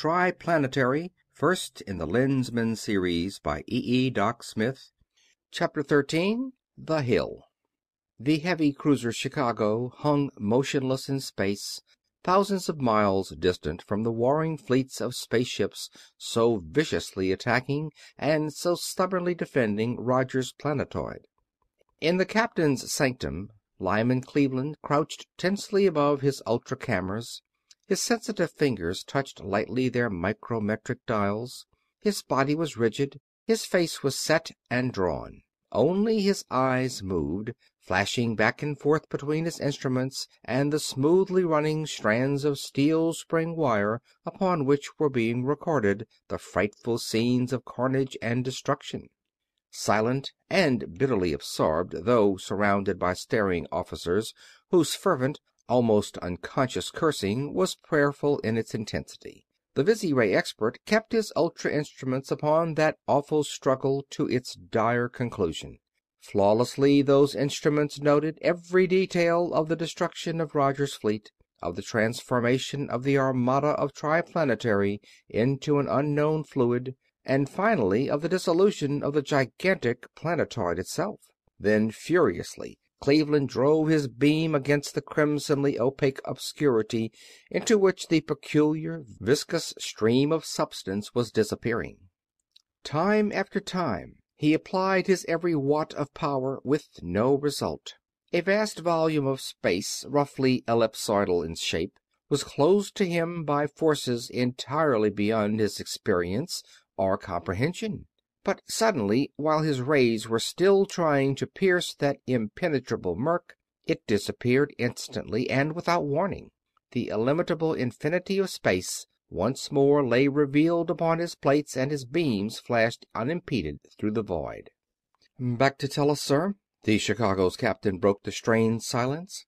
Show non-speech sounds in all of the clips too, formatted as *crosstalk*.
Triplanetary, first in the Lensman series by E. E. Dock Smith. CHAPTER 13 THE HILL The heavy cruiser Chicago hung motionless in space, thousands of miles distant from the warring fleets of spaceships, so viciously attacking and so stubbornly defending Roger's planetoid. In the captain's sanctum, Lyman Cleveland crouched tensely above his ultra cameras. His sensitive fingers touched lightly their micrometric dials. His body was rigid. His face was set and drawn. Only his eyes moved, flashing back and forth between his instruments and the smoothly running strands of steel spring wire upon which were being recorded the frightful scenes of carnage and destruction. Silent and bitterly absorbed, though surrounded by staring officers whose fervent almost unconscious cursing was prayerful in its intensity. The visiray expert kept his ultra instruments upon that awful struggle to its dire conclusion. Flawlessly those instruments noted every detail of the destruction of Roger's fleet, of the transformation of the armada of Triplanetary into an unknown fluid, and finally of the dissolution of the gigantic planetoid itself. Then, furiously, Cleveland drove his beam against the crimsonly opaque obscurity into which the peculiar, viscous stream of substance was disappearing. Time after time he applied his every watt of power with no result. A vast volume of space, roughly ellipsoidal in shape, was closed to him by forces entirely beyond his experience or comprehension. But suddenly, while his rays were still trying to pierce that impenetrable murk, it disappeared instantly and without warning. The illimitable infinity of space once more lay revealed upon his plates and his beams flashed unimpeded through the void. "Back to tell us, sir?" The Chicago's captain broke the strained silence.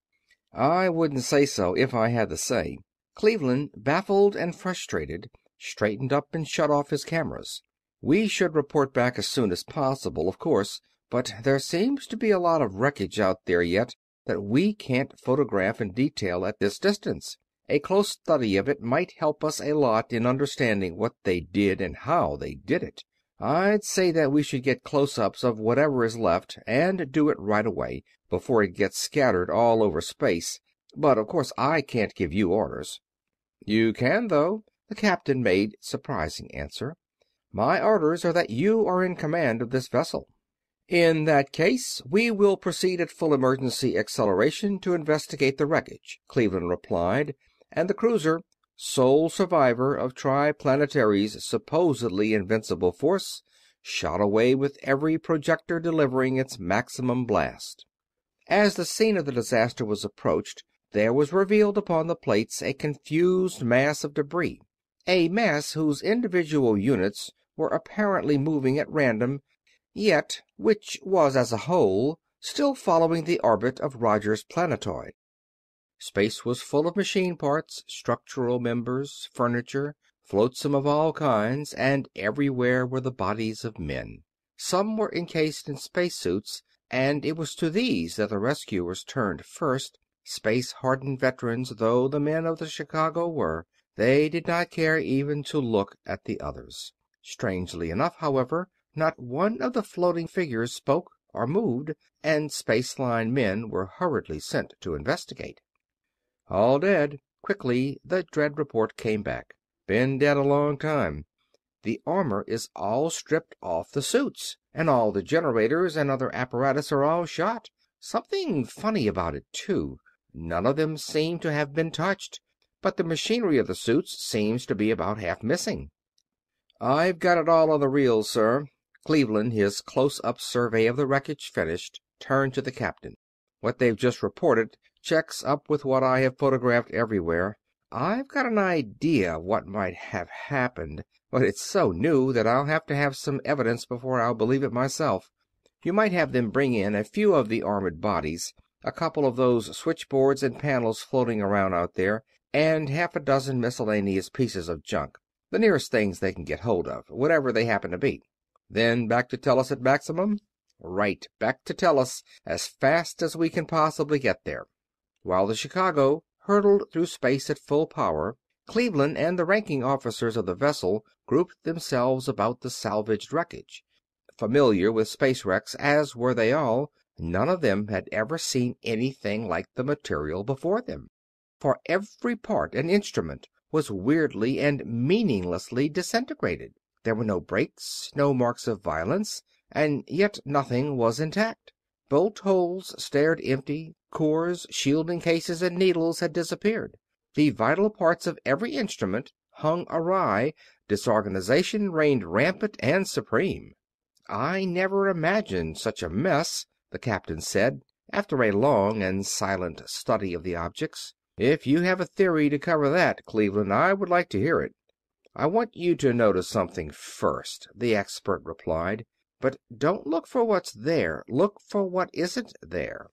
"I wouldn't say so if I had the say." Cleveland, baffled and frustrated, straightened up and shut off his cameras. We should report back as soon as possible, of course, but there seems to be a lot of wreckage out there yet that we can't photograph in detail at this distance. A close study of it might help us a lot in understanding what they did and how they did it. I'd say that we should get close ups of whatever is left and do it right away, before it gets scattered all over space. But of course I can't give you orders." "You can, though," the captain made surprising answer. My orders are that you are in command of this vessel." "In that case, we will proceed at full emergency acceleration to investigate the wreckage," Cleveland replied, and the cruiser, sole survivor of Triplanetary's supposedly invincible force, shot away with every projector delivering its maximum blast. As the scene of the disaster was approached, there was revealed upon the plates a confused mass of debris a mass whose individual units were apparently moving at random, yet which was as a whole still following the orbit of Roger's planetoid. Space was full of machine parts, structural members, furniture, flotsam of all kinds, and everywhere were the bodies of men. Some were encased in spacesuits, and it was to these that the rescuers turned first, space-hardened veterans though the men of the Chicago were. They did not care even to look at the others. Strangely enough, however, not one of the floating figures spoke or moved, and spaceline men were hurriedly sent to investigate. "All dead." Quickly the dread report came back. "Been dead a long time. The armor is all stripped off the suits, and all the generators and other apparatus are all shot. Something funny about it, too. None of them seem to have been touched, but the machinery of the suits seems to be about half missing. "I've got it all on the reel, sir." Cleveland, his close up survey of the wreckage finished, turned to the captain. "What they've just reported checks up with what I have photographed everywhere. I've got an idea of what might have happened, but it's so new that I'll have to have some evidence before I'll believe it myself. You might have them bring in a few of the armored bodies, a couple of those switchboards and panels floating around out there, and half a dozen miscellaneous pieces of junk. The nearest things they can get hold of, whatever they happen to be." "Then back to Tellus at maximum?" "Right, back to Tellus as fast as we can possibly get there." While the Chicago hurtled through space at full power, Cleveland and the ranking officers of the vessel grouped themselves about the salvaged wreckage. Familiar with space wrecks as were they all, none of them had ever seen anything like the material before them. For every part an instrument was weirdly and meaninglessly disintegrated. There were no breaks, no marks of violence, and yet nothing was intact. Bolt holes stared empty, cores, shielding cases and needles had disappeared. The vital parts of every instrument hung awry, disorganization reigned rampant and supreme. "I never imagined such a mess," the captain said, after a long and silent study of the objects. If you have a theory to cover that, Cleveland, I would like to hear it." "I want you to notice something first," the expert replied. "But don't look for what's there. Look for what isn't there."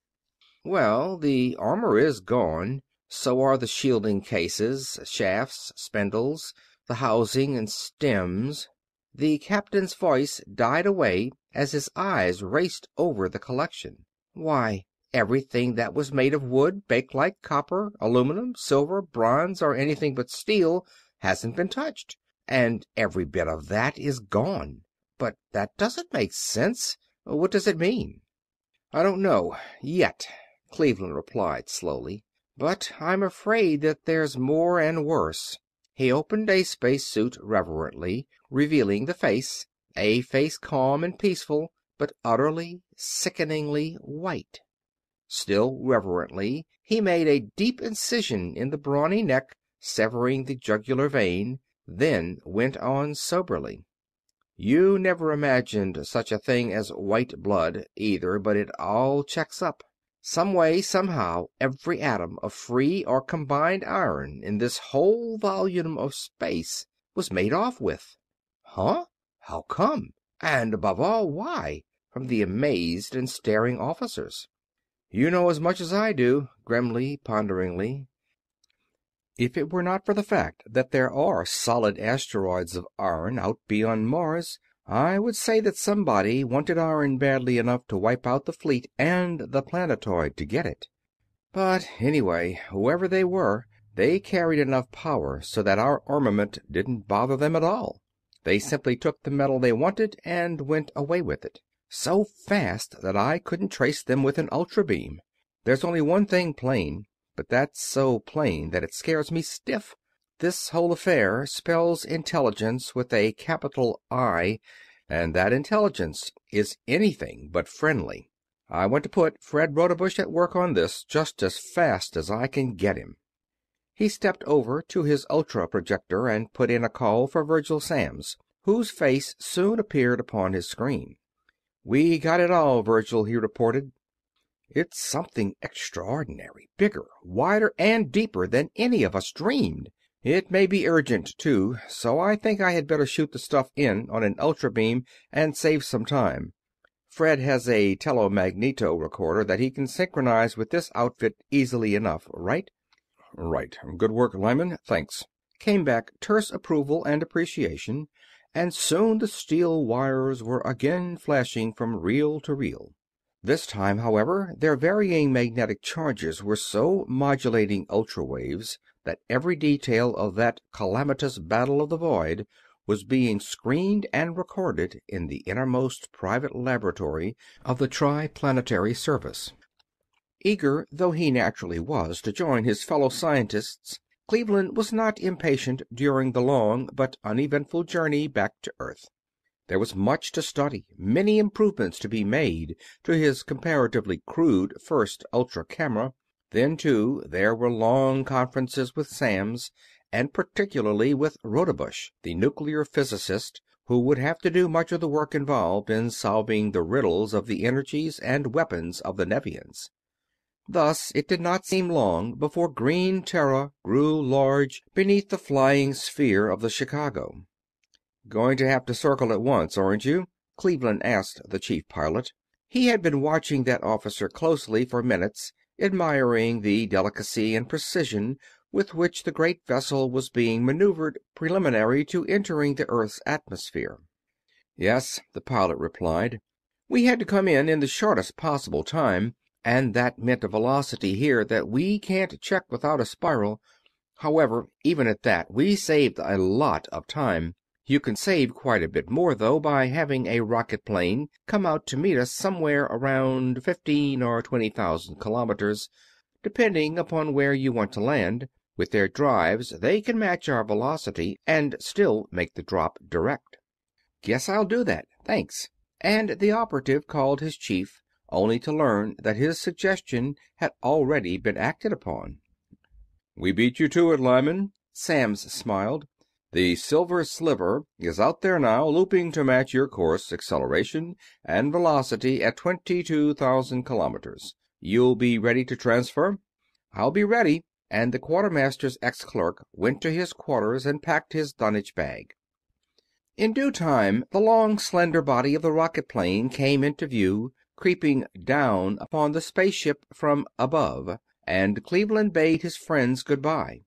"Well, the armor is gone. So are the shielding cases, shafts, spindles, the housing and stems The captain's voice died away as his eyes raced over the collection. "Why! Everything that was made of wood, baked like copper, aluminum, silver, bronze, or anything but steel hasn't been touched, and every bit of that is gone. But that doesn't make sense. What does it mean?" "I don't know yet," Cleveland replied slowly. "But I'm afraid that there's more and worse." He opened a spacesuit reverently, revealing the face a face calm and peaceful, but utterly, sickeningly white. Still reverently he made a deep incision in the brawny neck, severing the jugular vein, then went on soberly: "You never imagined such a thing as white blood, either, but it all checks up. Some way, somehow, every atom of free or combined iron in this whole volume of space was made off with." "Huh? How come? And, above all, why?" from the amazed and staring officers. "You know as much as I do," grimly, ponderingly. "If it were not for the fact that there are solid asteroids of iron out beyond Mars, I would say that somebody wanted iron badly enough to wipe out the fleet and the planetoid to get it. But anyway, whoever they were, they carried enough power so that our armament didn't bother them at all. They simply took the metal they wanted and went away with it so fast that I couldn't trace them with an ultra beam. There's only one thing plain, but that's so plain that it scares me stiff. This whole affair spells intelligence with a capital I, and that intelligence is anything but friendly. I want to put Fred Rodebush at work on this just as fast as I can get him. He stepped over to his ultra-projector and put in a call for Virgil Samms, whose face soon appeared upon his screen. "We got it all, Virgil," he reported. "It's something extraordinary, bigger, wider, and deeper than any of us dreamed. It may be urgent, too, so I think I had better shoot the stuff in on an ultra beam and save some time. Fred has a telemagneto recorder that he can synchronize with this outfit easily enough, right?" "Right. Good work, Lyman. Thanks." Came back terse approval and appreciation and soon the steel wires were again flashing from reel to reel. This time, however, their varying magnetic charges were so modulating ultra waves that every detail of that calamitous battle of the void was being screened and recorded in the innermost private laboratory of the Triplanetary Service. Eager though he naturally was to join his fellow scientists Cleveland was not impatient during the long but uneventful journey back to Earth. There was much to study, many improvements to be made to his comparatively crude first ultra camera. Then, too, there were long conferences with Samms, and particularly with Rodebush, the nuclear physicist, who would have to do much of the work involved in solving the riddles of the energies and weapons of the Nevians. Thus it did not seem long before green Terra grew large beneath the flying sphere of the Chicago. "Going to have to circle at once, aren't you?" Cleveland asked the chief pilot. He had been watching that officer closely for minutes, admiring the delicacy and precision with which the great vessel was being maneuvered preliminary to entering the earth's atmosphere. "Yes," the pilot replied. "We had to come in in the shortest possible time and that meant a velocity here that we can't check without a spiral. However, even at that we saved a lot of time. You can save quite a bit more, though, by having a rocket plane come out to meet us somewhere around fifteen or twenty thousand kilometers, depending upon where you want to land. With their drives they can match our velocity and still make the drop direct." "Guess I'll do that. Thanks." And the operative called his chief only to learn that his suggestion had already been acted upon. "We beat you to it, Lyman," Samms smiled. "The Silver Sliver is out there now, looping to match your course, acceleration, and velocity at twenty two thousand kilometers. You'll be ready to transfer?" "I'll be ready," and the Quartermaster's ex clerk went to his quarters and packed his dunnage bag. In due time the long, slender body of the rocket plane came into view creeping down upon the spaceship from "above," and Cleveland bade his friends good by.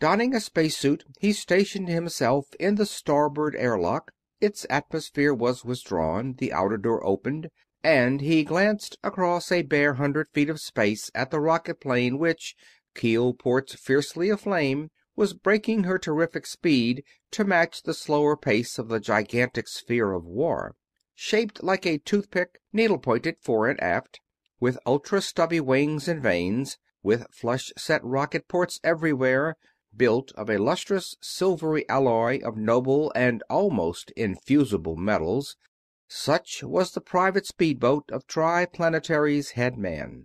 Donning a spacesuit, he stationed himself in the starboard airlock. Its atmosphere was withdrawn, the outer door opened, and he glanced across a bare hundred feet of space at the rocket plane which, keel ports fiercely aflame, was braking her terrific speed to match the slower pace of the gigantic sphere of war shaped like a toothpick, needle pointed fore and aft, with ultra stubby wings and vanes, with flush set rocket ports everywhere, built of a lustrous silvery alloy of noble and almost infusible metals such was the private speedboat of Triplanetary's head man.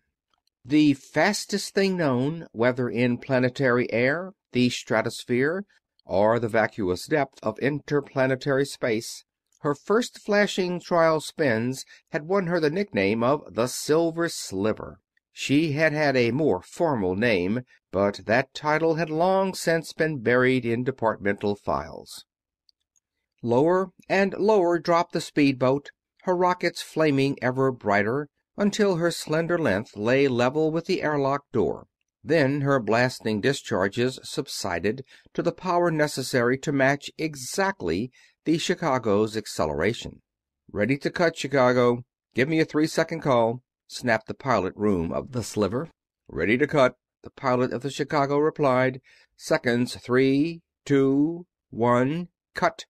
The fastest thing known, whether in planetary air, the stratosphere, or the vacuous depth of interplanetary space, her first flashing trial spins had won her the nickname of the Silver Sliver. She had had a more formal name, but that title had long since been buried in departmental files. Lower and lower dropped the speedboat, her rockets flaming ever brighter, until her slender length lay level with the airlock door. Then her blasting discharges subsided to the power necessary to match exactly the Chicago's acceleration. "Ready to cut, Chicago! Give me a three second call!" snapped the pilot room of the sliver. "Ready to cut!" the pilot of the Chicago replied. "Seconds three two one cut!"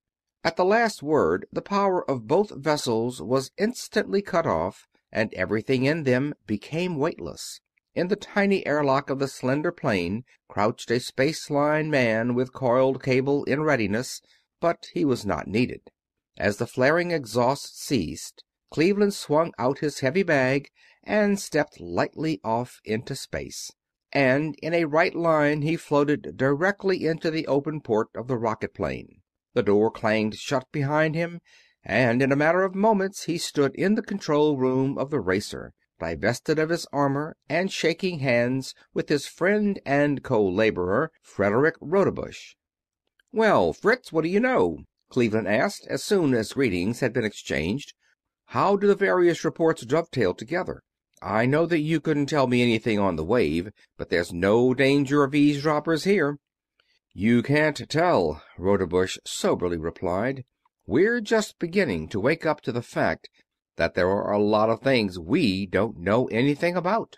At the last word the power of both vessels was instantly cut off, and everything in them became weightless. In the tiny airlock of the slender plane crouched a spaceline man with coiled cable in readiness. But he was not needed. As the flaring exhaust ceased, Cleveland swung out his heavy bag and stepped lightly off into space, and in a right line he floated directly into the open port of the rocket plane. The door clanged shut behind him, and in a matter of moments he stood in the control room of the racer, divested of his armor and shaking hands with his friend and co laborer, Frederick Rodebush. "Well, Fritz, what do you know?" Cleveland asked, as soon as greetings had been exchanged. "How do the various reports dovetail together? I know that you couldn't tell me anything on the wave, but there's no danger of eavesdroppers here." "You can't tell," Rodebush soberly replied. "We're just beginning to wake up to the fact that there are a lot of things we don't know anything about."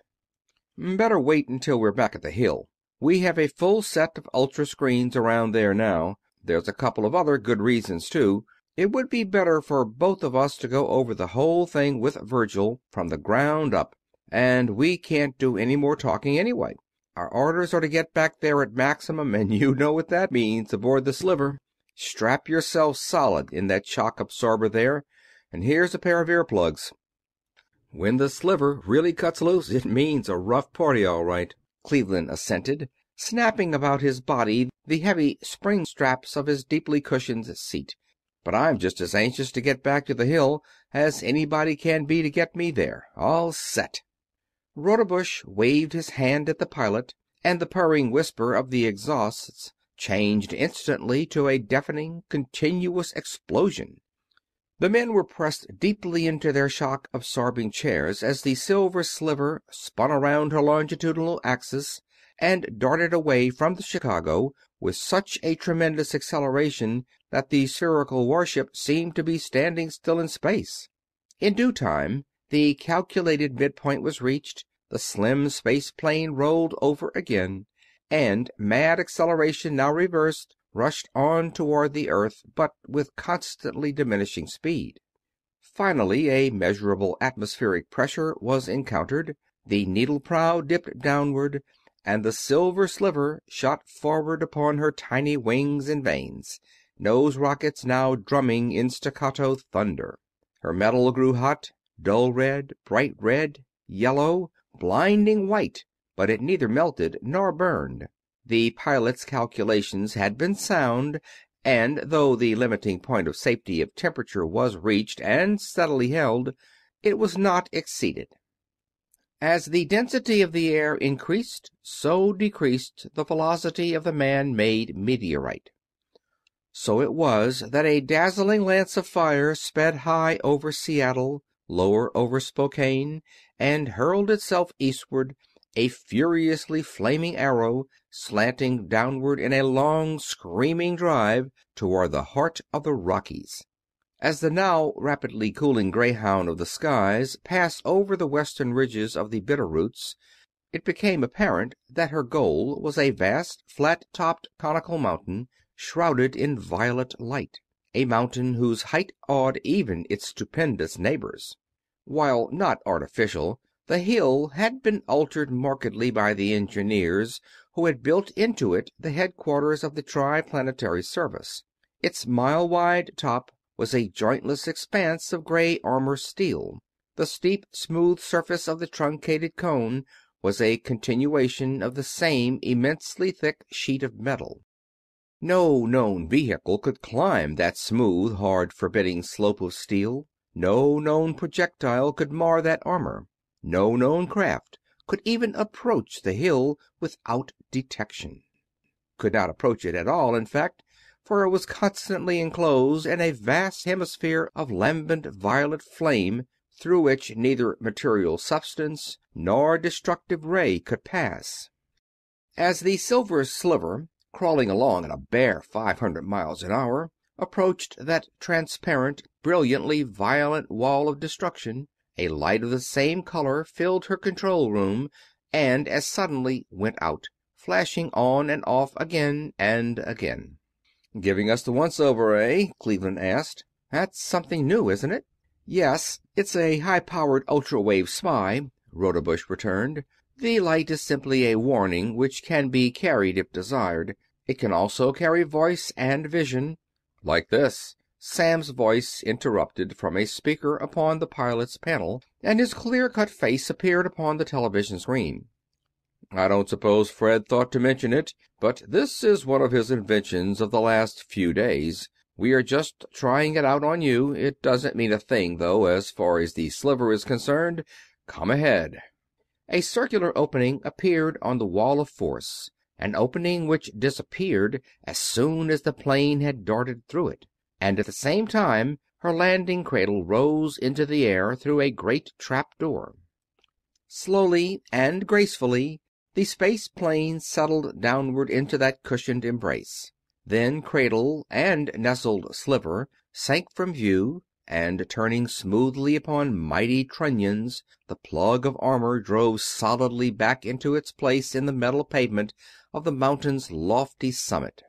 "Better wait until we're back at the Hill. We have a full set of ultra screens around there now. There's a couple of other good reasons, too. It would be better for both of us to go over the whole thing with Virgil, from the ground up. And we can't do any more talking, anyway. Our orders are to get back there at maximum, and you know what that means aboard the Sliver. Strap yourself solid in that shock absorber there, and here's a pair of earplugs. When the Sliver really cuts loose, it means a rough party, all right. Cleveland assented, snapping about his body the heavy spring straps of his deeply cushioned seat. "But I'm just as anxious to get back to the Hill as anybody can be to get me there. All set!" Rodebush waved his hand at the pilot, and the purring whisper of the exhausts changed instantly to a deafening, continuous explosion. The men were pressed deeply into their shock absorbing chairs as the silver sliver spun around her longitudinal axis and darted away from the Chicago with such a tremendous acceleration that the spherical warship seemed to be standing still in space. In due time the calculated midpoint was reached, the slim space plane rolled over again, and, mad acceleration now reversed, rushed on toward the earth, but with constantly diminishing speed. Finally a measurable atmospheric pressure was encountered, the needle prow dipped downward, and the silver sliver shot forward upon her tiny wings and vanes, nose rockets now drumming in staccato thunder. Her metal grew hot, dull red, bright red, yellow, blinding white, but it neither melted nor burned. The pilot's calculations had been sound, and though the limiting point of safety of temperature was reached and steadily held, it was not exceeded. As the density of the air increased, so decreased the velocity of the man-made meteorite. So it was that a dazzling lance of fire sped high over Seattle, lower over Spokane, and hurled itself eastward, a furiously flaming arrow slanting downward in a long, screaming drive toward the heart of the Rockies. As the now rapidly cooling greyhound of the skies passed over the western ridges of the Bitterroots, it became apparent that her goal was a vast, flat-topped, conical mountain, shrouded in violet light a mountain whose height awed even its stupendous neighbors. While not artificial, the hill had been altered markedly by the engineers who had built into it the headquarters of the Triplanetary Service. Its mile wide top was a jointless expanse of gray armor steel. The steep, smooth surface of the truncated cone was a continuation of the same immensely thick sheet of metal. No known vehicle could climb that smooth, hard, forbidding slope of steel; no known projectile could mar that armor. No known craft could even approach the hill without detection; could not approach it at all, in fact, for it was constantly enclosed in a vast hemisphere of lambent violet flame through which neither material substance nor destructive ray could pass. As the silver sliver, crawling along at a bare five hundred miles an hour, approached that transparent, brilliantly violent wall of destruction a light of the same color filled her control room and as suddenly went out, flashing on and off again and again. "Giving us the once over, eh?" Cleveland asked. "That's something new, isn't it?" "Yes, it's a high powered ultra wave spy," Rodebush returned. "The light is simply a warning which can be carried if desired. It can also carry voice and vision." "Like this. Sam's voice interrupted from a speaker upon the pilot's panel, and his clear cut face appeared upon the television screen. "I don't suppose Fred thought to mention it, but this is one of his inventions of the last few days. We are just trying it out on you. It doesn't mean a thing, though, as far as the sliver is concerned. Come ahead." A circular opening appeared on the wall of force, an opening which disappeared as soon as the plane had darted through it and at the same time her landing cradle rose into the air through a great trap door. Slowly and gracefully the space plane settled downward into that cushioned embrace. Then cradle and nestled sliver sank from view, and turning smoothly upon mighty trunnions the plug of armor drove solidly back into its place in the metal pavement of the mountain's lofty summit.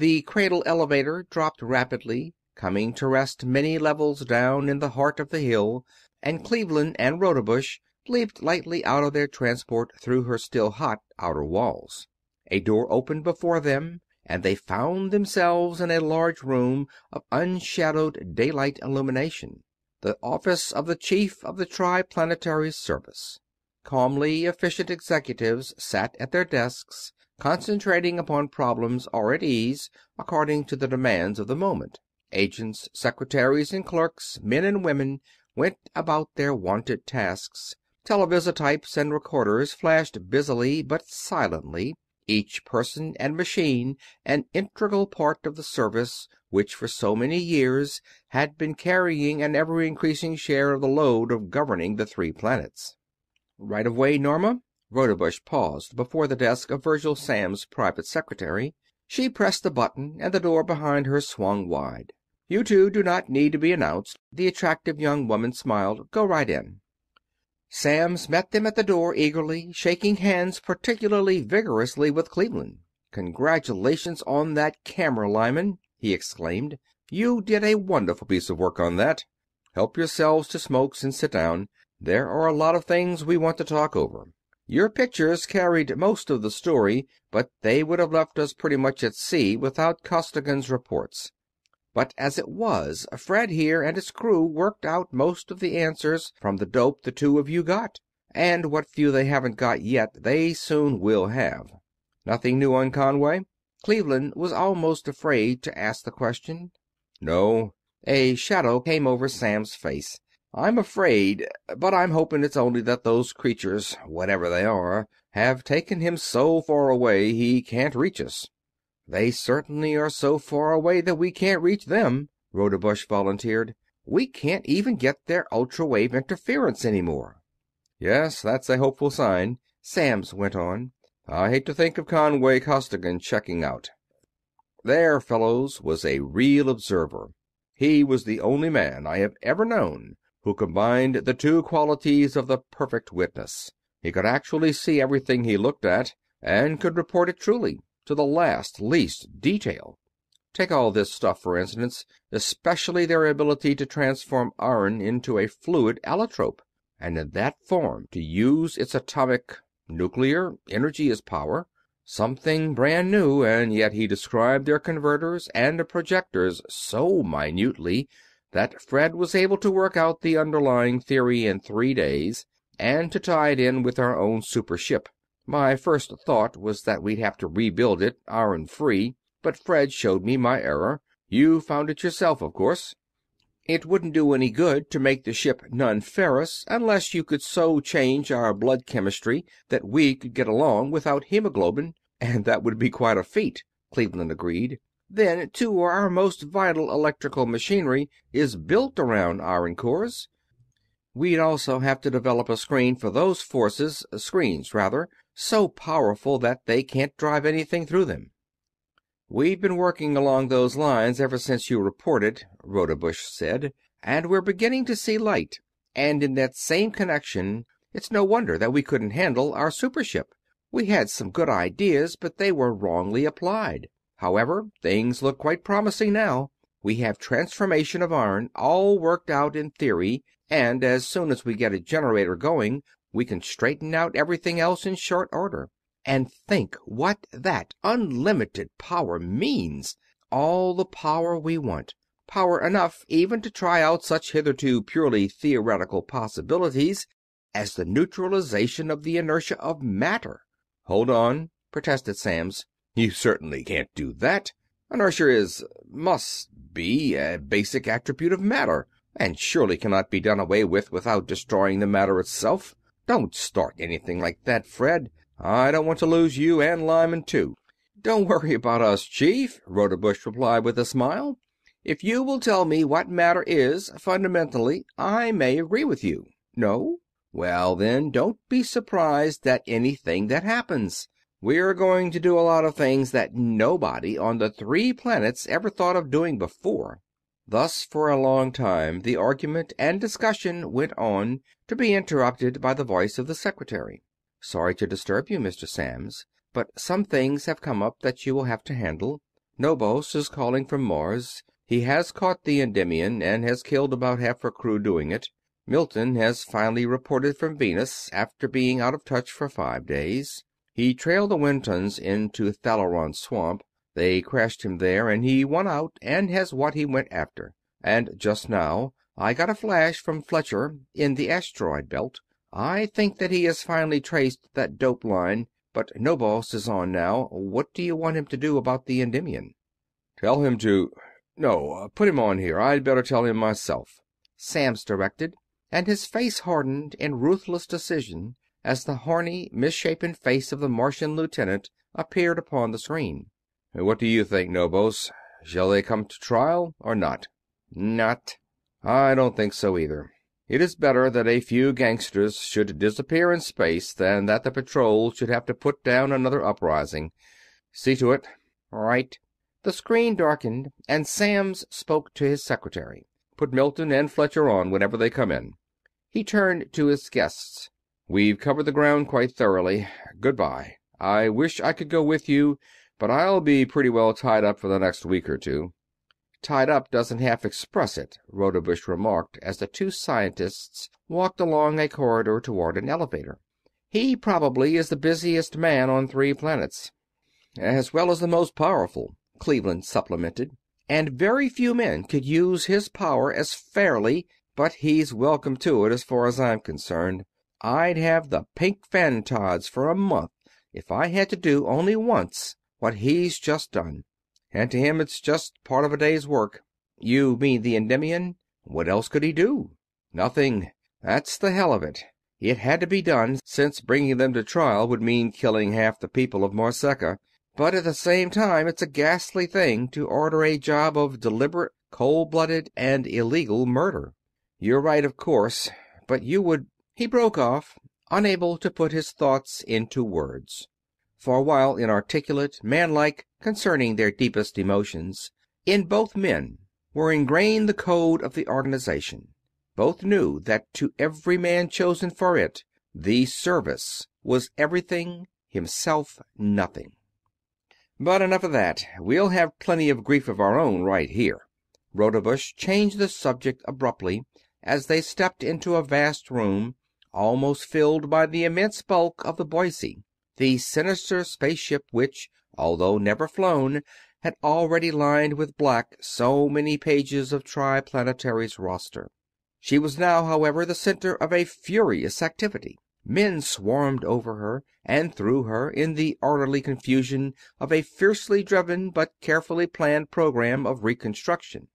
The cradle elevator dropped rapidly, coming to rest many levels down in the heart of the hill, and Cleveland and Rodebush leaped lightly out of their transport through her still hot outer walls. A door opened before them, and they found themselves in a large room of unshadowed daylight illumination the office of the Chief of the Triplanetary Service. Calmly efficient executives sat at their desks, concentrating upon problems or at ease, according to the demands of the moment. Agents, secretaries, and clerks, men and women, went about their wonted tasks. Televisotypes and recorders flashed busily but silently, each person and machine an integral part of the service which for so many years had been carrying an ever-increasing share of the load of governing the three planets. "Right of way, Norma?" Rodebush paused before the desk of Virgil Samms' private secretary. She pressed a button, and the door behind her swung wide. "You two do not need to be announced," the attractive young woman smiled. "Go right in." Samms met them at the door eagerly, shaking hands particularly vigorously with Cleveland. "Congratulations on that camera, Lyman!" he exclaimed. "You did a wonderful piece of work on that. Help yourselves to smokes and sit down. There are a lot of things we want to talk over. Your pictures carried most of the story, but they would have left us pretty much at sea without Costigan's reports. But as it was, Fred here and his crew worked out most of the answers from the dope the two of you got. And what few they haven't got yet they soon will have. Nothing new on Conway?" Cleveland was almost afraid to ask the question. "No." A shadow came over Sam's face. I'm afraid but I'm hoping it's only that those creatures, whatever they are, have taken him so far away he can't reach us." "They certainly are so far away that we can't reach them," Rodebush volunteered. "We can't even get their ultra wave interference any more." "Yes, that's a hopeful sign," Samms went on. "I hate to think of Conway Costigan checking out." There, fellows, was a real observer. He was the only man I have ever known who combined the two qualities of the perfect witness. He could actually see everything he looked at, and could report it truly, to the last least detail. Take all this stuff, for instance, especially their ability to transform iron into a fluid allotrope, and in that form to use its atomic nuclear energy as power. Something brand new, and yet he described their converters and projectors so minutely that Fred was able to work out the underlying theory in three days, and to tie it in with our own super ship. My first thought was that we'd have to rebuild it, iron free, but Fred showed me my error. You found it yourself, of course. It wouldn't do any good to make the ship non-ferrous unless you could so change our blood chemistry that we could get along without hemoglobin, and that would be quite a feat, Cleveland agreed. Then, too, our most vital electrical machinery is built around iron cores. We'd also have to develop a screen for those forces uh, screens, rather so powerful that they can't drive anything through them." "We've been working along those lines ever since you reported," Rodebush said, "and we're beginning to see light. And in that same connection, it's no wonder that we couldn't handle our super ship. We had some good ideas, but they were wrongly applied. However, things look quite promising now. We have transformation of iron all worked out in theory, and as soon as we get a generator going we can straighten out everything else in short order. And think what that unlimited power means! All the power we want power enough even to try out such hitherto purely theoretical possibilities as the neutralization of the inertia of matter." "Hold on," protested Samms. You certainly can't do that. Inertia is must be a basic attribute of matter, and surely cannot be done away with without destroying the matter itself. Don't start anything like that, Fred. I don't want to lose you and Lyman, too." "Don't worry about us, Chief," Rodebush replied with a smile. "If you will tell me what matter is, fundamentally, I may agree with you. No? Well, then, don't be surprised at anything that happens. We're going to do a lot of things that nobody on the three planets ever thought of doing before." Thus for a long time the argument and discussion went on, to be interrupted by the voice of the secretary. "Sorry to disturb you, Mr. Samms, but some things have come up that you will have to handle. Nobos is calling from Mars. He has caught the Endymion, and has killed about half her crew doing it. Milton has finally reported from Venus, after being out of touch for five days. He trailed the Wintons into Thaleron Swamp. They crashed him there, and he won out and has what he went after. And just now I got a flash from Fletcher, in the asteroid belt. I think that he has finally traced that dope line, but Nobos is on now. What do you want him to do about the Endymion?" "Tell him to no, uh, put him on here. I'd better tell him myself," Samms directed, and his face hardened in ruthless decision as the horny, misshapen face of the Martian lieutenant appeared upon the screen. "What do you think, Nobos? Shall they come to trial or not?" "Not." "I don't think so, either. It is better that a few gangsters should disappear in space than that the Patrol should have to put down another uprising. See to it." "Right." The screen darkened and Samms spoke to his secretary. "Put Milton and Fletcher on whenever they come in." He turned to his guests. We've covered the ground quite thoroughly. Good by. I wish I could go with you, but I'll be pretty well tied up for the next week or two." "Tied up doesn't half express it," Rodebush remarked as the two scientists walked along a corridor toward an elevator. "He probably is the busiest man on three planets." "As well as the most powerful," Cleveland supplemented. "And very few men could use his power as fairly, but he's welcome to it as far as I'm concerned. I'd have the pink fantods for a month if I had to do only once what he's just done. And to him it's just part of a day's work." "You mean the Endymion? What else could he do?" "Nothing. That's the hell of it. It had to be done, since bringing them to trial would mean killing half the people of Morseca. But at the same time it's a ghastly thing to order a job of deliberate, cold blooded, and illegal murder. You're right, of course. But you would he broke off, unable to put his thoughts into words. For while inarticulate, manlike, concerning their deepest emotions, in both men were ingrained the code of the organization. Both knew that to every man chosen for it the Service was everything, himself nothing. But enough of that. We'll have plenty of grief of our own right here. Rodebush changed the subject abruptly as they stepped into a vast room almost filled by the immense bulk of the Boise, the sinister space ship which, although never flown, had already lined with black so many pages of Triplanetary's roster. She was now, however, the center of a furious activity. Men swarmed over her and through her in the orderly confusion of a fiercely driven but carefully planned program of reconstruction.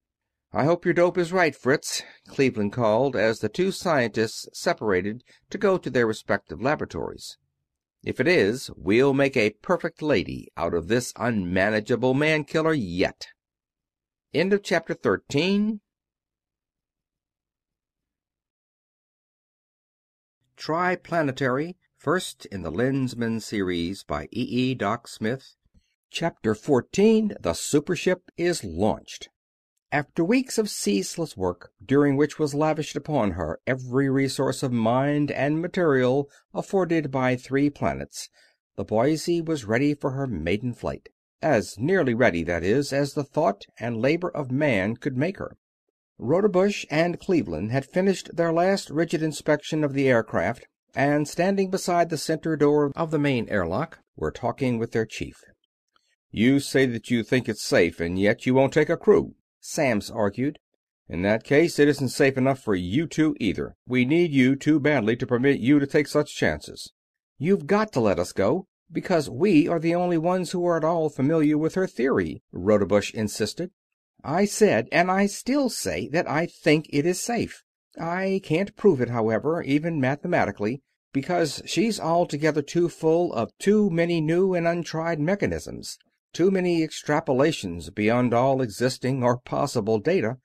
"I hope your dope is right, Fritz," Cleveland called, as the two scientists separated to go to their respective laboratories. "If it is, we'll make a perfect lady out of this unmanageable man killer yet!" CHAPTER thirteen. Triplanetary, first in the Lensman series by E. E. Doc Smith. Chapter 14 The Super Ship Is Launched! After weeks of ceaseless work, during which was lavished upon her every resource of mind and material afforded by three planets, the Boise was ready for her maiden flight as nearly ready, that is, as the thought and labor of man could make her. Rodebush and Cleveland had finished their last rigid inspection of the aircraft, and, standing beside the center door of the main airlock, were talking with their chief. "You say that you think it's safe, and yet you won't take a crew. Samms argued. "In that case, it isn't safe enough for you two, either. We need you too badly to permit you to take such chances." "You've got to let us go, because we are the only ones who are at all familiar with her theory," Rodebush insisted. "I said, and I still say, that I think it is safe. I can't prove it, however, even mathematically, because she's altogether too full of too many new and untried mechanisms too many extrapolations beyond all existing or possible data.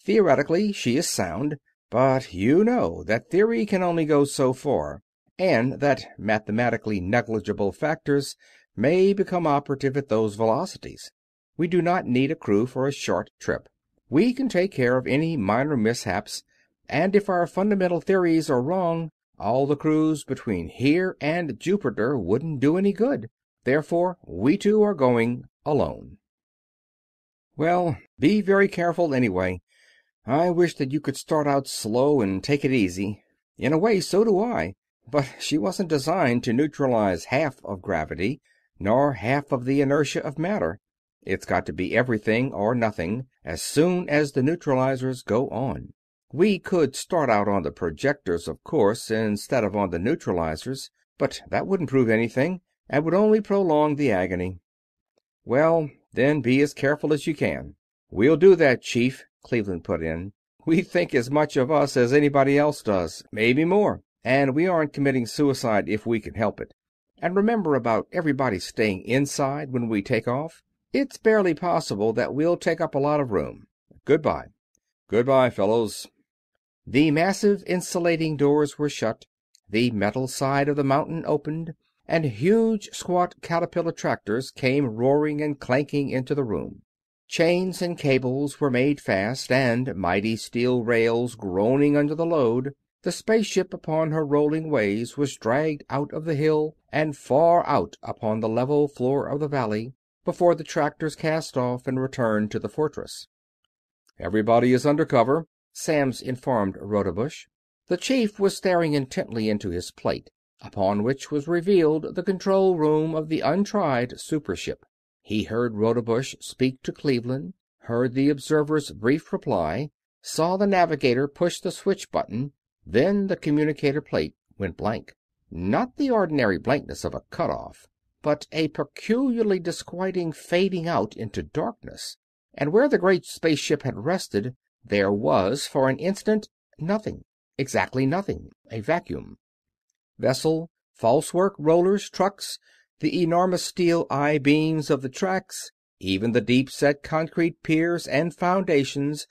Theoretically, she is sound, but you know that theory can only go so far, and that mathematically negligible factors may become operative at those velocities. We do not need a crew for a short trip. We can take care of any minor mishaps, and if our fundamental theories are wrong, all the crews between here and Jupiter wouldn't do any good. Therefore we two are going alone. Well, be very careful, anyway. I wish that you could start out slow and take it easy. In a way, so do I. But she wasn't designed to neutralize half of gravity, nor half of the inertia of matter. It's got to be everything or nothing as soon as the neutralizers go on. We could start out on the projectors, of course, instead of on the neutralizers, but that wouldn't prove anything and would only prolong the agony. "Well, then, be as careful as you can." "We'll do that, Chief," Cleveland put in. "We think as much of us as anybody else does maybe more and we aren't committing suicide if we can help it. And remember about everybody staying inside when we take off. It's barely possible that we'll take up a lot of room. Good by." "Good by, fellows." The massive insulating doors were shut. The metal side of the mountain opened and huge squat caterpillar tractors came roaring and clanking into the room. Chains and cables were made fast, and, mighty steel rails groaning under the load, the space ship upon her rolling ways was dragged out of the hill and far out upon the level floor of the valley before the tractors cast off and returned to the fortress. "Everybody is under cover," Samms informed Rodebush. The chief was staring intently into his plate. Upon which was revealed the control room of the untried super ship. He heard Rodebush speak to Cleveland, heard the observer's brief reply, saw the navigator push the switch button. Then the communicator plate went blank. Not the ordinary blankness of a cut off, but a peculiarly disquieting fading out into darkness. And where the great space ship had rested, there was for an instant nothing. Exactly nothing. A vacuum vessel, falsework, rollers, trucks, the enormous steel I beams of the tracks, even the deep set concrete piers and foundations,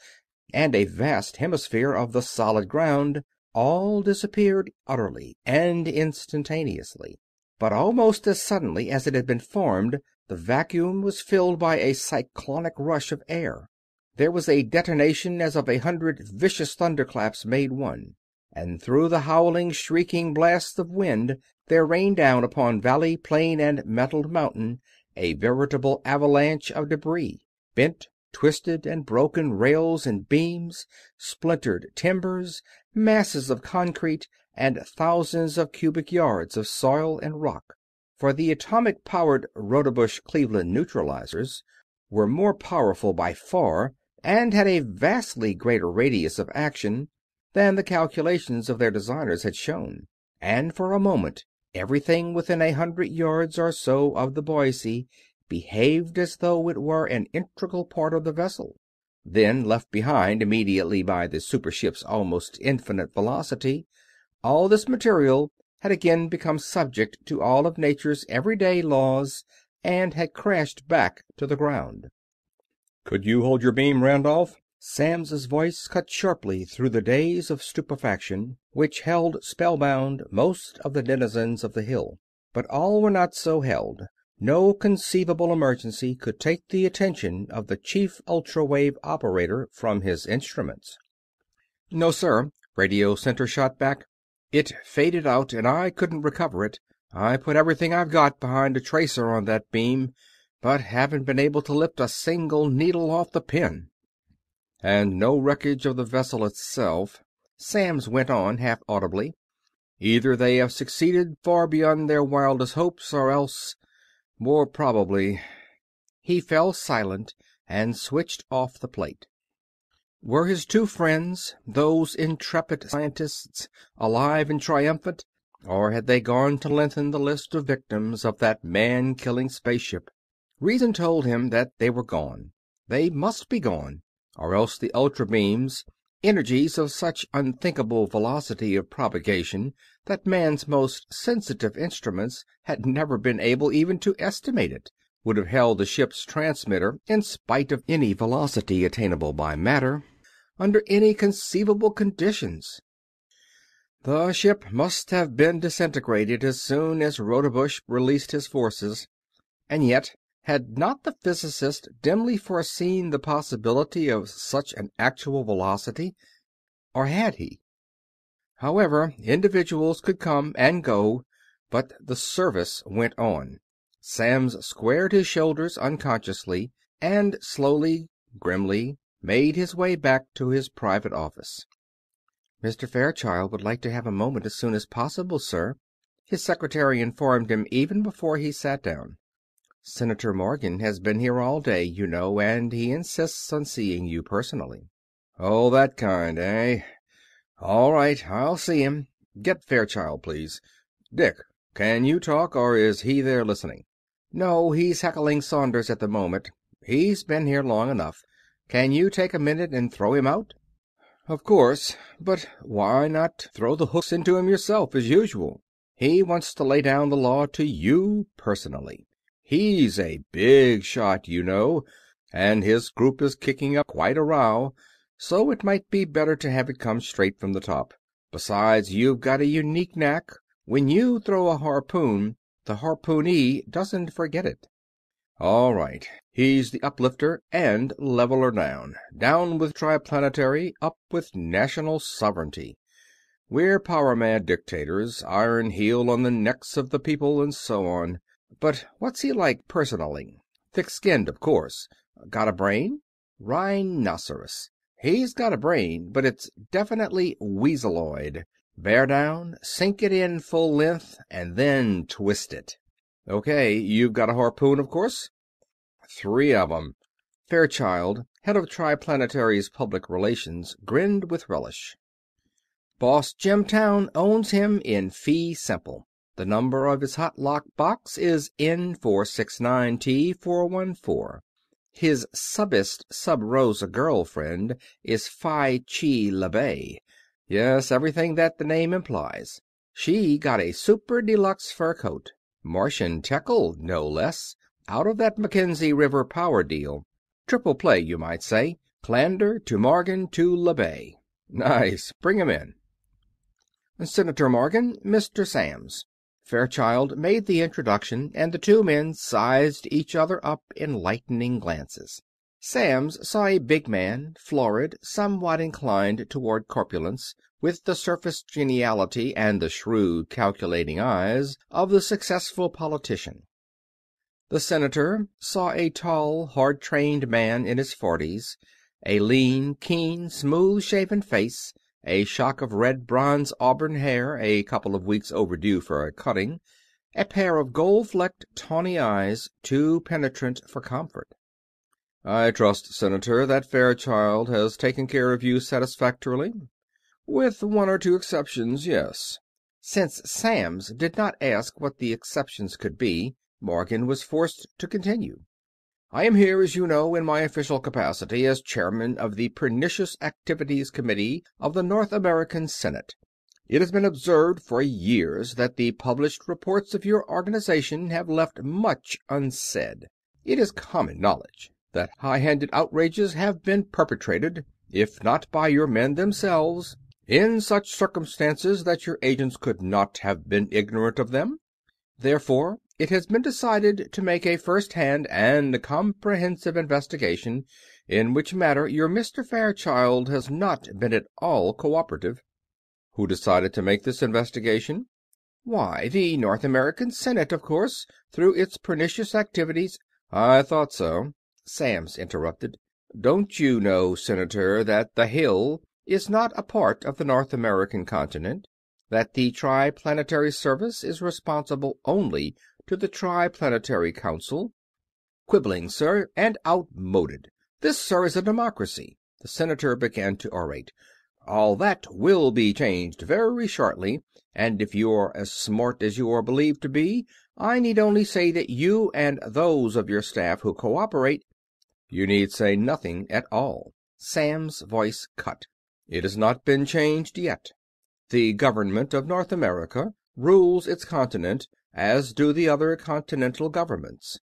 and a vast hemisphere of the solid ground, all disappeared utterly and instantaneously. But almost as suddenly as it had been formed, the vacuum was filled by a cyclonic rush of air. There was a detonation as of a hundred vicious thunderclaps made one and through the howling, shrieking blasts of wind there rained down upon valley, plain, and metalled mountain a veritable avalanche of debris bent, twisted, and broken rails and beams, splintered timbers, masses of concrete, and thousands of cubic yards of soil and rock. For the atomic powered Rodebush Cleveland neutralizers were more powerful by far and had a vastly greater radius of action than the calculations of their designers had shown, and for a moment everything within a hundred yards or so of the Boise behaved as though it were an integral part of the vessel. Then, left behind immediately by the super-ship's almost infinite velocity, all this material had again become subject to all of nature's everyday laws and had crashed back to the ground. "Could you hold your beam, Randolph?" Samms' voice cut sharply through the daze of stupefaction which held spellbound most of the denizens of the hill. But all were not so held. No conceivable emergency could take the attention of the chief ultra wave operator from his instruments. "No, sir," Radio Center shot back. "It faded out and I couldn't recover it. I put everything I've got behind a tracer on that beam, but haven't been able to lift a single needle off the pin. And no wreckage of the vessel itself," Samms went on, half audibly. "Either they have succeeded far beyond their wildest hopes, or else more probably He fell silent and switched off the plate. Were his two friends, those intrepid scientists, alive and triumphant, or had they gone to lengthen the list of victims of that man killing spaceship? Reason told him that they were gone. They must be gone or else the ultra beams, energies of such unthinkable velocity of propagation that man's most sensitive instruments had never been able even to estimate it, would have held the ship's transmitter in spite of any velocity attainable by matter, under any conceivable conditions. The ship must have been disintegrated as soon as Rodebush released his forces, and yet had not the physicist dimly foreseen the possibility of such an actual velocity, or had he? However, individuals could come and go, but the Service went on. Samms squared his shoulders unconsciously and slowly, grimly, made his way back to his private office. "Mr. Fairchild would like to have a moment as soon as possible, sir," his secretary informed him even before he sat down. Senator Morgan has been here all day, you know, and he insists on seeing you personally." "Oh, that kind, eh? All right, I'll see him. Get Fairchild, please. Dick, can you talk, or is he there listening?" "No, he's heckling Saunders at the moment. He's been here long enough. Can you take a minute and throw him out?" "Of course. But why not throw the hooks into him yourself, as usual? He wants to lay down the law to you personally. He's a big shot, you know, and his group is kicking up quite a row, so it might be better to have it come straight from the top. Besides, you've got a unique knack. When you throw a harpoon, the harpoonee doesn't forget it. All right. He's the uplifter and leveler down. Down with Triplanetary, up with national sovereignty. We're power-mad dictators, iron heel on the necks of the people, and so on. But what's he like personally? Thick skinned, of course. Got a brain? Rhinoceros. He's got a brain, but it's definitely weaseloid. Bear down, sink it in full length, and then twist it. Okay, you've got a harpoon, of course?" "Three of 'em." Fairchild, head of Triplanetary's public relations, grinned with relish. "Boss Jimtown owns him in fee simple. The number of his hot lock box is N469T414. His subbest sub rosa girl friend is Phi Chi LeBay. Yes, everything that the name implies. She got a super deluxe fur coat Martian Teckle, no less out of that Mackenzie River power deal. Triple play, you might say Clander to Morgan to LeBay. Nice. Bring him in." "Senator Morgan, Mr. Samms. Fairchild made the introduction, and the two men sized each other up in lightning glances. Samms saw a big man, florid, somewhat inclined toward corpulence, with the surface geniality and the shrewd, calculating eyes of the successful politician. The Senator saw a tall, hard trained man in his forties, a lean, keen, smooth shaven face a shock of red bronze auburn hair a couple of weeks overdue for a cutting, a pair of gold flecked, tawny eyes too penetrant for comfort. "I trust, Senator, that Fairchild has taken care of you satisfactorily?" "With one or two exceptions, yes." Since Samms did not ask what the exceptions could be, Morgan was forced to continue. I am here, as you know, in my official capacity as chairman of the Pernicious Activities Committee of the North American Senate. It has been observed for years that the published reports of your organization have left much unsaid. It is common knowledge that high-handed outrages have been perpetrated, if not by your men themselves, in such circumstances that your agents could not have been ignorant of them. Therefore it has been decided to make a first hand and comprehensive investigation, in which matter your Mr. Fairchild has not been at all cooperative." "Who decided to make this investigation?" "Why, the North American Senate, of course, through its pernicious activities "I thought so," Samms interrupted. "Don't you know, Senator, that the Hill is not a part of the North American continent? That the Triplanetary Service is responsible only to the Triplanetary Council. "Quibbling, sir, and outmoded. This, sir, is a democracy," the Senator began to orate. "All that will be changed very shortly, and if you are as smart as you are believed to be, I need only say that you and those of your staff who cooperate "You need say nothing at all." Sam's voice cut. "It has not been changed yet. The Government of North America rules its continent as do the other continental governments.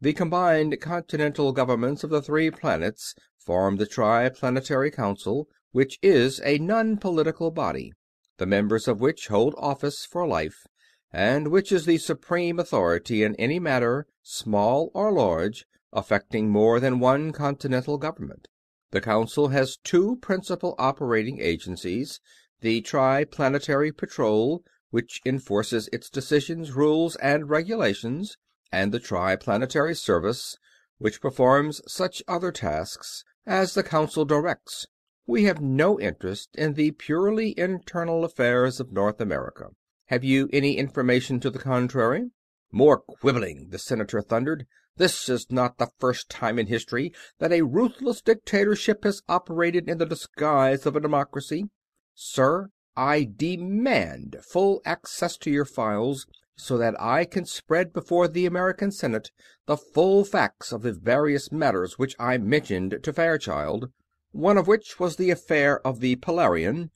The combined continental governments of the three planets form the Triplanetary Council, which is a non political body, the members of which hold office for life, and which is the supreme authority in any matter, small or large, affecting more than one continental government. The Council has two principal operating agencies, the Triplanetary Patrol which enforces its decisions, rules, and regulations, and the Triplanetary Service, which performs such other tasks as the Council directs. We have no interest in the purely internal affairs of North America. Have you any information to the contrary?" "More quibbling!" the Senator thundered. "This is not the first time in history that a ruthless dictatorship has operated in the disguise of a democracy. Sir, I demand full access to your files so that I can spread before the American Senate the full facts of the various matters which I mentioned to Fairchild, one of which was the affair of the Polarion.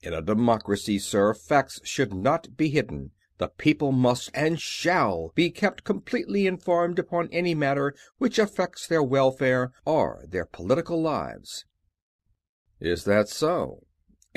In a democracy, sir, facts should not be hidden. The people must and shall be kept completely informed upon any matter which affects their welfare or their political lives." "Is that so?"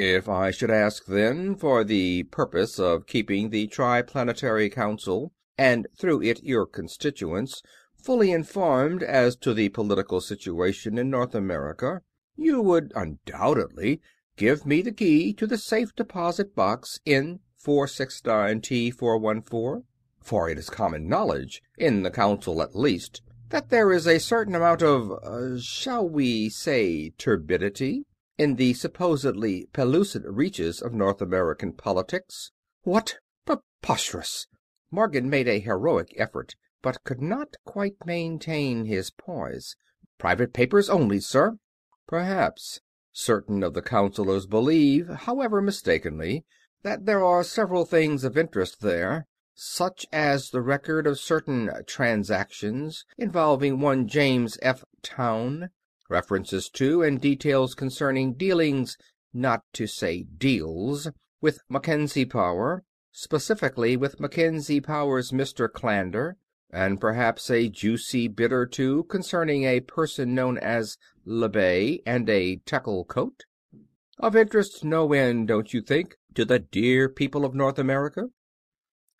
If I should ask, then, for the purpose of keeping the Triplanetary Council, and through it your constituents, fully informed as to the political situation in North America, you would undoubtedly give me the key to the safe deposit box in 469T414? For it is common knowledge, in the Council at least, that there is a certain amount of, uh, shall we say, turbidity in the supposedly pellucid reaches of North American politics. What? Preposterous! Morgan made a heroic effort, but could not quite maintain his poise. Private papers only, sir. Perhaps. Certain of the councilors believe, however mistakenly, that there are several things of interest there, such as the record of certain transactions involving one James F. Town, references to and details concerning dealings, not to say deals, with Mackenzie Power, specifically with Mackenzie Power's Mr. Clander, and perhaps a juicy bit or two concerning a person known as LeBay and a Teckle coat. Of interest no end, don't you think, to the dear people of North America?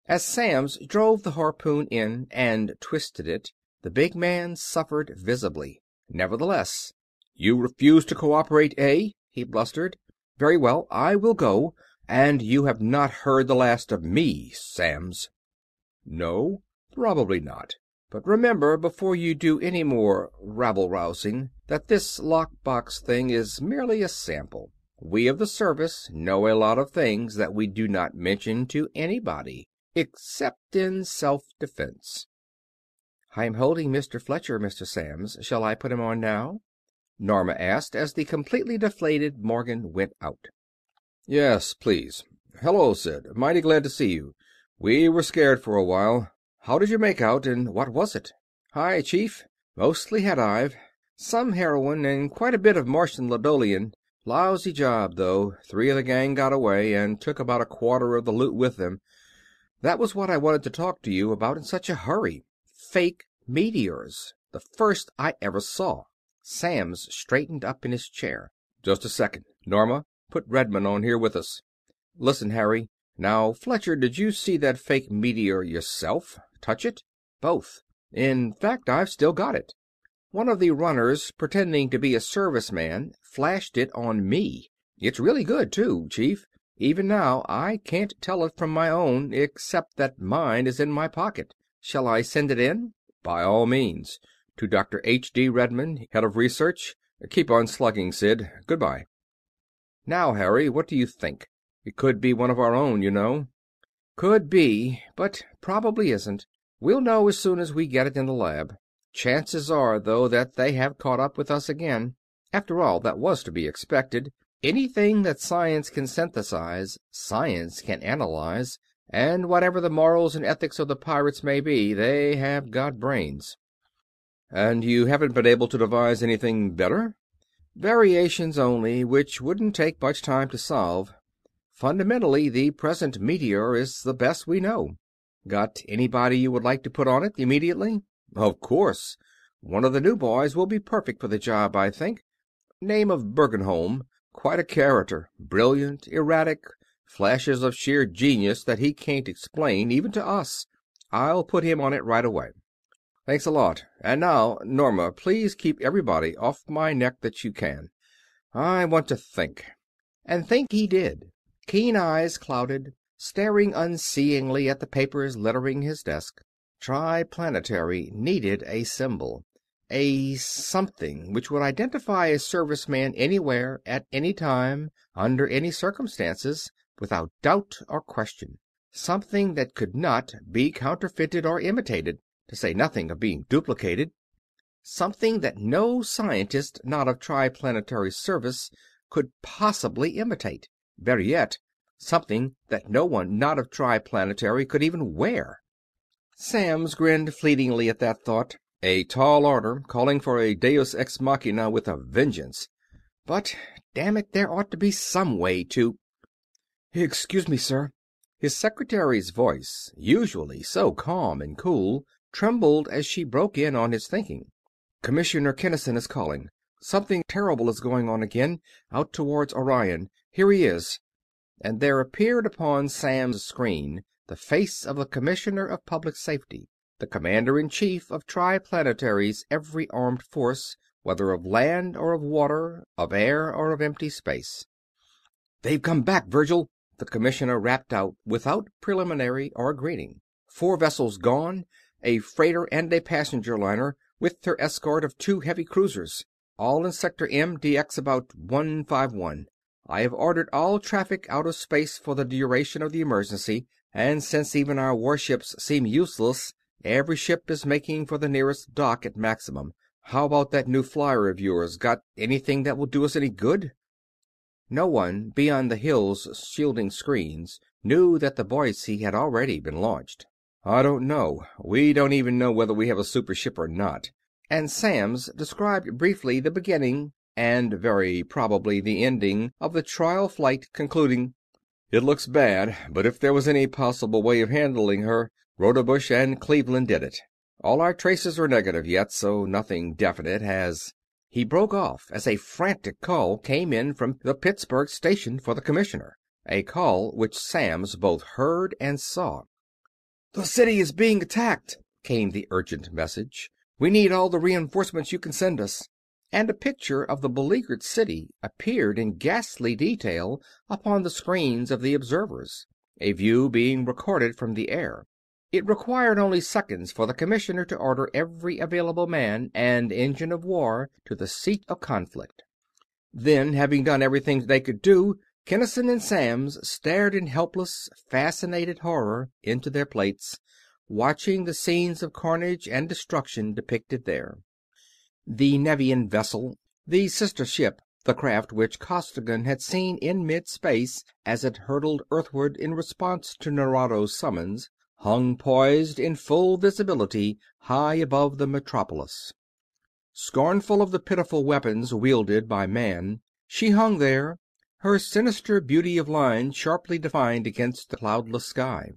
As Samms drove the harpoon in and twisted it, the big man suffered visibly. Nevertheless "You refuse to cooperate, eh?" he blustered. "Very well, I will go. And you have not heard the last of me, Samms." "No? Probably not. But remember, before you do any more rabble rousing, that this lock box thing is merely a sample. We of the Service know a lot of things that we do not mention to anybody except in self defense. I am holding Mr. Fletcher, Mr. Samms. Shall I put him on now?" Norma asked, as the completely deflated Morgan went out. "Yes, please. Hello, Sid. Mighty glad to see you. We were scared for a while. How did you make out, and what was it?" "Hi, Chief. Mostly head I've. Some heroin and quite a bit of Martian Lodolian. Lousy job, though. Three of the gang got away, and took about a quarter of the loot with them. That was what I wanted to talk to you about in such a hurry. Fake Meteors. The first I ever saw." Samms straightened up in his chair. "Just a second. Norma, put Redmond on here with us. Listen, Harry. Now, Fletcher, did you see that fake meteor yourself? Touch it?" "Both. In fact, I've still got it. One of the runners, pretending to be a serviceman, flashed it on me. It's really good, too, Chief. Even now I can't tell it from my own, except that mine is in my pocket. Shall I send it in?" By all means. To Dr. H. D. Redman, Head of Research. Keep on slugging, Sid. Good by." "Now, Harry, what do you think? It could be one of our own, you know." "Could be, but probably isn't. We'll know as soon as we get it in the lab. Chances are, though, that they have caught up with us again. After all, that was to be expected. Anything that science can synthesize, science can analyze and whatever the morals and ethics of the pirates may be, they have got brains." "And you haven't been able to devise anything better?" "Variations only, which wouldn't take much time to solve. Fundamentally, the present meteor is the best we know. Got anybody you would like to put on it, immediately?" "Of course. One of the new boys will be perfect for the job, I think. Name of Bergenholm. Quite a character. Brilliant, erratic. Flashes of sheer genius that he can't explain, even to us. I'll put him on it right away." "Thanks a lot. And now, Norma, please keep everybody off my neck that you can. I want to think." And think he did, keen eyes clouded, staring unseeingly at the papers littering his desk. Triplanetary needed a symbol a something which would identify a serviceman anywhere, at any time, under any circumstances without doubt or question, something that could not be counterfeited or imitated, to say nothing of being duplicated, something that no scientist not of Triplanetary Service could possibly imitate. Better yet, something that no one not of Triplanetary could even wear. Samms grinned fleetingly at that thought. A tall order, calling for a deus ex machina with a vengeance. But, damn it, there ought to be some way to "Excuse me, sir." His secretary's voice, usually so calm and cool, trembled as she broke in on his thinking. "Commissioner Kinnison is calling. Something terrible is going on again, out towards Orion. Here he is." And there appeared upon Sam's screen the face of the Commissioner of Public Safety, the Commander in Chief of Triplanetary's every armed force, whether of land or of water, of air or of empty space. "They've come back, Virgil!" The commissioner rapped out without preliminary or greeting. Four vessels gone, a freighter and a passenger liner, with her escort of two heavy cruisers. All in Sector MDX about 151. I have ordered all traffic out of space for the duration of the emergency, and since even our warships seem useless, every ship is making for the nearest dock at maximum. How about that new flyer of yours? Got anything that will do us any good? No one, beyond the hill's shielding screens, knew that the Boise had already been launched. "I don't know. We don't even know whether we have a super ship or not," and Samms described briefly the beginning and very probably the ending of the trial flight, concluding: "It looks bad, but if there was any possible way of handling her, Rodebush and Cleveland did it. All our traces are negative yet, so nothing definite has...." He broke off as a frantic call came in from the Pittsburgh station for the commissioner a call which Samms both heard and saw. "The city is being attacked!" came the urgent message. "We need all the reinforcements you can send us!" And a picture of the beleaguered city appeared in ghastly detail upon the screens of the observers, a view being recorded from the air. It required only seconds for the Commissioner to order every available man and engine of war to the seat of conflict. Then, having done everything they could do, Kinnison and Samms stared in helpless, fascinated horror into their plates, watching the scenes of carnage and destruction depicted there. The Nevian vessel, the sister ship, the craft which Costigan had seen in mid space as it hurtled earthward in response to Nerado's summons hung poised in full visibility high above the metropolis. Scornful of the pitiful weapons wielded by man, she hung there, her sinister beauty of line sharply defined against the cloudless sky.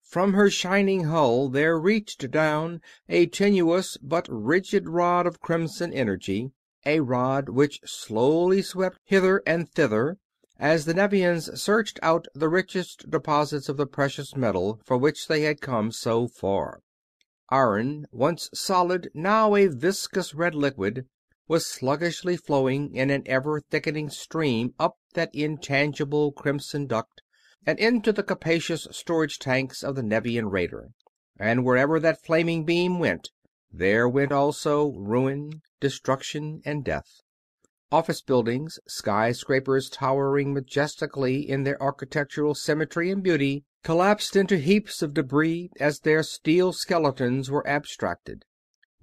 From her shining hull there reached down a tenuous but rigid rod of crimson energy, a rod which slowly swept hither and thither as the Nevians searched out the richest deposits of the precious metal for which they had come so far. Iron, once solid, now a viscous red liquid, was sluggishly flowing in an ever thickening stream up that intangible crimson duct and into the capacious storage tanks of the Nevian raider. And wherever that flaming beam went, there went also ruin, destruction, and death. Office buildings, skyscrapers towering majestically in their architectural symmetry and beauty, collapsed into heaps of debris as their steel skeletons were abstracted.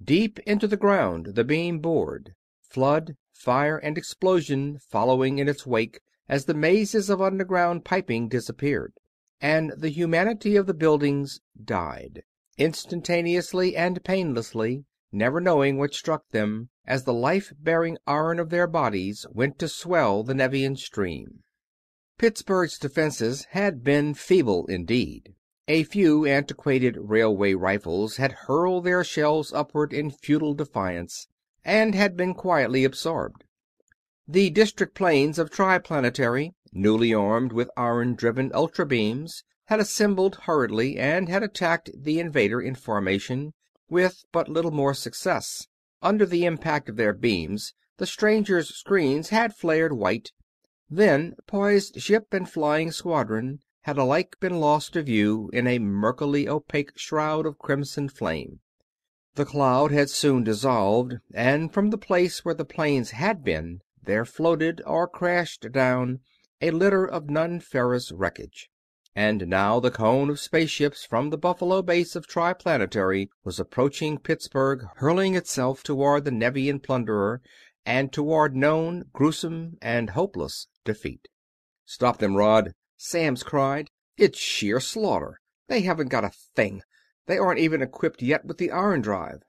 Deep into the ground the beam bored, flood, fire, and explosion following in its wake as the mazes of underground piping disappeared. And the humanity of the buildings died, instantaneously and painlessly never knowing what struck them as the life bearing iron of their bodies went to swell the Nevian stream. Pittsburgh's defenses had been feeble indeed. A few antiquated railway rifles had hurled their shells upward in futile defiance, and had been quietly absorbed. The district planes of Triplanetary, newly armed with iron driven ultra beams, had assembled hurriedly and had attacked the invader in formation with but little more success. Under the impact of their beams the stranger's screens had flared white; then poised ship and flying squadron had alike been lost to view in a murkily opaque shroud of crimson flame. The cloud had soon dissolved, and from the place where the planes had been there floated, or crashed down, a litter of nonferrous wreckage. And now the cone of spaceships from the Buffalo base of Triplanetary was approaching Pittsburgh, hurling itself toward the Nevian plunderer and toward known, gruesome, and hopeless defeat. "Stop them, Rod!" Samms cried. "It's sheer slaughter! They haven't got a thing! They aren't even equipped yet with the iron drive!"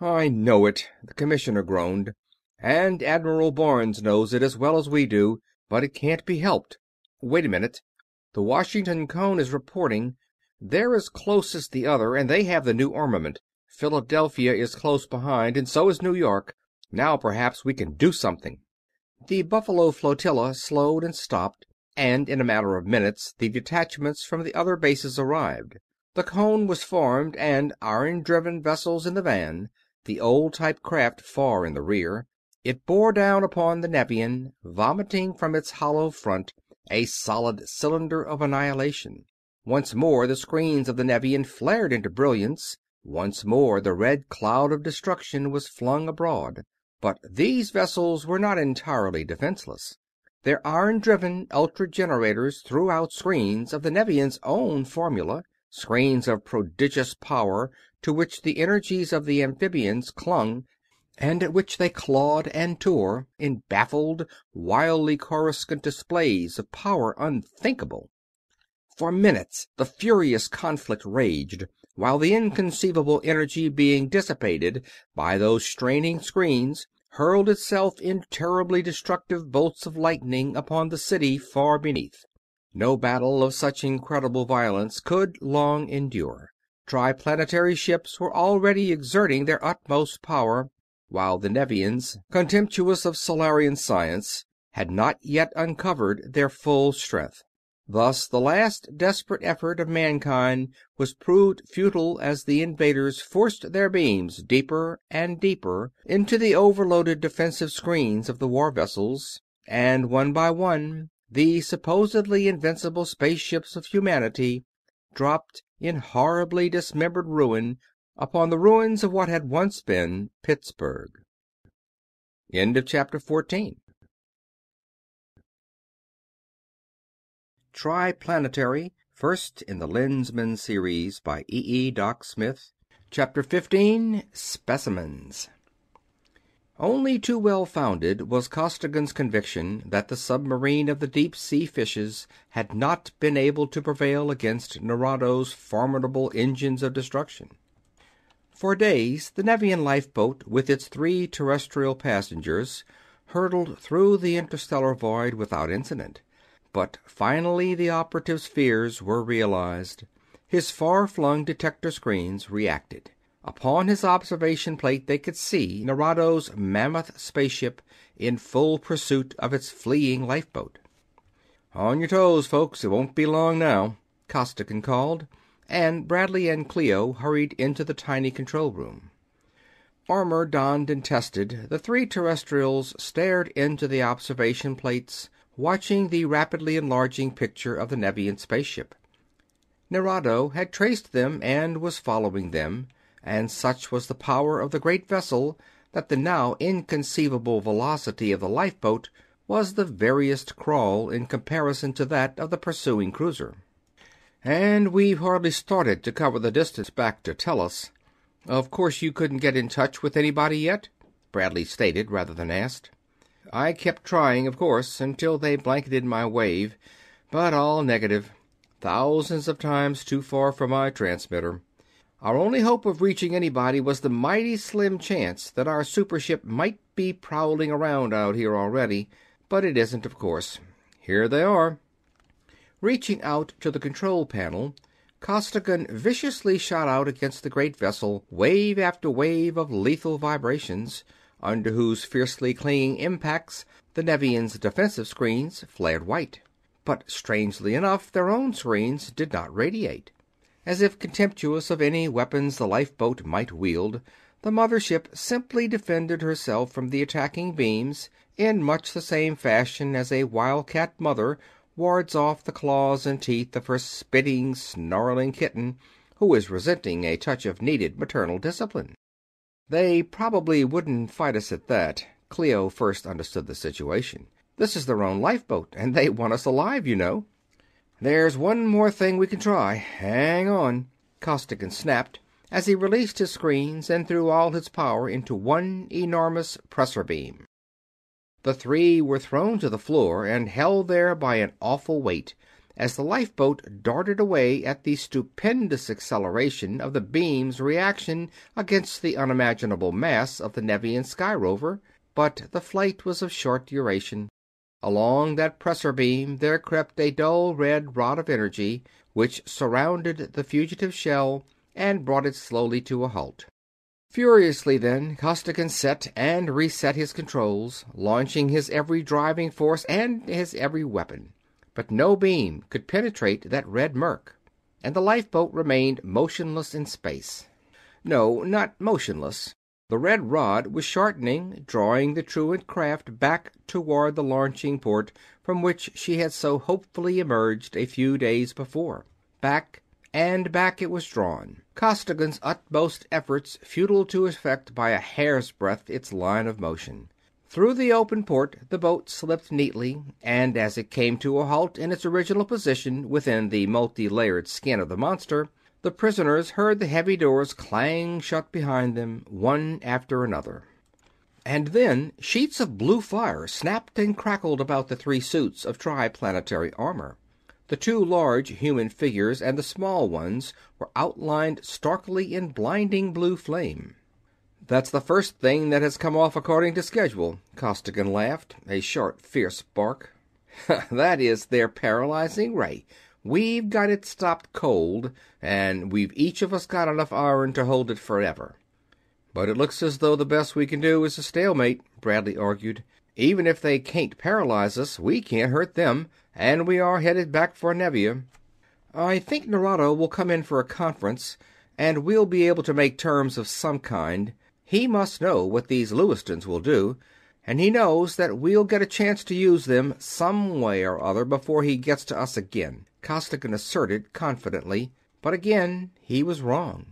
"I know it," the Commissioner groaned, "and Admiral Barnes knows it as well as we do. But it can't be helped. Wait a minute. The Washington cone is reporting. They're as close as the other, and they have the new armament. Philadelphia is close behind, and so is New York. Now perhaps we can do something." The Buffalo flotilla slowed and stopped, and in a matter of minutes the detachments from the other bases arrived. The cone was formed, and iron driven vessels in the van, the old type craft far in the rear, it bore down upon the Nevian, vomiting from its hollow front a solid cylinder of annihilation. Once more the screens of the Nevian flared into brilliance; once more the red cloud of destruction was flung abroad. But these vessels were not entirely defenseless. Their iron driven ultra generators threw out screens of the Nevians' own formula, screens of prodigious power to which the energies of the amphibians clung and at which they clawed and tore in baffled, wildly coruscant displays of power unthinkable. For minutes the furious conflict raged, while the inconceivable energy being dissipated by those straining screens hurled itself in terribly destructive bolts of lightning upon the city far beneath. No battle of such incredible violence could long endure. Triplanetary ships were already exerting their utmost power while the Nevians, contemptuous of Solarian science, had not yet uncovered their full strength. Thus the last desperate effort of mankind was proved futile as the invaders forced their beams deeper and deeper into the overloaded defensive screens of the war vessels, and one by one the supposedly invincible spaceships of humanity dropped in horribly dismembered ruin upon the ruins of what had once been Pittsburgh. Chapter Fourteen. Triplanetary, first in the Lensman series by E. E. Doc Smith. Chapter 15 Specimens Only too well founded was Costigan's conviction that the submarine of the deep sea fishes had not been able to prevail against Nerado's formidable engines of destruction. For days the Nevian lifeboat, with its three terrestrial passengers, hurtled through the interstellar void without incident. But finally the operative's fears were realized. His far flung detector screens reacted. Upon his observation plate they could see Nerado's mammoth spaceship in full pursuit of its fleeing lifeboat. "On your toes, folks; it won't be long now," Costigan called and Bradley and Clio hurried into the tiny control room. Armor donned and tested, the three Terrestrials stared into the observation plates, watching the rapidly enlarging picture of the Nevian spaceship. Nerado had traced them and was following them, and such was the power of the great vessel that the now inconceivable velocity of the lifeboat was the veriest crawl in comparison to that of the pursuing cruiser. And we've hardly started to cover the distance back to Tellus. Of course you couldn't get in touch with anybody yet?" Bradley stated, rather than asked. "I kept trying, of course, until they blanketed my wave, but all negative. Thousands of times too far for my transmitter. Our only hope of reaching anybody was the mighty slim chance that our super ship might be prowling around out here already. But it isn't, of course. Here they are." Reaching out to the control panel, Costigan viciously shot out against the great vessel wave after wave of lethal vibrations, under whose fiercely clinging impacts the Nevians' defensive screens flared white. But, strangely enough, their own screens did not radiate. As if contemptuous of any weapons the lifeboat might wield, the mother ship simply defended herself from the attacking beams in much the same fashion as a wildcat mother wards off the claws and teeth of her spitting, snarling kitten, who is resenting a touch of needed maternal discipline. "They probably wouldn't fight us at that." Clio first understood the situation. "This is their own lifeboat, and they want us alive, you know." "There's one more thing we can try. Hang on!" Costigan snapped as he released his screens and threw all his power into one enormous pressor beam. The three were thrown to the floor and held there by an awful weight as the lifeboat darted away at the stupendous acceleration of the beam's reaction against the unimaginable mass of the Nevian sky rover. But the flight was of short duration. Along that pressor beam there crept a dull red rod of energy which surrounded the fugitive shell and brought it slowly to a halt. Furiously, then, Costigan set and reset his controls, launching his every driving force and his every weapon. But no beam could penetrate that red murk, and the lifeboat remained motionless in space. No, not motionless. The red rod was shortening, drawing the truant craft back toward the launching port from which she had so hopefully emerged a few days before. Back and back it was drawn, Costigan's utmost efforts futile to effect by a hair's breadth its line of motion. Through the open port the boat slipped neatly, and as it came to a halt in its original position within the multi-layered skin of the monster, the prisoners heard the heavy doors clang shut behind them, one after another. And then sheets of blue fire snapped and crackled about the three suits of triplanetary armor. The two large human figures and the small ones were outlined starkly in blinding blue flame. "That's the first thing that has come off according to schedule," Costigan laughed, a short, fierce bark. *laughs* "That is their paralyzing ray. We've got it stopped cold, and we've each of us got enough iron to hold it forever." "But it looks as though the best we can do is a stalemate," Bradley argued. Even if they can't paralyze us, we can't hurt them, and we are headed back for Nevia. I think Nerado will come in for a conference, and we'll be able to make terms of some kind. He must know what these Lewistons will do, and he knows that we'll get a chance to use them some way or other before he gets to us again, Costigan asserted confidently, but again he was wrong.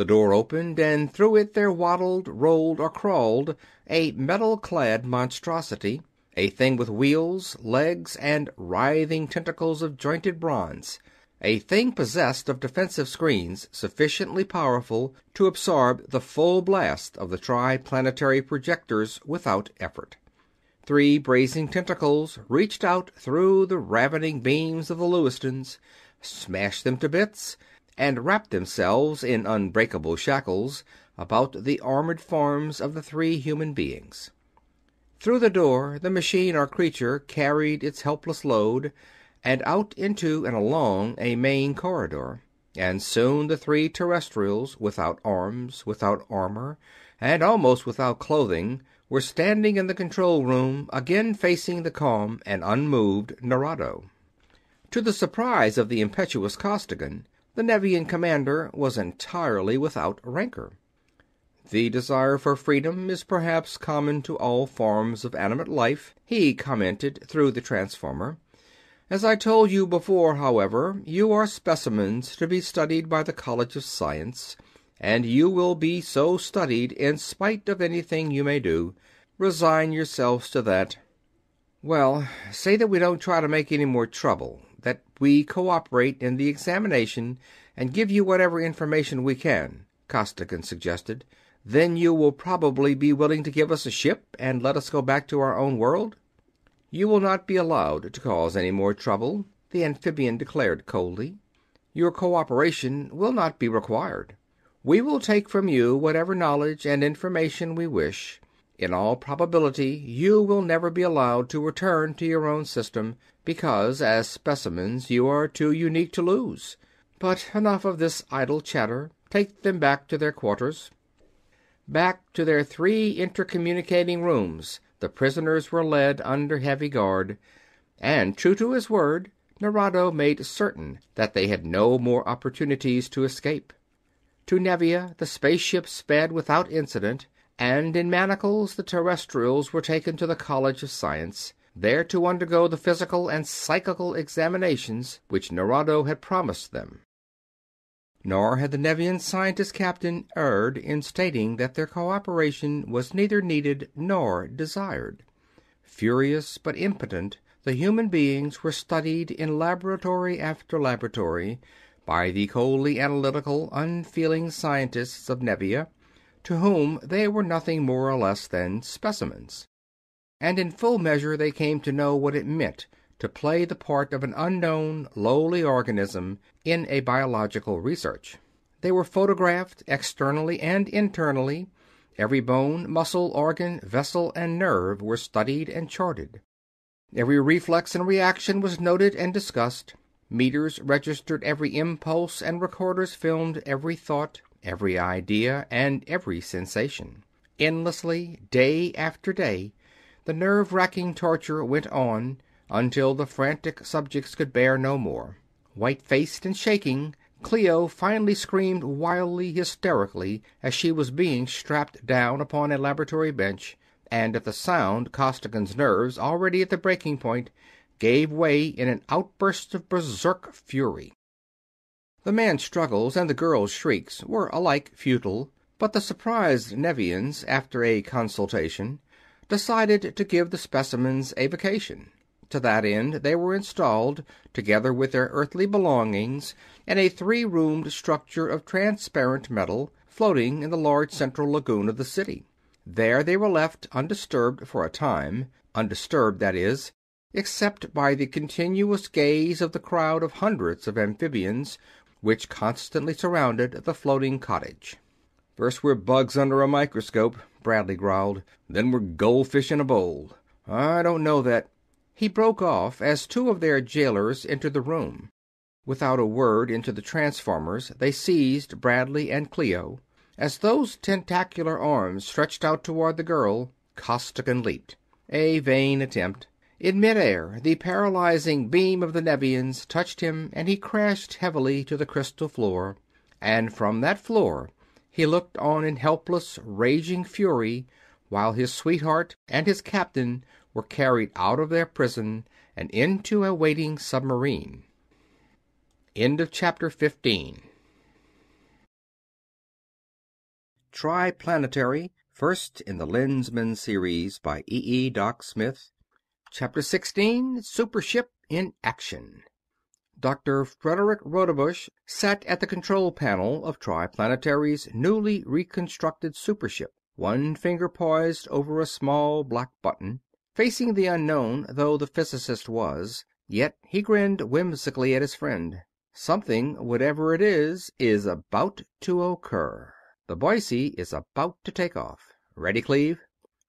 The door opened, and through it there waddled, rolled, or crawled a metal clad monstrosity, a thing with wheels, legs, and writhing tentacles of jointed bronze, a thing possessed of defensive screens sufficiently powerful to absorb the full blast of the Triplanetary projectors without effort. Three brazen tentacles reached out through the ravening beams of the Lewistons, smashed them to bits and wrapped themselves in unbreakable shackles about the armored forms of the three human beings. Through the door the machine or creature carried its helpless load, and out into and along a main corridor. And soon the three Terrestrials, without arms, without armor, and almost without clothing, were standing in the control room, again facing the calm and unmoved Nerado. To the surprise of the impetuous Costigan, the Nevian commander was entirely without rancor. The desire for freedom is perhaps common to all forms of animate life, he commented through the transformer. As I told you before, however, you are specimens to be studied by the College of Science, and you will be so studied in spite of anything you may do. Resign yourselves to that. Well, say that we don't try to make any more trouble, that we cooperate in the examination and give you whatever information we can," Costigan suggested. "Then you will probably be willing to give us a ship and let us go back to our own world?" "You will not be allowed to cause any more trouble," the amphibian declared coldly. "Your cooperation will not be required. We will take from you whatever knowledge and information we wish. In all probability you will never be allowed to return to your own system, because, as specimens, you are too unique to lose. But enough of this idle chatter. Take them back to their quarters." Back to their three intercommunicating rooms the prisoners were led under heavy guard, and, true to his word, Nerado made certain that they had no more opportunities to escape. To Nevia the spaceship sped without incident and in manacles the Terrestrials were taken to the College of Science, there to undergo the physical and psychical examinations which Nerado had promised them. Nor had the Nevian scientist captain erred in stating that their cooperation was neither needed nor desired. Furious but impotent, the human beings were studied in laboratory after laboratory by the coldly analytical, unfeeling scientists of Nevia, to whom they were nothing more or less than specimens. And in full measure they came to know what it meant to play the part of an unknown, lowly organism in a biological research. They were photographed, externally and internally; every bone, muscle, organ, vessel, and nerve were studied and charted. Every reflex and reaction was noted and discussed. Meters registered every impulse and recorders filmed every thought every idea, and every sensation. Endlessly, day after day, the nerve racking torture went on until the frantic subjects could bear no more. White faced and shaking, Clio finally screamed wildly, hysterically, as she was being strapped down upon a laboratory bench, and at the sound Costigan's nerves, already at the breaking point, gave way in an outburst of berserk fury. The man's struggles and the girl's shrieks were alike futile, but the surprised Nevians, after a consultation, decided to give the specimens a vacation. To that end they were installed, together with their earthly belongings, in a three roomed structure of transparent metal, floating in the large central lagoon of the city. There they were left undisturbed for a time undisturbed, that is, except by the continuous gaze of the crowd of hundreds of amphibians which constantly surrounded the floating cottage. "First we're bugs under a microscope," Bradley growled. "Then we're goldfish in a bowl. I don't know that He broke off as two of their jailers entered the room. Without a word into the transformers they seized Bradley and Clio. As those tentacular arms stretched out toward the girl, Costigan leaped. A vain attempt. In mid air the paralyzing beam of the Nevians touched him and he crashed heavily to the crystal floor, and from that floor he looked on in helpless, raging fury while his sweetheart and his captain were carried out of their prison and into a waiting submarine. Chapter Fifteen. Triplanetary, first in the Lensman series by E. E. Dock Smith. CHAPTER 16 SUPERSHIP IN ACTION Dr. Frederick Rodebush sat at the control panel of Triplanetary's newly reconstructed supership, one finger poised over a small black button. Facing the unknown though the physicist was, yet he grinned whimsically at his friend. "Something, whatever it is, is about to occur. The Boise is about to take off. Ready, Cleve?"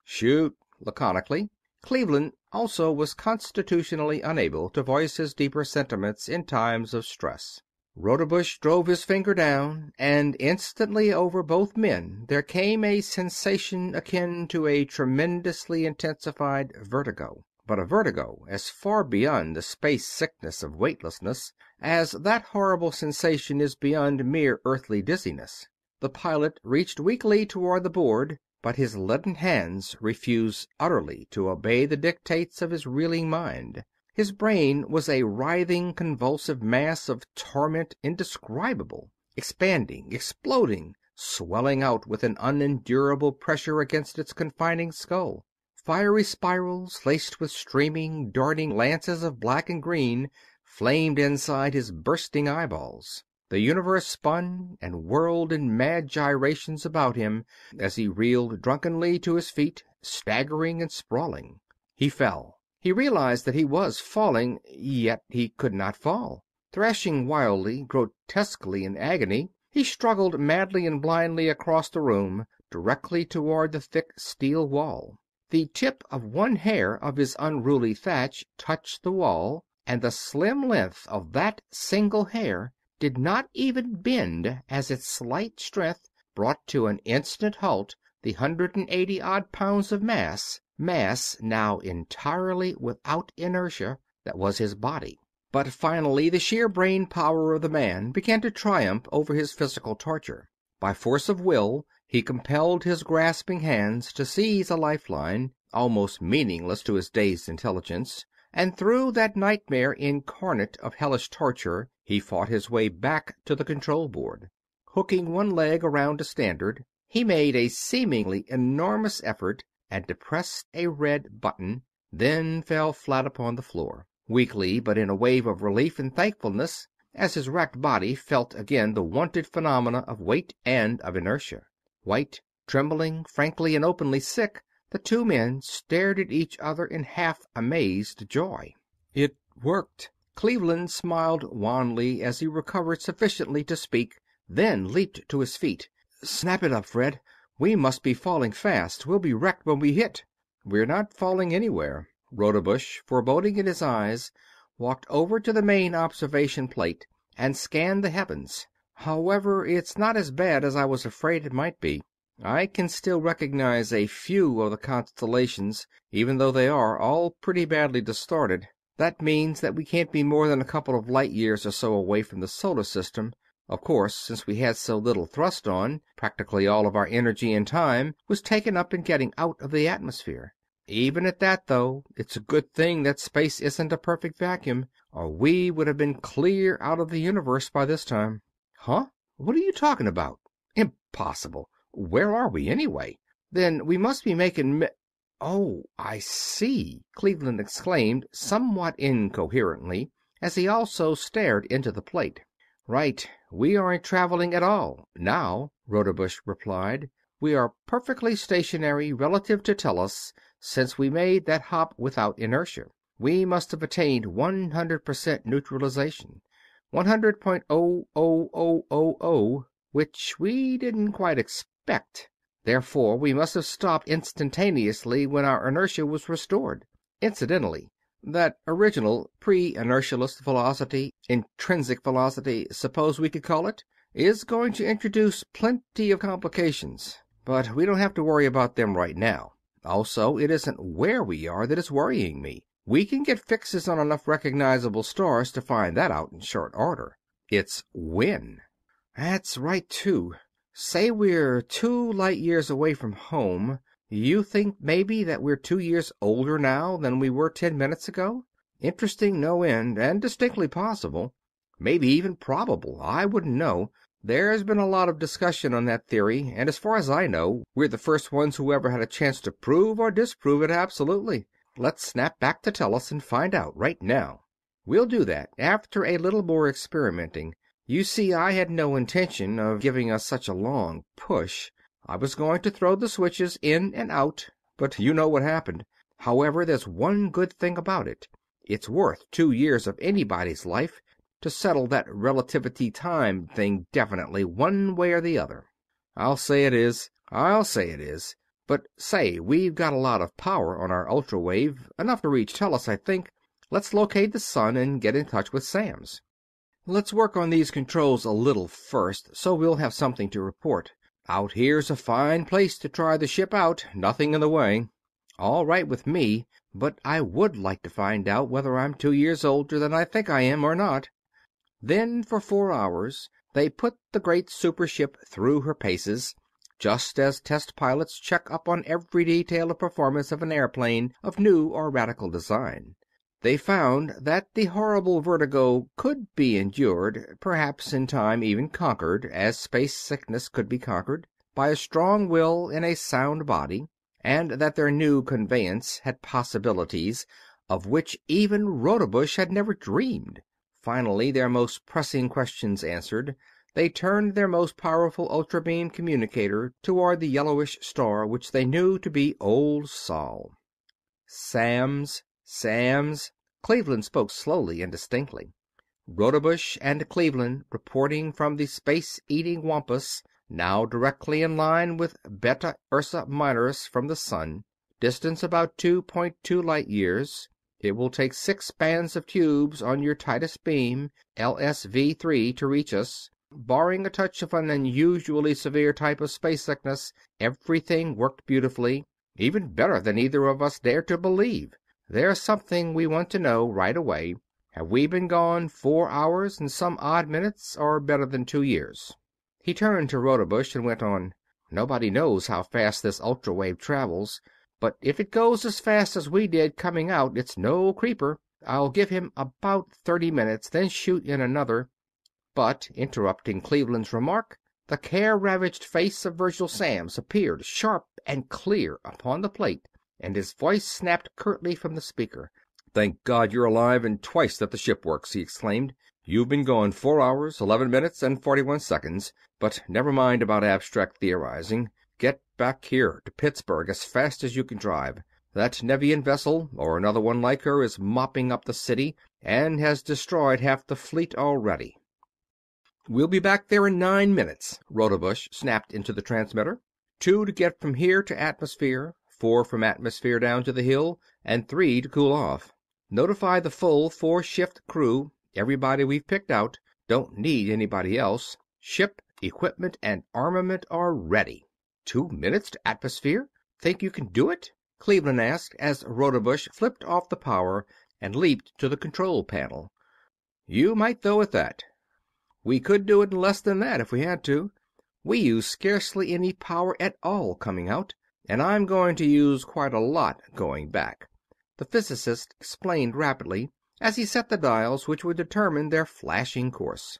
"Shoot!" laconically. Cleveland also was constitutionally unable to voice his deeper sentiments in times of stress. Rodebush drove his finger down, and instantly over both men there came a sensation akin to a tremendously intensified vertigo, but a vertigo as far beyond the space sickness of weightlessness as that horrible sensation is beyond mere earthly dizziness. The pilot reached weakly toward the board but his leaden hands refused utterly to obey the dictates of his reeling mind. His brain was a writhing, convulsive mass of torment indescribable, expanding, exploding, swelling out with an unendurable pressure against its confining skull. Fiery spirals, laced with streaming, darting lances of black and green, flamed inside his bursting eyeballs. The universe spun and whirled in mad gyrations about him as he reeled drunkenly to his feet, staggering and sprawling. He fell. He realized that he was falling, yet he could not fall. Thrashing wildly, grotesquely in agony, he struggled madly and blindly across the room, directly toward the thick steel wall. The tip of one hair of his unruly thatch touched the wall, and the slim length of that single hair did not even bend as its slight strength brought to an instant halt the hundred and eighty odd pounds of mass mass now entirely without inertia that was his body. But finally the sheer brain power of the man began to triumph over his physical torture. By force of will he compelled his grasping hands to seize a lifeline, almost meaningless to his dazed intelligence. And through that nightmare incarnate of hellish torture he fought his way back to the control board. Hooking one leg around a standard, he made a seemingly enormous effort and depressed a red button, then fell flat upon the floor, weakly but in a wave of relief and thankfulness as his racked body felt again the wonted phenomena of weight and of inertia. White, trembling, frankly and openly sick the two men stared at each other in half amazed joy. It worked. Cleveland smiled wanly as he recovered sufficiently to speak, then leaped to his feet. "Snap it up, Fred! We must be falling fast. We'll be wrecked when we hit!" "We're not falling anywhere." Rodebush, foreboding in his eyes, walked over to the main observation plate and scanned the heavens. "However, it's not as bad as I was afraid it might be. I can still recognize a few of the constellations, even though they are all pretty badly distorted. That means that we can't be more than a couple of light years or so away from the solar system. Of course, since we had so little thrust on, practically all of our energy and time was taken up in getting out of the atmosphere. Even at that, though, it's a good thing that space isn't a perfect vacuum, or we would have been clear out of the universe by this time." "Huh? What are you talking about? Impossible! Where are we, anyway? Then we must be making mi "Oh, I see!" Cleveland exclaimed somewhat incoherently, as he also stared into the plate. "Right. We aren't traveling at all now," Rodebush replied. "We are perfectly stationary relative to Tellus since we made that hop without inertia. We must have attained one hundred percent neutralization one hundred point oh oh oh oh, oh which we didn't quite expect expect. Therefore we must have stopped instantaneously when our inertia was restored. Incidentally, that original pre inertialist velocity intrinsic velocity, suppose we could call it is going to introduce plenty of complications, but we don't have to worry about them right now. Also, it isn't where we are that is worrying me. We can get fixes on enough recognizable stars to find that out in short order. It's when. That's right, too. Say we're two light years away from home. You think, maybe, that we're two years older now than we were ten minutes ago? Interesting no end, and distinctly possible. Maybe even probable. I wouldn't know. There's been a lot of discussion on that theory, and as far as I know, we're the first ones who ever had a chance to prove or disprove it absolutely. Let's snap back to Tellus and find out, right now." "We'll do that, after a little more experimenting. You see, I had no intention of giving us such a long push. I was going to throw the switches in and out, but you know what happened. However, there's one good thing about it. It's worth two years of anybody's life to settle that relativity time thing definitely, one way or the other." "I'll say it is. I'll say it is. But say, we've got a lot of power on our ultra wave, enough to reach Tellus, I think. Let's locate the sun and get in touch with Samms." Let's work on these controls a little first, so we'll have something to report. Out here's a fine place to try the ship out nothing in the way." "All right with me, but I would like to find out whether I'm two years older than I think I am, or not." Then for four hours they put the great super ship through her paces, just as test pilots check up on every detail of performance of an airplane of new or radical design. They found that the horrible vertigo could be endured, perhaps in time even conquered, as space sickness could be conquered, by a strong will in a sound body, and that their new conveyance had possibilities of which even Rodebush had never dreamed. Finally, their most pressing questions answered, they turned their most powerful ultra beam communicator toward the yellowish star which they knew to be Old Sol. Samms Sam's Cleveland spoke slowly and distinctly. Rodebush and Cleveland reporting from the space eating wampus, now directly in line with Beta Ursae Minoris from the sun. Distance about two point two light years. It will take six spans of tubes on your Titus beam, LSV 3, to reach us. Barring a touch of an unusually severe type of space sickness, everything worked beautifully even better than either of us dared to believe. There's something we want to know right away. Have we been gone four hours and some odd minutes, or better than two years?" He turned to Rodebush and went on. "Nobody knows how fast this ultra wave travels, but if it goes as fast as we did coming out it's no creeper. I'll give him about thirty minutes, then shoot in another But, interrupting Cleveland's remark, the care ravaged face of Virgil Samms appeared sharp and clear upon the plate and his voice snapped curtly from the speaker. "Thank God you're alive and twice that the ship works!" he exclaimed. "You've been gone four hours, eleven minutes, and forty one seconds, but never mind about abstract theorizing. Get back here to Pittsburgh as fast as you can drive. That Nevian vessel, or another one like her, is mopping up the city, and has destroyed half the fleet already." "We'll be back there in nine minutes," Rodebush snapped into the transmitter. "Two to get from here to atmosphere four from atmosphere down to the hill, and three to cool off. Notify the full four shift crew everybody we've picked out. Don't need anybody else. Ship, equipment, and armament are ready." Two minutes to atmosphere? Think you can do it?" Cleveland asked as Rodebush flipped off the power and leaped to the control panel. "You might, though, at that. We could do it in less than that, if we had to. We use scarcely any power at all coming out and I'm going to use quite a lot going back," the physicist explained rapidly as he set the dials which would determine their flashing course.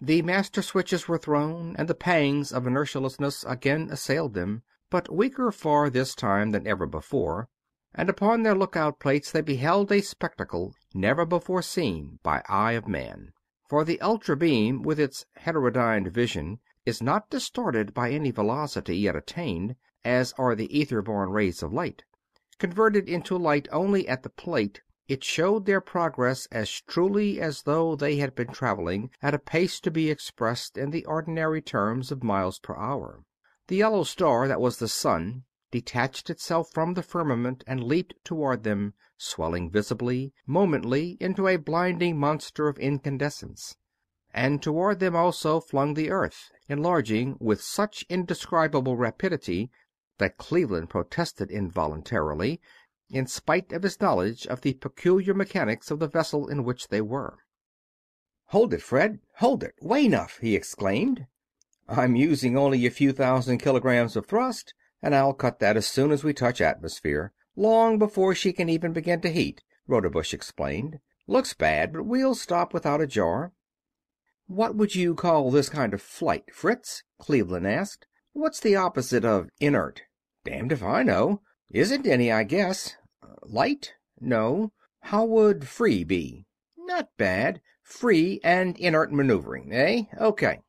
The master switches were thrown, and the pangs of inertialessness again assailed them, but weaker far this time than ever before, and upon their lookout plates they beheld a spectacle never before seen by eye of man. For the ultra beam, with its heterodyned vision, is not distorted by any velocity yet attained as are the ether born rays of light. Converted into light only at the plate, it showed their progress as truly as though they had been traveling at a pace to be expressed in the ordinary terms of miles per hour. The yellow star that was the sun detached itself from the firmament and leaped toward them, swelling visibly, momently, into a blinding monster of incandescence. And toward them also flung the earth, enlarging with such indescribable rapidity that Cleveland protested involuntarily, in spite of his knowledge of the peculiar mechanics of the vessel in which they were. "Hold it, Fred! Hold it! Way enough!" he exclaimed. "I'm using only a few thousand kilograms of thrust, and I'll cut that as soon as we touch atmosphere long before she can even begin to heat," Rodebush explained. "Looks bad, but we'll stop without a jar." "What would you call this kind of flight, Fritz?" Cleveland asked. "What's the opposite of inert? "Damned if I know. Isn't any, I guess. Light? No. How would free be?" "Not bad. Free and inert maneuvering.' Eh? Okay.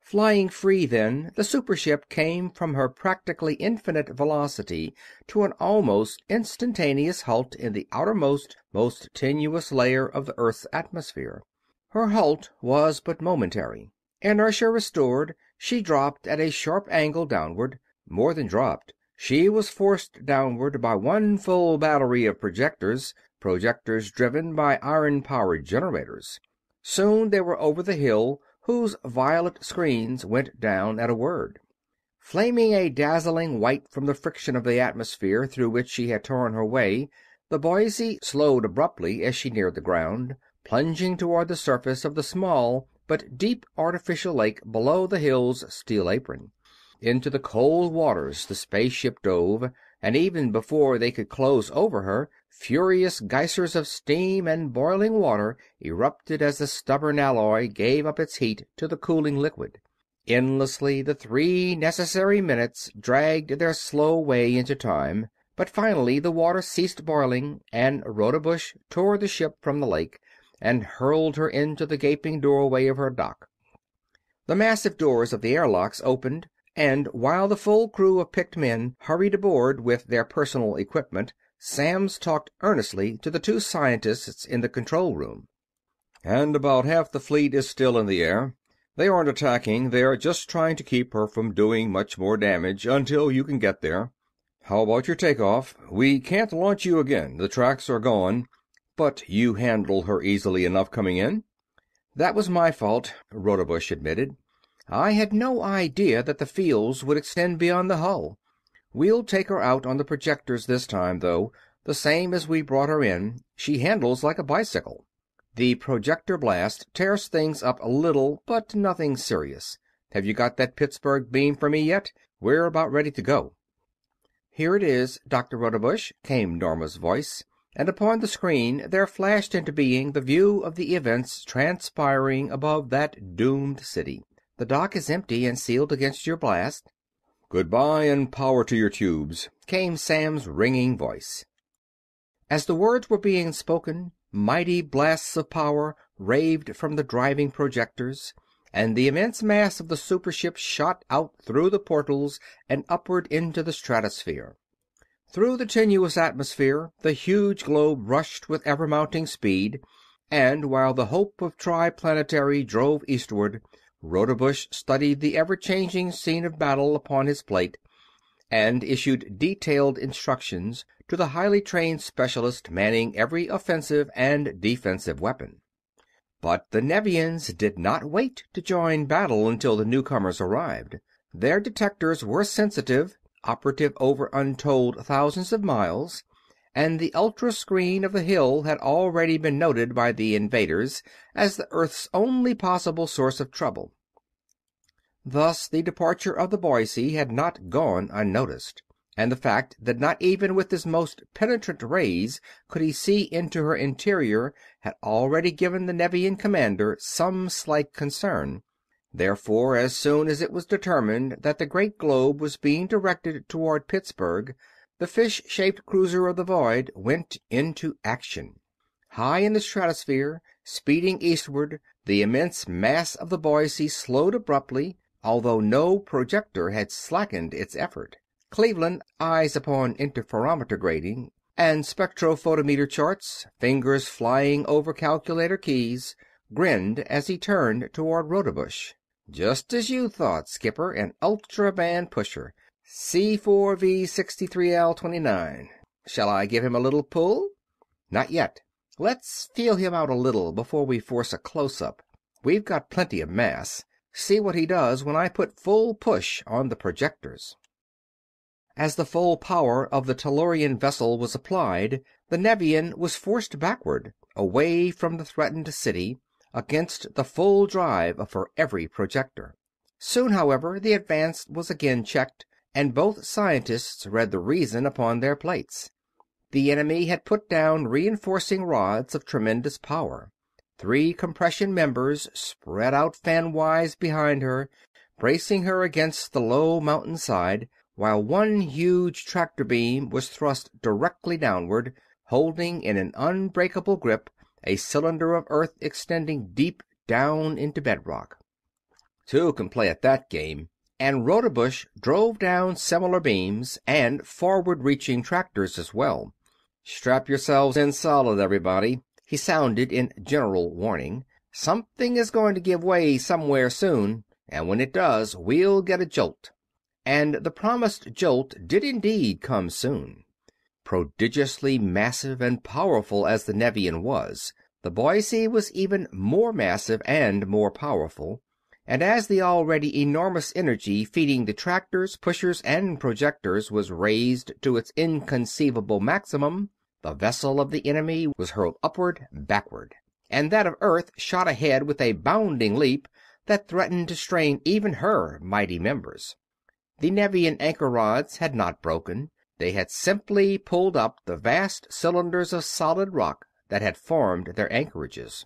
Flying free, then, the super ship came from her practically infinite velocity to an almost instantaneous halt in the outermost, most tenuous layer of the earth's atmosphere. Her halt was but momentary. Inertia restored, she dropped at a sharp angle downward. More than dropped, she was forced downward by one full battery of projectors projectors driven by iron powered generators. Soon they were over the hill, whose violet screens went down at a word. Flaming a dazzling white from the friction of the atmosphere through which she had torn her way, the Boise slowed abruptly as she neared the ground, plunging toward the surface of the small but deep artificial lake below the hill's steel apron. Into the cold waters the space ship dove, and even before they could close over her furious geysers of steam and boiling water erupted as the stubborn alloy gave up its heat to the cooling liquid. Endlessly the three necessary minutes dragged their slow way into time, but finally the water ceased boiling and Rodebush tore the ship from the lake and hurled her into the gaping doorway of her dock. The massive doors of the airlocks opened and while the full crew of picked men hurried aboard with their personal equipment Samms talked earnestly to the two scientists in the control room. "And about half the fleet is still in the air. They aren't attacking; they're just trying to keep her from doing much more damage until you can get there. How about your take off? We can't launch you again; the tracks are gone. But you handled her easily enough coming in." "That was my fault," Rodebush admitted. I had no idea that the fields would extend beyond the hull. We'll take her out on the projectors this time, though, the same as we brought her in she handles like a bicycle. The projector blast tears things up a little, but nothing serious. Have you got that Pittsburgh beam for me yet? We're about ready to go." "Here it is, Dr. Rodebush," came Norma's voice, and upon the screen there flashed into being the view of the events transpiring above that doomed city. The dock is empty and sealed against your blast." "Goodbye and power to your tubes!" came Sam's ringing voice. As the words were being spoken, mighty blasts of power raved from the driving projectors, and the immense mass of the super ship shot out through the portals and upward into the stratosphere. Through the tenuous atmosphere the huge globe rushed with ever mounting speed, and while the hope of Triplanetary drove eastward. Rodebush studied the ever changing scene of battle upon his plate and issued detailed instructions to the highly trained specialist manning every offensive and defensive weapon. But the Nevians did not wait to join battle until the newcomers arrived. Their detectors were sensitive, operative over untold thousands of miles, and the ultra-screen of the hill had already been noted by the invaders as the earth's only possible source of trouble. Thus the departure of the Boise had not gone unnoticed, and the fact that not even with his most penetrant rays could he see into her interior had already given the Nevian commander some slight concern. Therefore, as soon as it was determined that the great globe was being directed toward Pittsburgh, the fish shaped cruiser of the void went into action. High in the stratosphere, speeding eastward, the immense mass of the Boise slowed abruptly although no projector had slackened its effort. Cleveland, eyes upon interferometer grating and spectrophotometer charts, fingers flying over calculator keys, grinned as he turned toward Rodebush. "Just as you thought, Skipper an ultra band pusher. C4V63L29. Shall I give him a little pull?" "Not yet. Let's feel him out a little before we force a close up. We've got plenty of mass. See what he does when I put full push on the projectors." As the full power of the Tellurian vessel was applied, the Nevian was forced backward, away from the threatened city, against the full drive of her every projector. Soon, however, the advance was again checked, and both scientists read the reason upon their plates. The enemy had put down reinforcing rods of tremendous power. Three compression members spread out fanwise behind her, bracing her against the low mountainside, while one huge tractor beam was thrust directly downward, holding in an unbreakable grip a cylinder of earth extending deep down into bedrock. Two can play at that game, and Rodebush drove down similar beams and forward-reaching tractors as well. "Strap yourselves in solid, everybody!" he sounded in general warning. "Something is going to give way somewhere soon, and when it does we'll get a jolt." And the promised jolt did indeed come soon. Prodigiously massive and powerful as the Nevian was, the Boise was even more massive and more powerful, and as the already enormous energy feeding the tractors, pushers, and projectors was raised to its inconceivable maximum, the vessel of the enemy was hurled upward, backward. And that of Earth shot ahead with a bounding leap that threatened to strain even her mighty members. The Nevian anchor rods had not broken; they had simply pulled up the vast cylinders of solid rock that had formed their anchorages.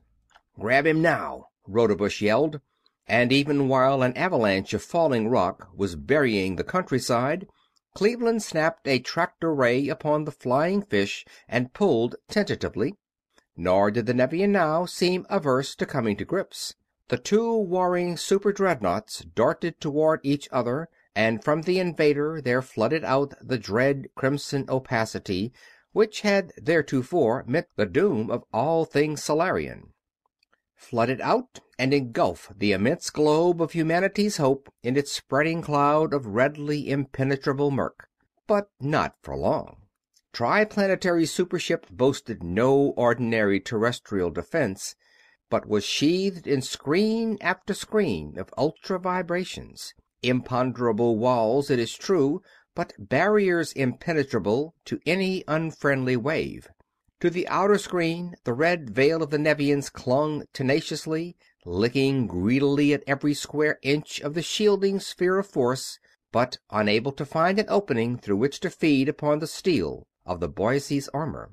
"Grab him now!" Rodebush yelled, and even while an avalanche of falling rock was burying the countryside. Cleveland snapped a tractor ray upon the flying fish and pulled tentatively. Nor did the Nevian now seem averse to coming to grips. The two warring super dreadnoughts darted toward each other, and from the invader there flooded out the dread crimson opacity which had theretofore meant the doom of all things Solarian flood it out and engulf the immense globe of humanity's hope in its spreading cloud of redly impenetrable murk. But not for long. Triplanetary super ship boasted no ordinary terrestrial defense, but was sheathed in screen after screen of ultra vibrations imponderable walls, it is true, but barriers impenetrable to any unfriendly wave. To the outer screen the red veil of the Nevians clung tenaciously, licking greedily at every square inch of the shielding sphere of force, but unable to find an opening through which to feed upon the steel of the Boise's armor.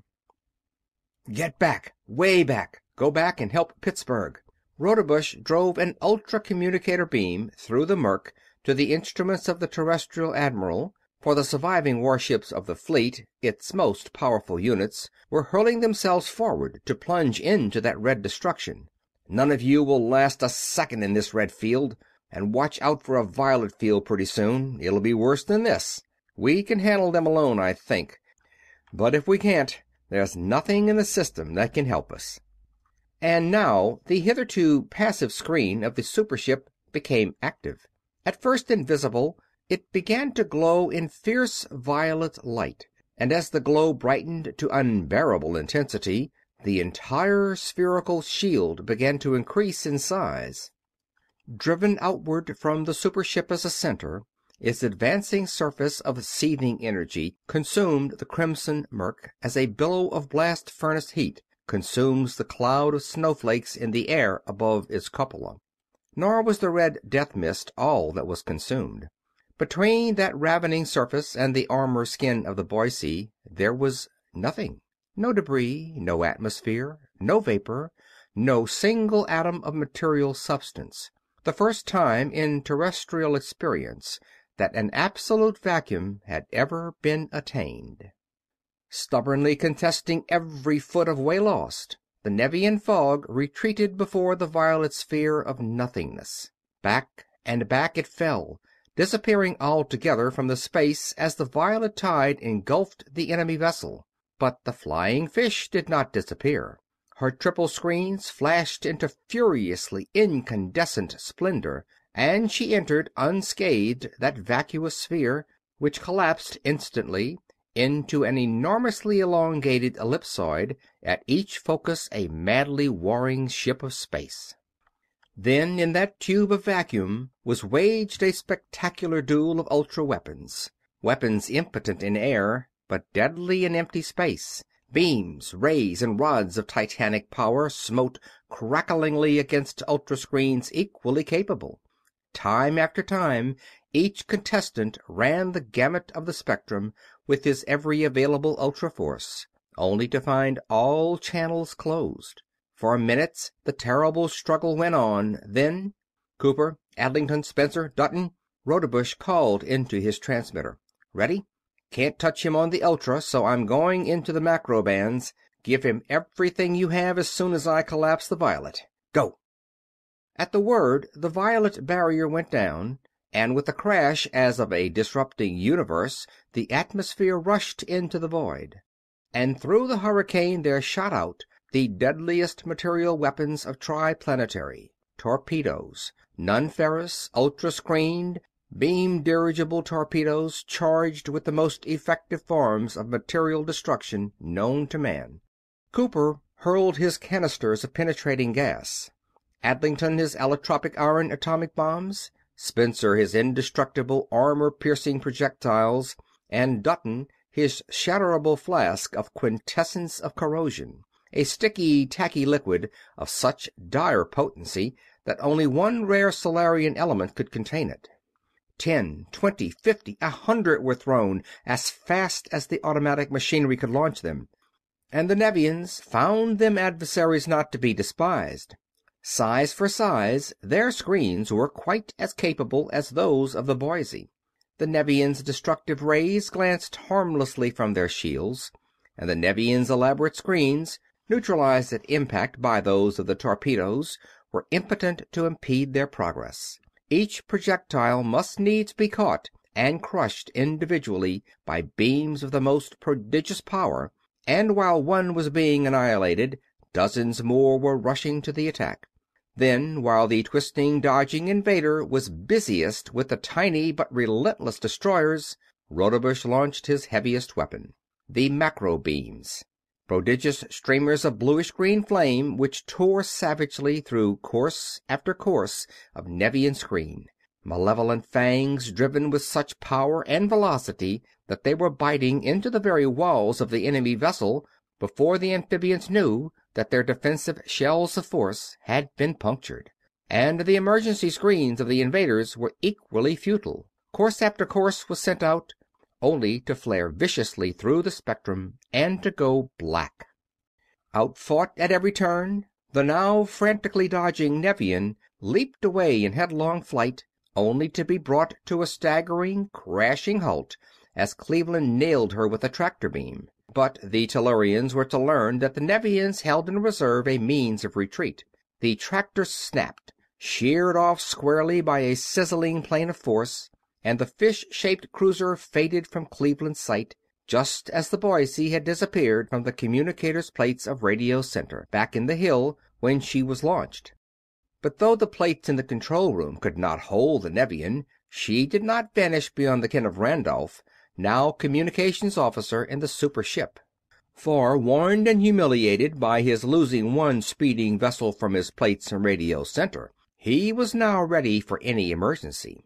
"Get back! Way back! Go back and help Pittsburgh!" Rodebush drove an ultra communicator beam through the murk to the instruments of the Terrestrial Admiral. For the surviving warships of the Fleet, its most powerful units, were hurling themselves forward to plunge into that red destruction. "None of you will last a second in this red field! And watch out for a violet field pretty soon it'll be worse than this. We can handle them alone, I think, but if we can't, there's nothing in the system that can help us." And now the hitherto passive screen of the super ship became active. At first invisible it began to glow in fierce violet light, and as the glow brightened to unbearable intensity the entire spherical shield began to increase in size. Driven outward from the super ship as a center, its advancing surface of seething energy consumed the crimson murk as a billow of blast furnace heat consumes the cloud of snowflakes in the air above its cupola. Nor was the red death mist all that was consumed. Between that ravening surface and the armor skin of the Boise there was nothing. No debris, no atmosphere, no vapor, no single atom of material substance the first time in Terrestrial experience that an absolute vacuum had ever been attained. Stubbornly contesting every foot of way lost, the Nevian fog retreated before the violet sphere of nothingness. Back and back it fell disappearing altogether from the space as the violet tide engulfed the enemy vessel. But the flying fish did not disappear. Her triple screens flashed into furiously incandescent splendor, and she entered unscathed that vacuous sphere, which collapsed instantly into an enormously elongated ellipsoid, at each focus a madly warring ship of space. Then, in that tube of vacuum, was waged a spectacular duel of ultra weapons weapons impotent in air, but deadly in empty space. Beams, rays, and rods of titanic power smote cracklingly against ultra screens equally capable. Time after time, each contestant ran the gamut of the spectrum with his every available ultra force, only to find all channels closed. For minutes the terrible struggle went on, then "Cooper, Adlington, Spencer, Dutton!" Rodebush called into his transmitter. "Ready? Can't touch him on the ultra, so I'm going into the macro bands. Give him everything you have as soon as I collapse the violet. Go!" At the word the violet barrier went down, and with a crash as of a disrupting universe the atmosphere rushed into the void. And through the hurricane there shot out the deadliest material weapons of Triplanetary torpedoes, nonferrous, ultra screened, beam dirigible torpedoes charged with the most effective forms of material destruction known to man. Cooper hurled his canisters of penetrating gas, Adlington his allotropic iron atomic bombs, Spencer his indestructible armor piercing projectiles, and Dutton his shatterable flask of quintessence of corrosion a sticky, tacky liquid of such dire potency that only one rare Solarian element could contain it. Ten, twenty, fifty, a hundred were thrown as fast as the automatic machinery could launch them, and the Nevians found them adversaries not to be despised. Size for size, their screens were quite as capable as those of the Boise. The Nevians' destructive rays glanced harmlessly from their shields, and the Nevians' elaborate screens neutralized at impact by those of the torpedoes, were impotent to impede their progress. Each projectile must needs be caught and crushed individually by beams of the most prodigious power, and while one was being annihilated dozens more were rushing to the attack. Then, while the twisting, dodging invader was busiest with the tiny but relentless destroyers, Rodebush launched his heaviest weapon the macro beams prodigious streamers of bluish green flame which tore savagely through course after course of Nevian screen, malevolent fangs driven with such power and velocity that they were biting into the very walls of the enemy vessel before the amphibians knew that their defensive shells of force had been punctured. And the emergency screens of the invaders were equally futile. Course after course was sent out, only to flare viciously through the spectrum and to go black. Outfought at every turn, the now frantically dodging Nevian leaped away in headlong flight, only to be brought to a staggering, crashing halt as Cleveland nailed her with a tractor beam. But the Tellurians were to learn that the Nevians held in reserve a means of retreat. The tractor snapped, sheared off squarely by a sizzling plane of force, and the fish shaped cruiser faded from Cleveland's sight, just as the Boise had disappeared from the communicator's plates of Radio Center, back in the hill, when she was launched. But though the plates in the control room could not hold the Nevian, she did not vanish beyond the ken of Randolph, now communications officer in the super ship. For, warned and humiliated by his losing one speeding vessel from his plates in Radio Center, he was now ready for any emergency.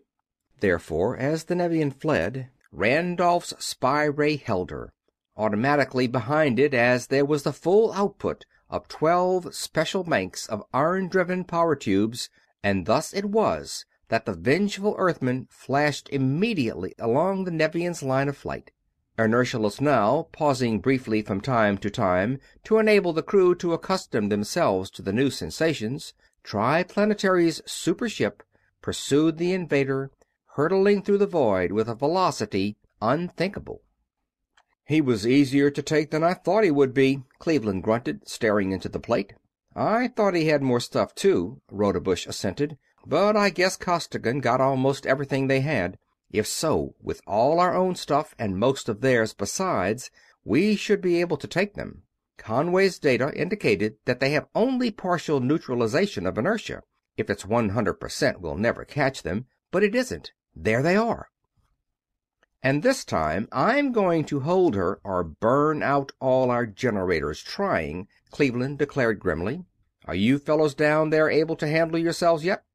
Therefore, as the Nevian fled, Randolph's spy ray held her. Automatically behind it, as there was the full output of twelve special banks of iron driven power tubes, and thus it was that the vengeful Earthman flashed immediately along the Nevian's line of flight. Inertialess now, pausing briefly from time to time to enable the crew to accustom themselves to the new sensations, Triplanetary's super ship pursued the invader hurtling through the void with a velocity unthinkable. "He was easier to take than I thought he would be," Cleveland grunted, staring into the plate. "I thought he had more stuff, too," Rodebush assented, "but I guess Costigan got almost everything they had. If so, with all our own stuff and most of theirs besides, we should be able to take them. Conway's data indicated that they have only partial neutralization of inertia. If it's one hundred per cent, we'll never catch them, but it isn't. There they are. And this time I'm going to hold her or burn out all our generators trying," Cleveland declared grimly. "Are you fellows down there able to handle yourselves yet?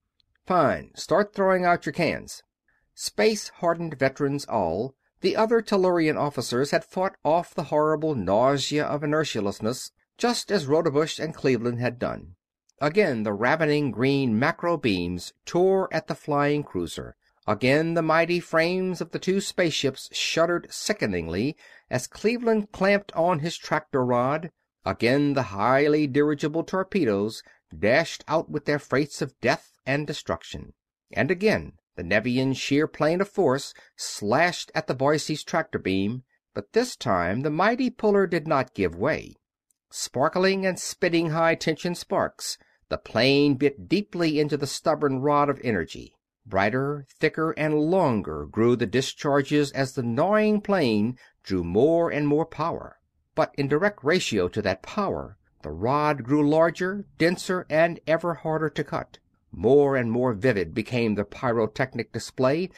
Fine. Start throwing out your cans." Space hardened veterans all, the other Tellurian officers had fought off the horrible nausea of inertialessness, just as Rodebush and Cleveland had done. Again the ravening green macro beams tore at the flying cruiser. Again the mighty frames of the two spaceships shuddered sickeningly as Cleveland clamped on his tractor rod; again the highly dirigible torpedoes dashed out with their freights of death and destruction; and again the Nevian sheer plane of force slashed at the Boise's tractor beam, but this time the mighty puller did not give way. Sparkling and spitting high tension sparks, the plane bit deeply into the stubborn rod of energy. Brighter, thicker, and longer grew the discharges as the gnawing plane drew more and more power. But in direct ratio to that power the rod grew larger, denser, and ever harder to cut. More and more vivid became the pyrotechnic display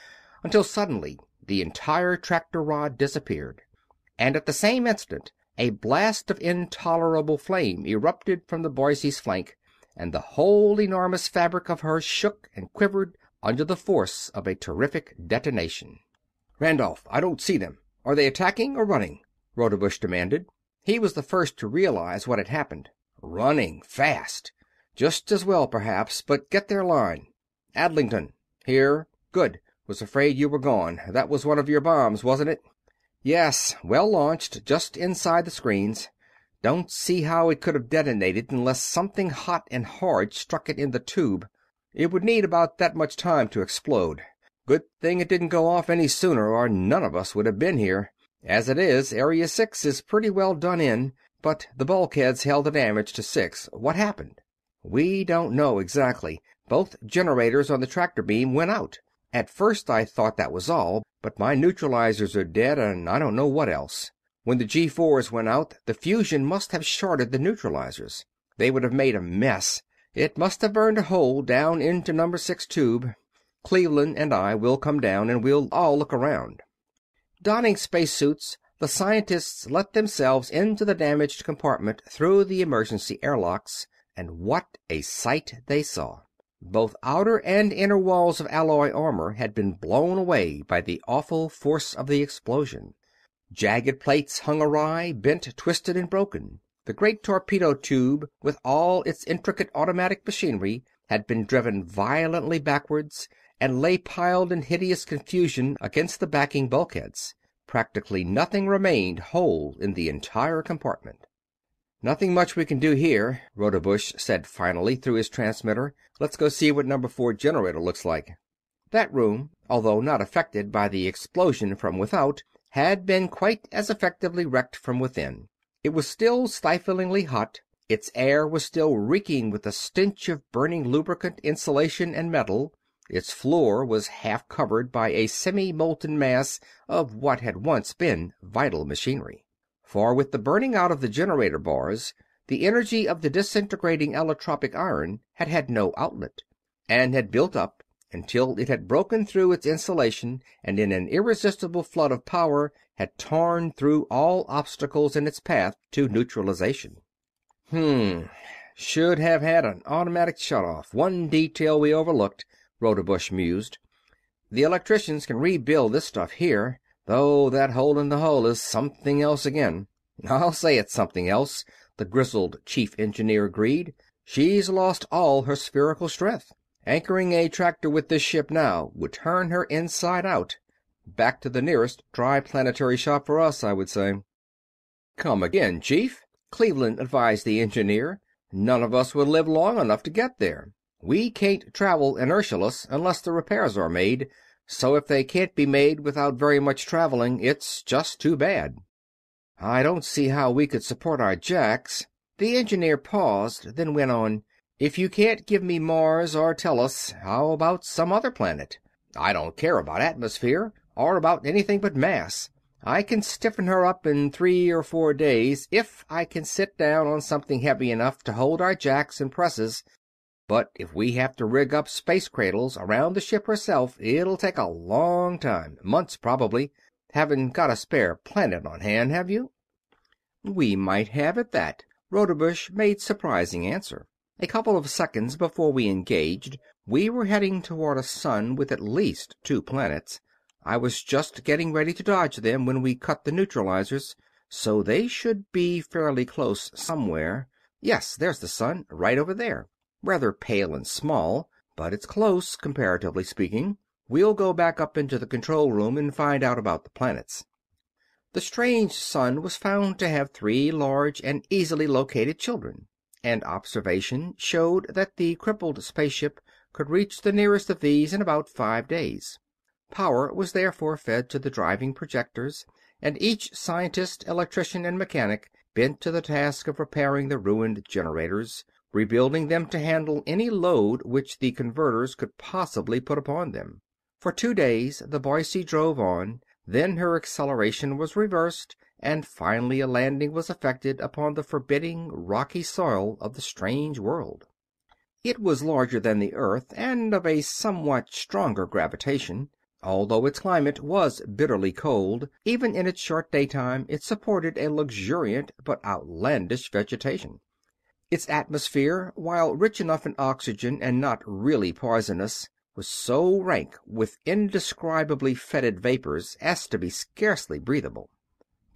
until suddenly the entire tractor rod disappeared, and at the same instant a blast of intolerable flame erupted from the Boise's flank, and the whole enormous fabric of her shook and quivered under the force of a terrific detonation. "Randolph, I don't see them. Are they attacking or running?" Rodebush demanded. He was the first to realize what had happened. "Running fast. Just as well, perhaps, but get their line. Adlington!" "Here." "Good. Was afraid you were gone. That was one of your bombs, wasn't it?" "Yes. Well launched, just inside the screens. Don't see how it could have detonated unless something hot and hard struck it in the tube. It would need about that much time to explode. Good thing it didn't go off any sooner or none of us would have been here. As it is, Area Six is pretty well done in, but the bulkheads held the damage to Six. What happened?" "We don't know exactly. Both generators on the tractor beam went out. At first I thought that was all, but my neutralizers are dead and I don't know what else. When the G4s went out, the fusion must have shorted the neutralizers. They would have made a mess. It must have burned a hole down into Number Six Tube. Cleveland and I will come down, and we'll all look around." Donning spacesuits, the scientists let themselves into the damaged compartment through the emergency airlocks, and what a sight they saw! Both outer and inner walls of alloy armor had been blown away by the awful force of the explosion. Jagged plates hung awry, bent, twisted, and broken. The great torpedo tube, with all its intricate automatic machinery, had been driven violently backwards and lay piled in hideous confusion against the backing bulkheads. Practically nothing remained whole in the entire compartment. "Nothing much we can do here," Rodebush said finally, through his transmitter. "Let's go see what Number Four generator looks like." That room, although not affected by the explosion from without, had been quite as effectively wrecked from within. It was still stiflingly hot; its air was still reeking with the stench of burning lubricant, insulation, and metal; its floor was half covered by a semi molten mass of what had once been vital machinery. For with the burning out of the generator bars the energy of the disintegrating allotropic iron had had no outlet, and had built up until it had broken through its insulation and in an irresistible flood of power had torn through all obstacles in its path to neutralization. "Hm m; should have had an automatic shut off one detail we overlooked," Rodebush mused. "The electricians can rebuild this stuff here, though that hole in the hull is something else again." *laughs* "I'll say it's something else," the grizzled chief engineer agreed. "She's lost all her spherical strength. Anchoring a tractor with this ship now would turn her inside out. Back to the nearest Triplanetary shop for us, I would say." "Come again, Chief," Cleveland advised the engineer. "None of us would live long enough to get there. We can't travel inertialess unless the repairs are made, so if they can't be made without very much traveling, it's just too bad." "I don't see how we could support our jacks The engineer paused, then went on. If you can't give me Mars or Tellus, how about some other planet? I don't care about atmosphere, or about anything but mass. I can stiffen her up in three or four days if I can sit down on something heavy enough to hold our jacks and presses. But if we have to rig up space cradles around the ship herself, it'll take a long time, months probably. Haven't got a spare planet on hand, have you? We might have, it. that, Rodebush made surprising answer. A couple of seconds before we engaged we were heading toward a sun with at least two planets. I was just getting ready to dodge them when we cut the neutralizers, so they should be fairly close somewhere. Yes, there's the sun, right over there. Rather pale and small, but it's close, comparatively speaking. We'll go back up into the control room and find out about the planets. The strange sun was found to have three large and easily located children and observation showed that the crippled spaceship could reach the nearest of these in about five days. Power was therefore fed to the driving projectors, and each scientist, electrician, and mechanic bent to the task of repairing the ruined generators, rebuilding them to handle any load which the converters could possibly put upon them. For two days the Boise drove on, then her acceleration was reversed and finally a landing was effected upon the forbidding, rocky soil of the strange world. It was larger than the earth and of a somewhat stronger gravitation. Although its climate was bitterly cold, even in its short daytime it supported a luxuriant but outlandish vegetation. Its atmosphere, while rich enough in oxygen and not really poisonous, was so rank with indescribably fetid vapors as to be scarcely breathable.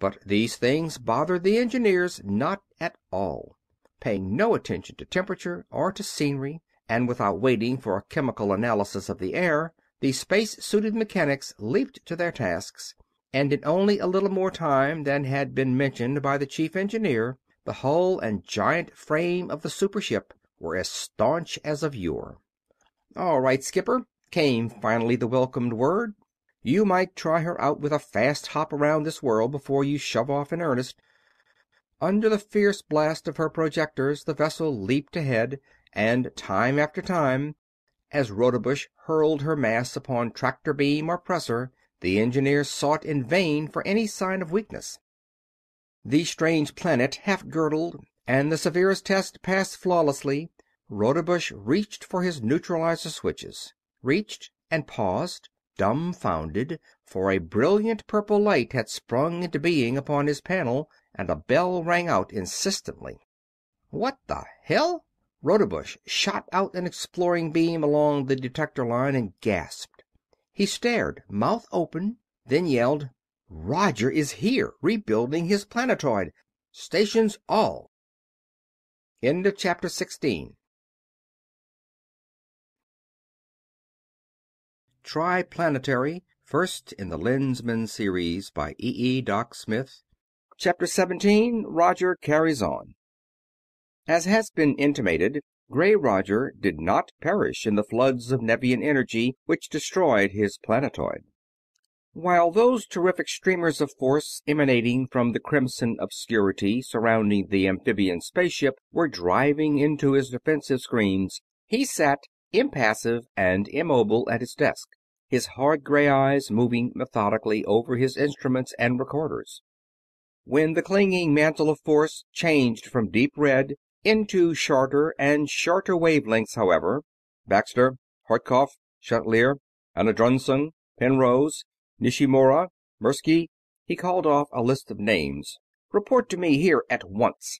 But these things bothered the engineers not at all, paying no attention to temperature or to scenery, and without waiting for a chemical analysis of the air the space suited mechanics leaped to their tasks, and in only a little more time than had been mentioned by the chief engineer the hull and giant frame of the super ship were as staunch as of yore. "All right, skipper," came finally the welcomed word. You might try her out with a fast hop around this world before you shove off in earnest." Under the fierce blast of her projectors the vessel leaped ahead, and time after time, as Rodebush hurled her mass upon tractor beam or pressor, the engineer sought in vain for any sign of weakness. The strange planet half girdled, and the severest test passed flawlessly, Rodebush reached for his neutralizer switches. Reached, and paused dumbfounded, for a brilliant purple light had sprung into being upon his panel, and a bell rang out insistently. "What the hell Rodebush shot out an exploring beam along the detector line and gasped. He stared, mouth open, then yelled: "Roger is here, rebuilding his planetoid! Stations all!" CHAPTER XVII Triplanetary, first in the Lensman series by E. E. Dock Smith. Chapter 17 Roger Carries On As has been intimated, gray Roger did not perish in the floods of Nevian energy which destroyed his planetoid. While those terrific streamers of force emanating from the crimson obscurity surrounding the amphibian spaceship were driving into his defensive screens, he sat impassive and immobile at his desk, his hard gray eyes moving methodically over his instruments and recorders. When the clinging mantle of force changed from deep red into shorter and shorter wavelengths, however, Baxter, Hartkopf, Chatelier, Anadrunson, Penrose, Nishimura, Mirsky, he called off a list of names. "Report to me here at once.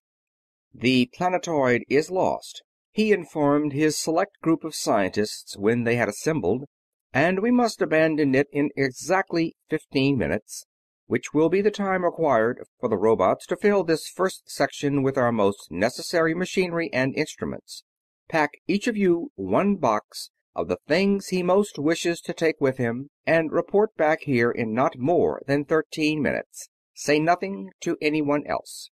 The planetoid is lost he informed his select group of scientists when they had assembled, "and we must abandon it in exactly fifteen minutes, which will be the time required for the robots to fill this first section with our most necessary machinery and instruments. Pack each of you one box of the things he most wishes to take with him, and report back here in not more than thirteen minutes. Say nothing to anyone else."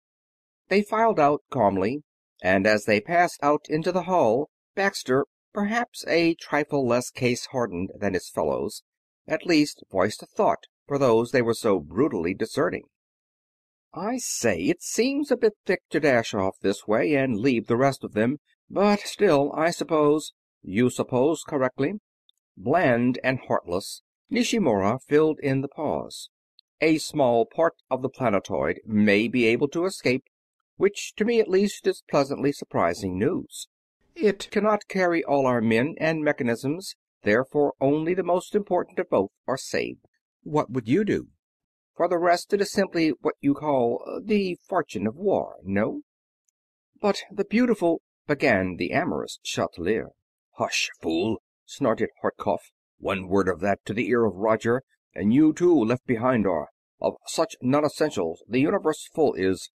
They filed out calmly and as they passed out into the hall Baxter, perhaps a trifle less case hardened than his fellows, at least voiced a thought for those they were so brutally deserting. "I say, it seems a bit thick to dash off this way and leave the rest of them, but still, I suppose...." "You suppose correctly." Bland and heartless, Nishimura filled in the pause. "A small part of the planetoid may be able to escape which to me at least is pleasantly surprising news. It cannot carry all our men and mechanisms, therefore only the most important of both are saved. What would you do? For the rest it is simply what you call uh, the fortune of war, no?" "But the beautiful began the amorous Chatelier. "Hush, fool!" snorted Hartkopf. "One word of that to the ear of Roger, and you, too, left behind are. Of such non essentials the universe full is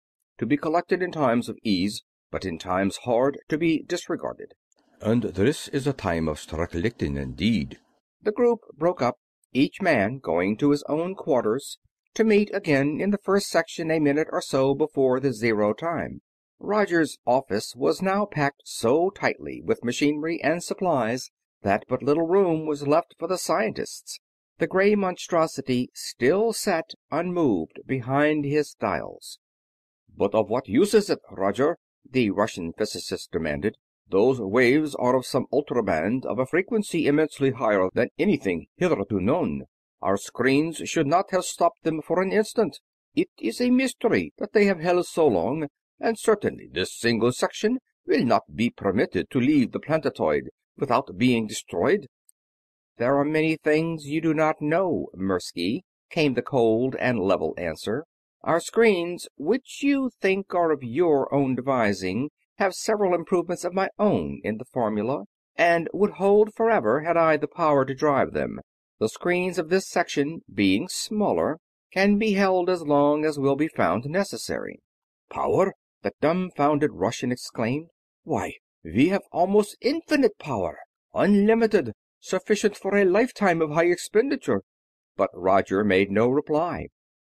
to be collected in times of ease, but in times hard to be disregarded. And this is a time of Stracklichten indeed. The group broke up, each man going to his own quarters, to meet again in the first section a minute or so before the zero time. Roger's office was now packed so tightly with machinery and supplies that but little room was left for the scientists. The gray monstrosity still sat unmoved behind his dials. "But of what use is it, Roger?" the Russian physicist demanded. "Those waves are of some ultra band of a frequency immensely higher than anything hitherto known. Our screens should not have stopped them for an instant. It is a mystery that they have held so long, and certainly this single section will not be permitted to leave the planetoid without being destroyed." "There are many things you do not know, Mirsky," came the cold and level answer. Our screens, which you think are of your own devising, have several improvements of my own in the formula, and would hold forever had I the power to drive them. The screens of this section, being smaller, can be held as long as will be found necessary." "Power!" the dumbfounded Russian exclaimed. "Why, we have almost infinite power unlimited sufficient for a lifetime of high expenditure!" But Roger made no reply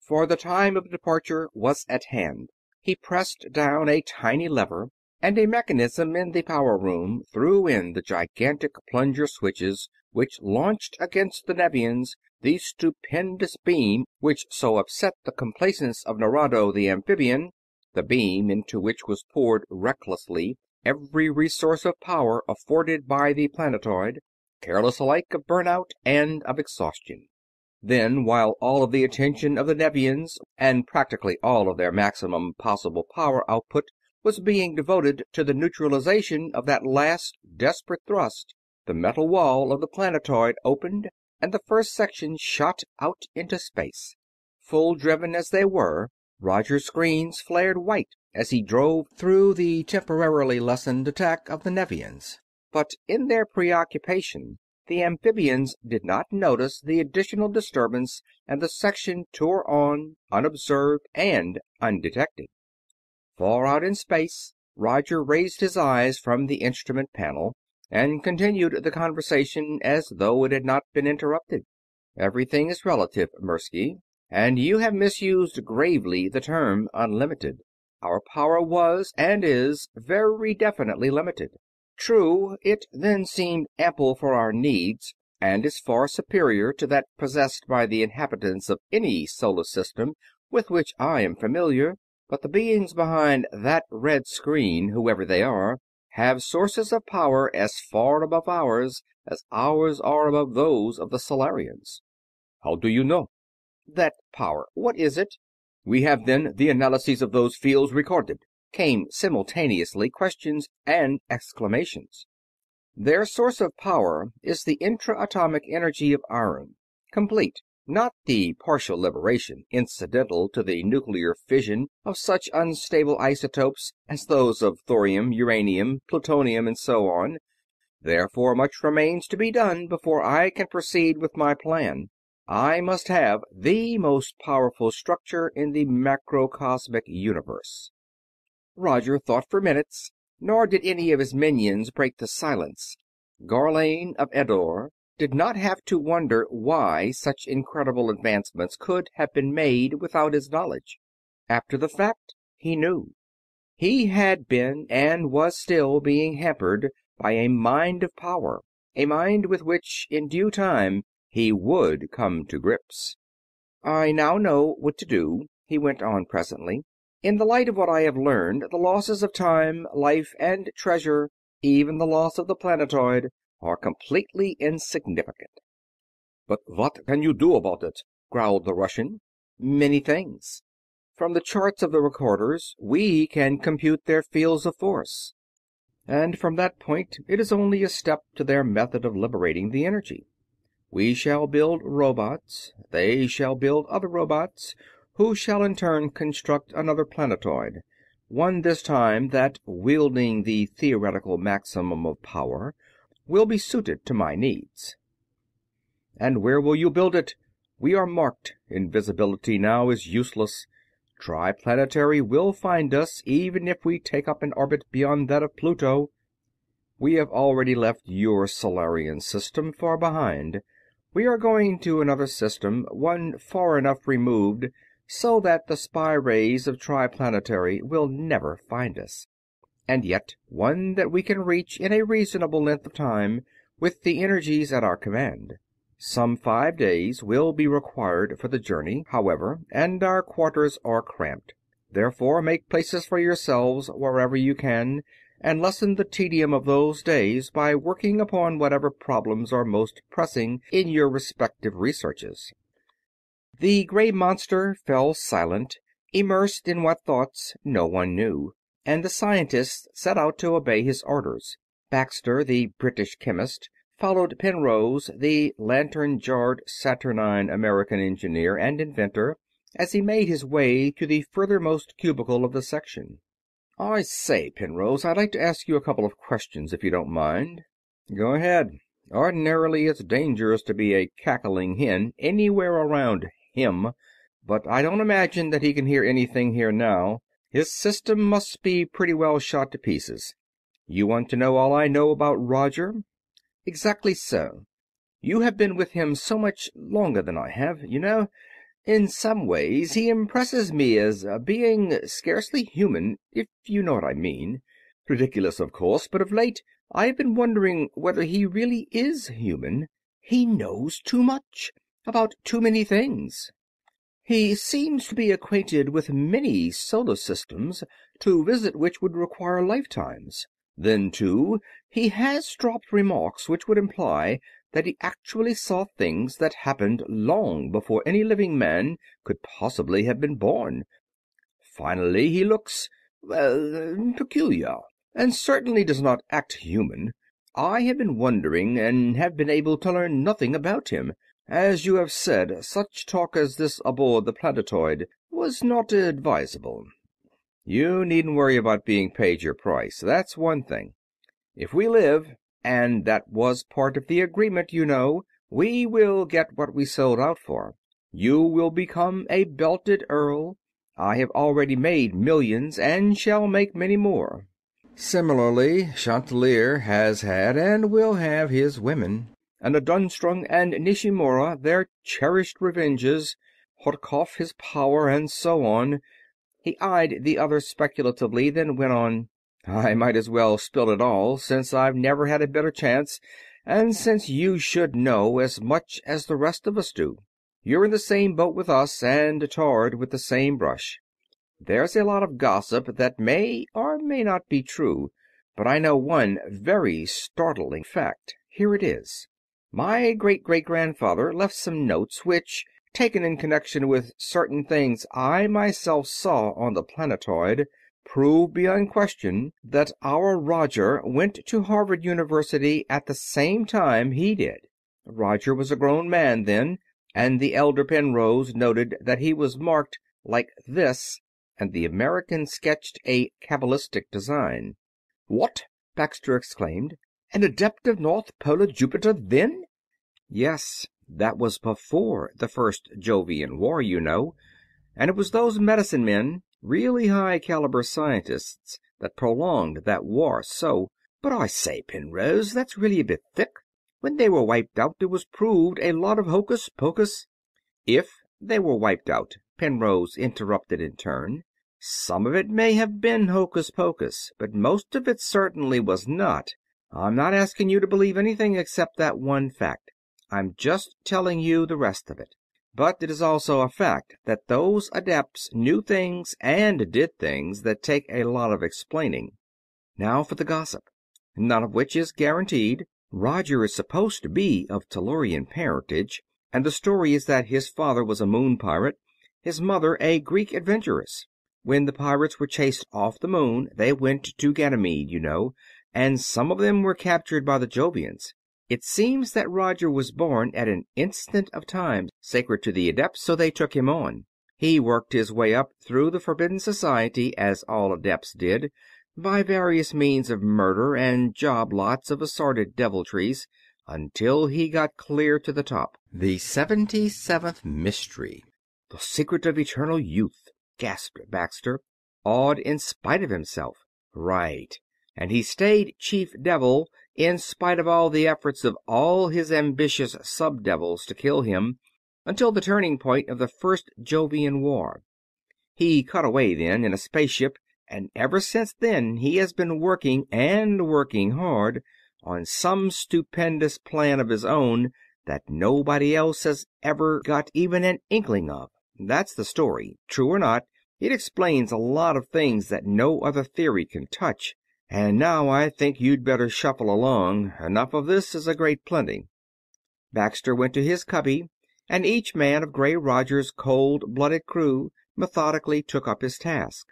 for the time of departure was at hand. He pressed down a tiny lever, and a mechanism in the power room threw in the gigantic plunger switches which launched against the Nevians the stupendous beam which so upset the complacence of Nerado the amphibian, the beam into which was poured recklessly every resource of power afforded by the planetoid, careless alike of burnout and of exhaustion. Then, while all of the attention of the Nevians, and practically all of their maximum possible power output, was being devoted to the neutralization of that last desperate thrust, the metal wall of the planetoid opened and the first section shot out into space. Full driven as they were, Roger's screens flared white as he drove through the temporarily lessened attack of the Nevians. But in their preoccupation the amphibians did not notice the additional disturbance and the section tore on, unobserved and undetected. Far out in space, Roger raised his eyes from the instrument panel and continued the conversation as though it had not been interrupted. Everything is relative, Mirsky, and you have misused gravely the term unlimited. Our power was, and is, very definitely limited. True, it then seemed ample for our needs, and is far superior to that possessed by the inhabitants of any solar system with which I am familiar, but the beings behind that red screen, whoever they are, have sources of power as far above ours as ours are above those of the Solarians." "How do you know?" "That power. What is it?" "We have, then, the analyses of those fields recorded came simultaneously questions and exclamations. Their source of power is the intra atomic energy of iron, complete, not the partial liberation incidental to the nuclear fission of such unstable isotopes as those of thorium, uranium, plutonium, and so on. Therefore much remains to be done before I can proceed with my plan. I must have the most powerful structure in the macrocosmic universe. Roger thought for minutes, nor did any of his minions break the silence. Gharlane of Eddore did not have to wonder why such incredible advancements could have been made without his knowledge. After the fact, he knew. He had been and was still being hampered by a mind of power, a mind with which, in due time, he would come to grips. "I now know what to do," he went on presently. In the light of what I have learned, the losses of time, life, and treasure, even the loss of the planetoid, are completely insignificant." "But what can you do about it?" growled the Russian. "Many things. From the charts of the recorders, we can compute their fields of force, and from that point it is only a step to their method of liberating the energy. We shall build robots. They shall build other robots who shall in turn construct another planetoid, one this time that, wielding the theoretical maximum of power, will be suited to my needs." "And where will you build it? We are marked. Invisibility now is useless. Triplanetary will find us even if we take up an orbit beyond that of Pluto. We have already left your Solarian system far behind. We are going to another system, one far enough removed so that the spy rays of Triplanetary will never find us. And yet one that we can reach in a reasonable length of time with the energies at our command. Some five days will be required for the journey, however, and our quarters are cramped. Therefore make places for yourselves wherever you can, and lessen the tedium of those days by working upon whatever problems are most pressing in your respective researches. The gray monster fell silent, immersed in what thoughts no one knew, and the scientist set out to obey his orders. Baxter, the British chemist, followed Penrose, the lantern jawed, saturnine American engineer and inventor, as he made his way to the furthermost cubicle of the section. "I say, Penrose, I'd like to ask you a couple of questions, if you don't mind." "Go ahead. Ordinarily it's dangerous to be a cackling hen anywhere around him. But I don't imagine that he can hear anything here now. His system must be pretty well shot to pieces. You want to know all I know about Roger? Exactly so. You have been with him so much longer than I have, you know. In some ways he impresses me as uh, being scarcely human, if you know what I mean. Ridiculous, of course, but of late I have been wondering whether he really is human. He knows too much about too many things. He seems to be acquainted with many solar systems, to visit which would require lifetimes. Then, too, he has dropped remarks which would imply that he actually saw things that happened long before any living man could possibly have been born. Finally, he looks well, peculiar, and certainly does not act human. I have been wondering, and have been able to learn nothing about him. As you have said, such talk as this aboard the planetoid was not advisable. You needn't worry about being paid your price, that's one thing. If we live and that was part of the agreement, you know we will get what we sold out for. You will become a belted earl. I have already made millions, and shall make many more. Similarly, Chantelier has had and will have his women and a Dunstrung and Nishimura their cherished revenges, Horkoff his power, and so on." He eyed the other speculatively, then went on: "I might as well spill it all, since I've never had a better chance, and since you should know as much as the rest of us do. You're in the same boat with us, and tarred with the same brush. There's a lot of gossip that may or may not be true, but I know one very startling fact. Here it is. My great great grandfather left some notes which, taken in connection with certain things I myself saw on the planetoid, prove beyond question that our Roger went to Harvard University at the same time he did. Roger was a grown man then, and the elder Penrose noted that he was marked like this, and the American sketched a cabalistic design. "What!" Baxter exclaimed. An Adept of North Polar Jupiter, then?" "Yes. That was before the First Jovian War, you know, and it was those medicine men really high caliber scientists that prolonged that war so. But I say, Penrose, that's really a bit thick. When they were wiped out it was proved a lot of hocus pocus "If they were wiped out," Penrose interrupted in turn. "Some of it may have been hocus pocus, but most of it certainly was not. I'm not asking you to believe anything except that one fact. I'm just telling you the rest of it. But it is also a fact that those adepts knew things and did things that take a lot of explaining. Now for the gossip. None of which is guaranteed. Roger is supposed to be of Tellurian parentage, and the story is that his father was a moon pirate, his mother a Greek adventuress. When the pirates were chased off the moon they went to Ganymede, you know, and some of them were captured by the Jovians. It seems that Roger was born at an instant of time sacred to the Adepts, so they took him on. He worked his way up through the Forbidden Society, as all Adepts did, by various means of murder and job lots of assorted deviltries, until he got clear to the top. The seventy-seventh mystery. The secret of eternal youth, gasped Baxter, awed in spite of himself. Right and he stayed chief devil in spite of all the efforts of all his ambitious sub devils to kill him, until the turning point of the First Jovian War. He cut away then, in a spaceship, and ever since then he has been working, and working hard, on some stupendous plan of his own that nobody else has ever got even an inkling of. That's the story. True or not, it explains a lot of things that no other theory can touch. And now I think you'd better shuffle along. Enough of this is a great plenty." Baxter went to his cubby, and each man of Gray Roger's cold-blooded crew methodically took up his task.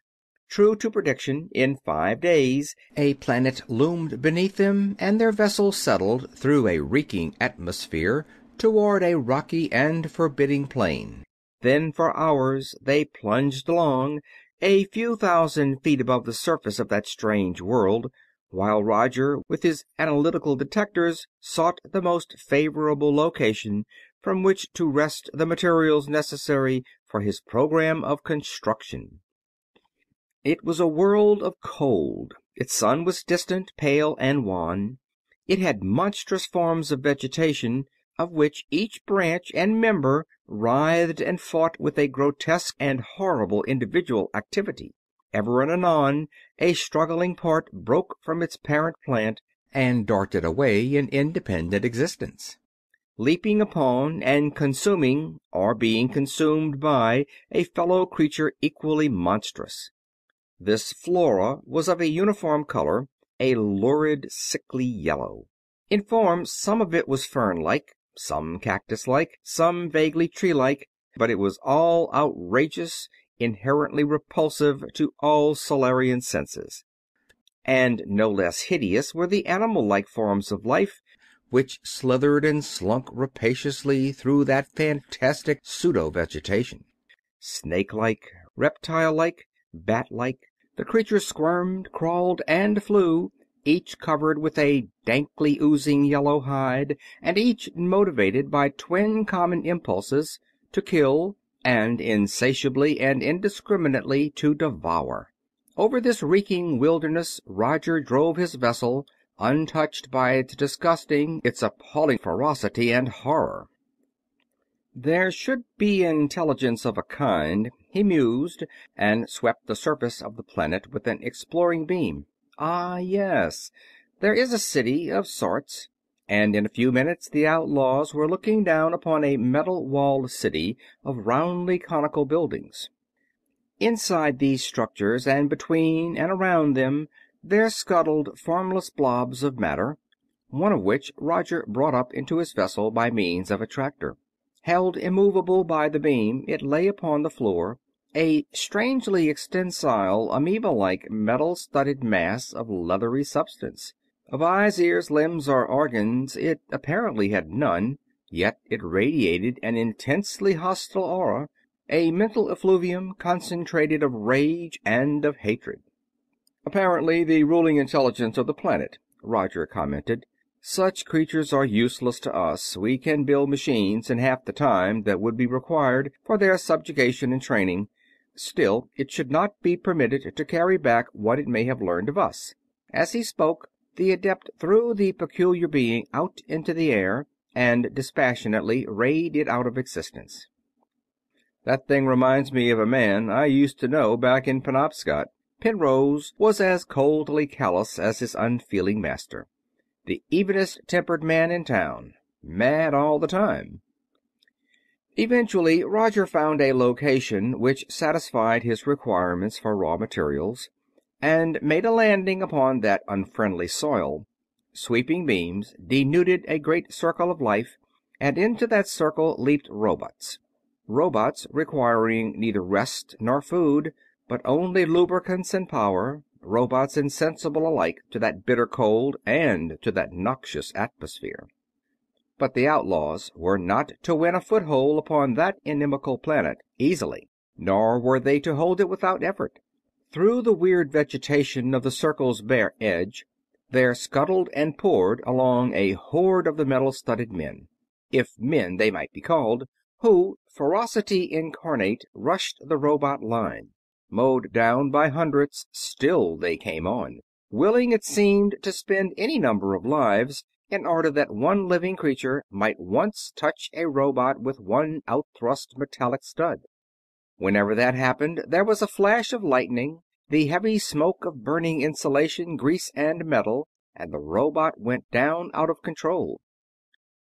True to prediction, in five days a planet loomed beneath them, and their vessel settled through a reeking atmosphere toward a rocky and forbidding plain. Then for hours they plunged along a few thousand feet above the surface of that strange world, while Roger, with his analytical detectors, sought the most favorable location from which to wrest the materials necessary for his program of construction. It was a world of cold. Its sun was distant, pale, and wan. It had monstrous forms of vegetation of which each branch and member writhed and fought with a grotesque and horrible individual activity. Ever and anon a struggling part broke from its parent plant and darted away in independent existence, leaping upon and consuming or being consumed by a fellow creature equally monstrous. This flora was of a uniform color, a lurid, sickly yellow. In form some of it was fern-like, some cactus like, some vaguely tree like, but it was all outrageous, inherently repulsive to all Solarian senses. And no less hideous were the animal like forms of life which slithered and slunk rapaciously through that fantastic pseudo vegetation. Snake like, reptile like, bat like, the creature squirmed, crawled, and flew each covered with a dankly oozing yellow hide and each motivated by twin common impulses to kill and insatiably and indiscriminately to devour. Over this reeking wilderness Roger drove his vessel, untouched by its disgusting, its appalling ferocity and horror. There should be intelligence of a kind, he mused, and swept the surface of the planet with an exploring beam. Ah, yes. There is a city, of sorts. And in a few minutes the outlaws were looking down upon a metal walled city of roundly conical buildings. Inside these structures and between and around them there scuttled formless blobs of matter, one of which Roger brought up into his vessel by means of a tractor. Held immovable by the beam, it lay upon the floor, a strangely extensile, amoeba-like, metal-studded mass of leathery substance. Of eyes, ears, limbs, or organs it apparently had none, yet it radiated an intensely hostile aura, a mental effluvium concentrated of rage and of hatred. "Apparently the ruling intelligence of the planet," Roger commented. "Such creatures are useless to us. We can build machines in half the time that would be required for their subjugation and training. Still, it should not be permitted to carry back what it may have learned of us." As he spoke, the adept threw the peculiar being out into the air and dispassionately rayed it out of existence. "That thing reminds me of a man I used to know back in Penobscot." Penrose was as coldly callous as his unfeeling master. "The evenest tempered man in town. Mad all the time. Eventually Roger found a location which satisfied his requirements for raw materials, and made a landing upon that unfriendly soil. Sweeping beams denuded a great circle of life, and into that circle leaped robots. Robots requiring neither rest nor food, but only lubricants and power, robots insensible alike to that bitter cold and to that noxious atmosphere. But the outlaws were not to win a foothold upon that inimical planet easily, nor were they to hold it without effort. Through the weird vegetation of the circle's bare edge there scuttled and poured along a horde of the metal studded men if men they might be called who, ferocity incarnate, rushed the robot line. Mowed down by hundreds, still they came on, willing, it seemed, to spend any number of lives in order that one living creature might once touch a robot with one outthrust metallic stud. Whenever that happened, there was a flash of lightning, the heavy smoke of burning insulation, grease, and metal, and the robot went down out of control.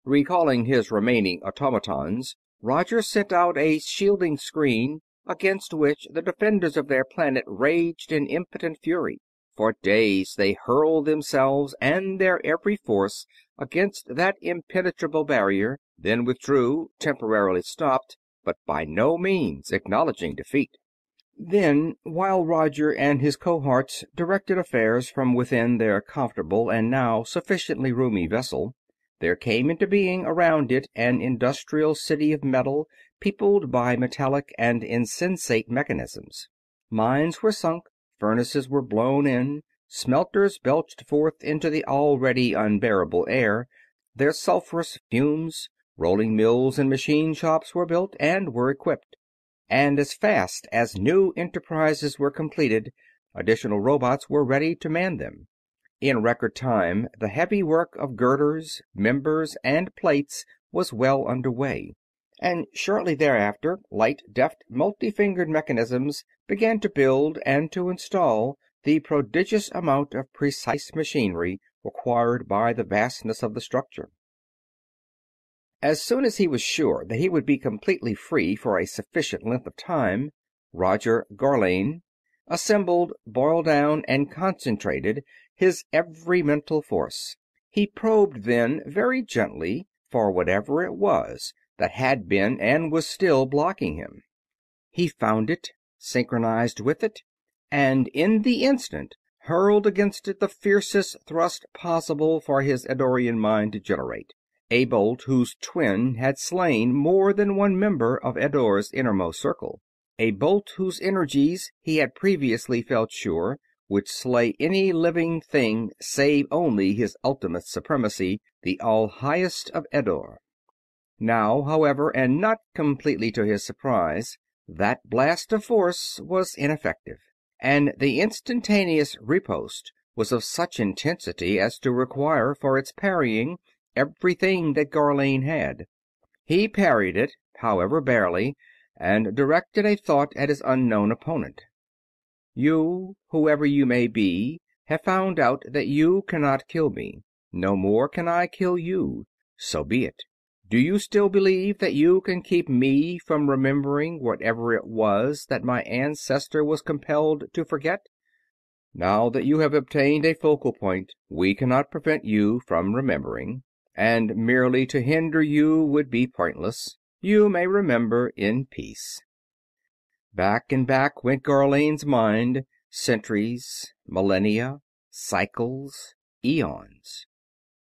Recalling his remaining automatons, Roger sent out a shielding screen against which the defenders of their planet raged in impotent fury. For days they hurled themselves and their every force against that impenetrable barrier, then withdrew, temporarily stopped, but by no means acknowledging defeat. Then, while Roger and his cohorts directed affairs from within their comfortable and now sufficiently roomy vessel, there came into being around it an industrial city of metal peopled by metallic and insensate mechanisms. Mines were sunk, furnaces were blown in, smelters belched forth into the already unbearable air their sulphurous fumes, rolling mills and machine shops were built and were equipped. And as fast as new enterprises were completed, additional robots were ready to man them. In record time the heavy work of girders, members, and plates was well under way and shortly thereafter light, deft, multi fingered mechanisms began to build and to install the prodigious amount of precise machinery required by the vastness of the structure. As soon as he was sure that he would be completely free for a sufficient length of time, Roger Gharlane assembled, boiled down, and concentrated his every mental force. He probed, then, very gently, for whatever it was that had been and was still blocking him. He found it, synchronized with it, and in the instant hurled against it the fiercest thrust possible for his Eddorian mind to generate a bolt whose twin had slain more than one member of Eddore's innermost circle, a bolt whose energies, he had previously felt sure, would slay any living thing save only his ultimate supremacy, the All Highest of Eddore. Now, however, and not completely to his surprise, that blast of force was ineffective, and the instantaneous riposte was of such intensity as to require for its parrying everything that Gharlane had. He parried it, however barely, and directed a thought at his unknown opponent. "You, whoever you may be, have found out that you cannot kill me. No more can I kill you. So be it. Do you still believe that you can keep me from remembering whatever it was that my ancestor was compelled to forget? Now that you have obtained a focal point, we cannot prevent you from remembering, and merely to hinder you would be pointless. You may remember in peace. Back and back went Garlane's mind, centuries, millennia, cycles, eons.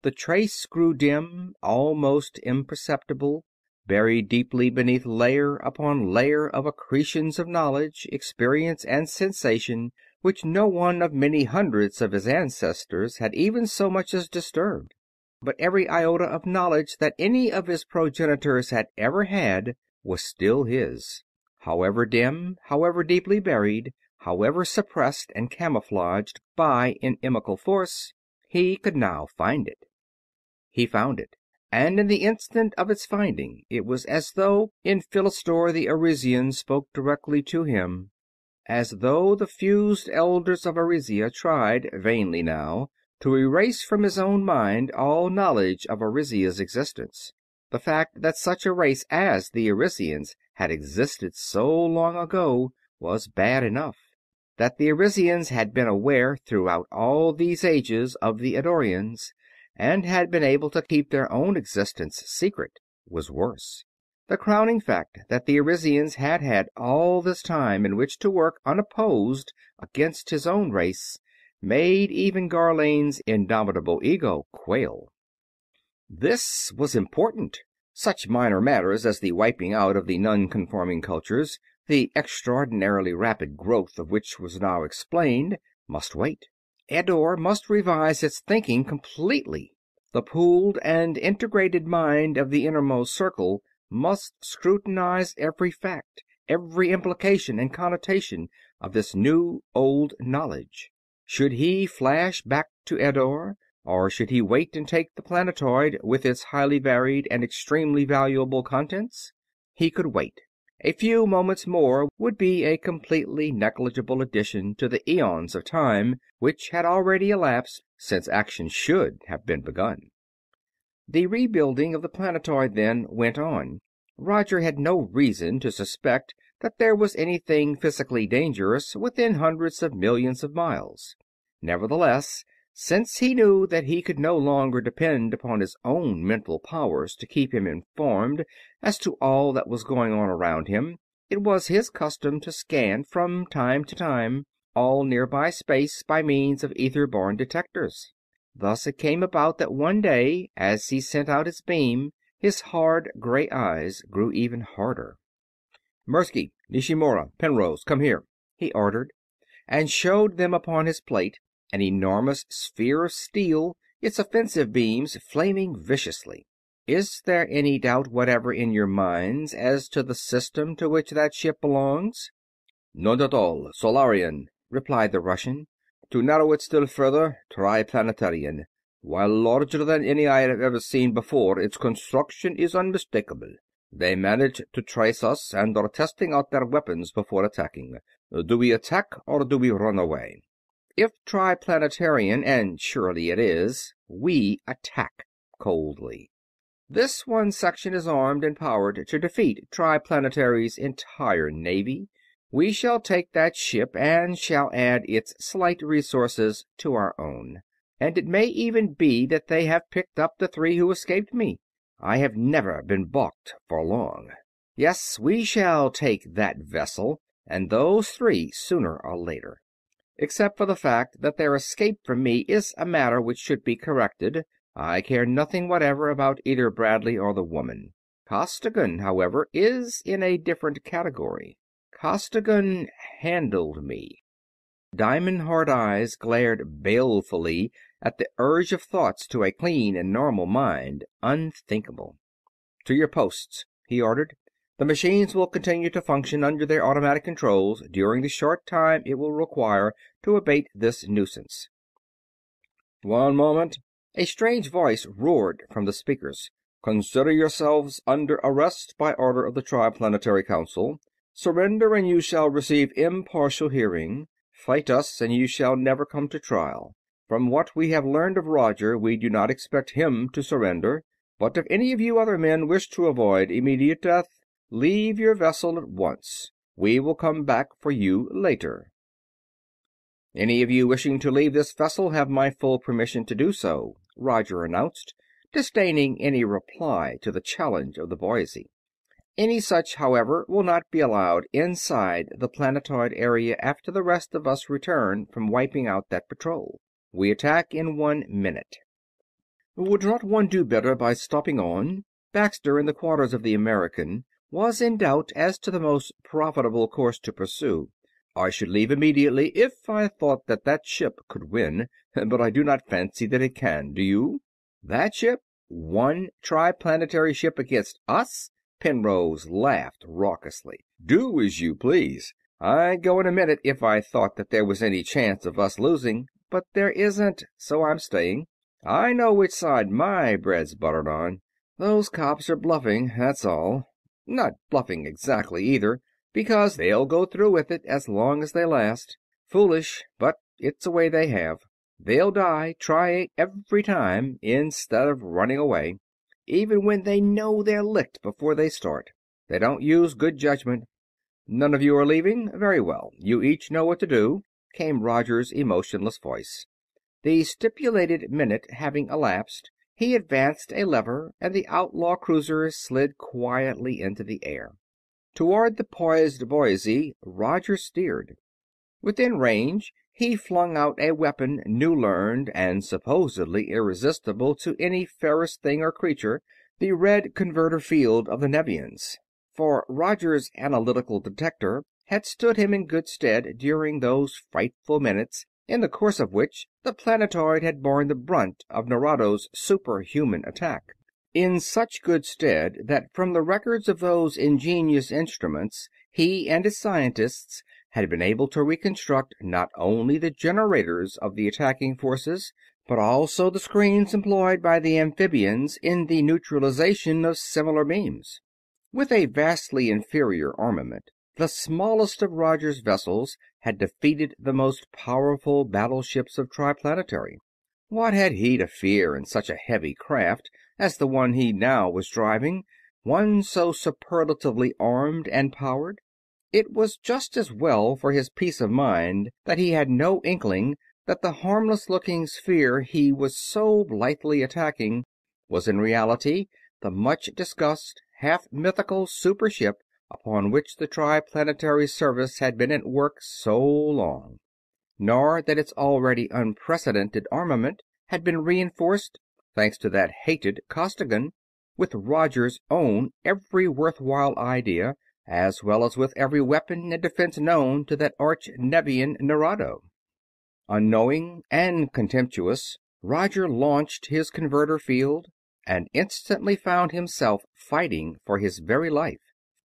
The trace grew dim, almost imperceptible, buried deeply beneath layer upon layer of accretions of knowledge, experience, and sensation which no one of many hundreds of his ancestors had even so much as disturbed. But every iota of knowledge that any of his progenitors had ever had was still his, however dim, however deeply buried, however suppressed and camouflaged by inimical force, he could now find it. He found it, and in the instant of its finding it was as though in Philistor the Arisian spoke directly to him, as though the fused Elders of Arisia tried, vainly now, to erase from his own mind all knowledge of Arisia's existence. The fact that such a race as the Arisians had existed so long ago was bad enough. That the Arisians had been aware throughout all these ages of the Edorians and had been able to keep their own existence secret, was worse. The crowning fact that the Arisians had had all this time in which to work unopposed against his own race made even Gharlane's indomitable ego quail. This was important. Such minor matters as the wiping out of the non-conforming cultures, the extraordinarily rapid growth of which was now explained, must wait. Eddore must revise its thinking completely. The pooled and integrated mind of the Innermost Circle must scrutinize every fact, every implication and connotation of this new old knowledge. Should he flash back to Eddore, or should he wait and take the planetoid, with its highly varied and extremely valuable contents? He could wait. A few moments more would be a completely negligible addition to the eons of time which had already elapsed since action should have been begun. The rebuilding of the planetoid, then, went on. Roger had no reason to suspect that there was anything physically dangerous within hundreds of millions of miles. Nevertheless since he knew that he could no longer depend upon his own mental powers to keep him informed as to all that was going on around him, it was his custom to scan, from time to time, all nearby space by means of ether borne detectors. Thus it came about that one day, as he sent out his beam, his hard gray eyes grew even harder. "Mirsky, Nishimura, Penrose, come here!" he ordered, and showed them upon his plate an enormous sphere of steel, its offensive beams flaming viciously. Is there any doubt whatever in your minds as to the system to which that ship belongs?" "None at all Solarian," replied the Russian. "To narrow it still further, Triplanetarian. While larger than any I have ever seen before, its construction is unmistakable. They managed to trace us, and are testing out their weapons before attacking. Do we attack, or do we run away? If Triplanetarian and surely it is we attack," coldly. "This one section is armed and powered to defeat Triplanetary's entire navy. We shall take that ship and shall add its slight resources to our own. And it may even be that they have picked up the three who escaped me. I have never been balked for long. Yes, we shall take that vessel, and those three sooner or later. Except for the fact that their escape from me is a matter which should be corrected, I care nothing whatever about either Bradley or the woman. Costigan, however, is in a different category. Costigan handled me." Diamond hard eyes glared balefully at the urge of thoughts to a clean and normal mind unthinkable. "To your posts!" he ordered. The machines will continue to function under their automatic controls during the short time it will require to abate this nuisance." "One moment!" a strange voice roared from the speakers. "Consider yourselves under arrest by order of the Triplanetary Council. Surrender and you shall receive impartial hearing. Fight us and you shall never come to trial. From what we have learned of Roger we do not expect him to surrender, but if any of you other men wish to avoid immediate death Leave your vessel at once. We will come back for you later. Any of you wishing to leave this vessel have my full permission to do so, Roger announced, disdaining any reply to the challenge of the Boise. Any such, however, will not be allowed inside the planetoid area after the rest of us return from wiping out that patrol. We attack in one minute. Would not one do better by stopping on? Baxter, in the quarters of the American, was in doubt as to the most profitable course to pursue. I should leave immediately if I thought that that ship could win, *laughs* but I do not fancy that it can, do you? That ship? One Triplanetary ship against us?" Penrose laughed raucously. "Do as you please. I'd go in a minute if I thought that there was any chance of us losing, but there isn't, so I'm staying. I know which side my bread's buttered on. Those cops are bluffing, that's all. Not bluffing exactly, either, because they'll go through with it as long as they last. Foolish, but it's a way they have. They'll die trying every time, instead of running away, even when they know they're licked before they start. They don't use good judgment. None of you are leaving? Very well. You each know what to do, came Roger's emotionless voice, the stipulated minute having elapsed. He advanced a lever and the outlaw cruiser slid quietly into the air. Toward the poised Boise Roger steered. Within range he flung out a weapon new learned and supposedly irresistible to any ferrous thing or creature the red converter field of the Nevians. For Roger's analytical detector had stood him in good stead during those frightful minutes in the course of which the planetoid had borne the brunt of Nerado's superhuman attack in such good stead that from the records of those ingenious instruments he and his scientists had been able to reconstruct not only the generators of the attacking forces, but also the screens employed by the amphibians in the neutralization of similar beams. With a vastly inferior armament the smallest of Roger's vessels had defeated the most powerful battleships of Triplanetary. What had he to fear in such a heavy craft as the one he now was driving, one so superlatively armed and powered? It was just as well for his peace of mind that he had no inkling that the harmless looking sphere he was so blithely attacking was in reality the much discussed, half mythical super ship upon which the Triplanetary Service had been at work so long; nor that its already unprecedented armament had been reinforced, thanks to that hated Costigan with Roger's own every worthwhile idea, as well as with every weapon and defense known to that arch Nevian, Nerado. Unknowing and contemptuous, Roger launched his converter field, and instantly found himself fighting for his very life.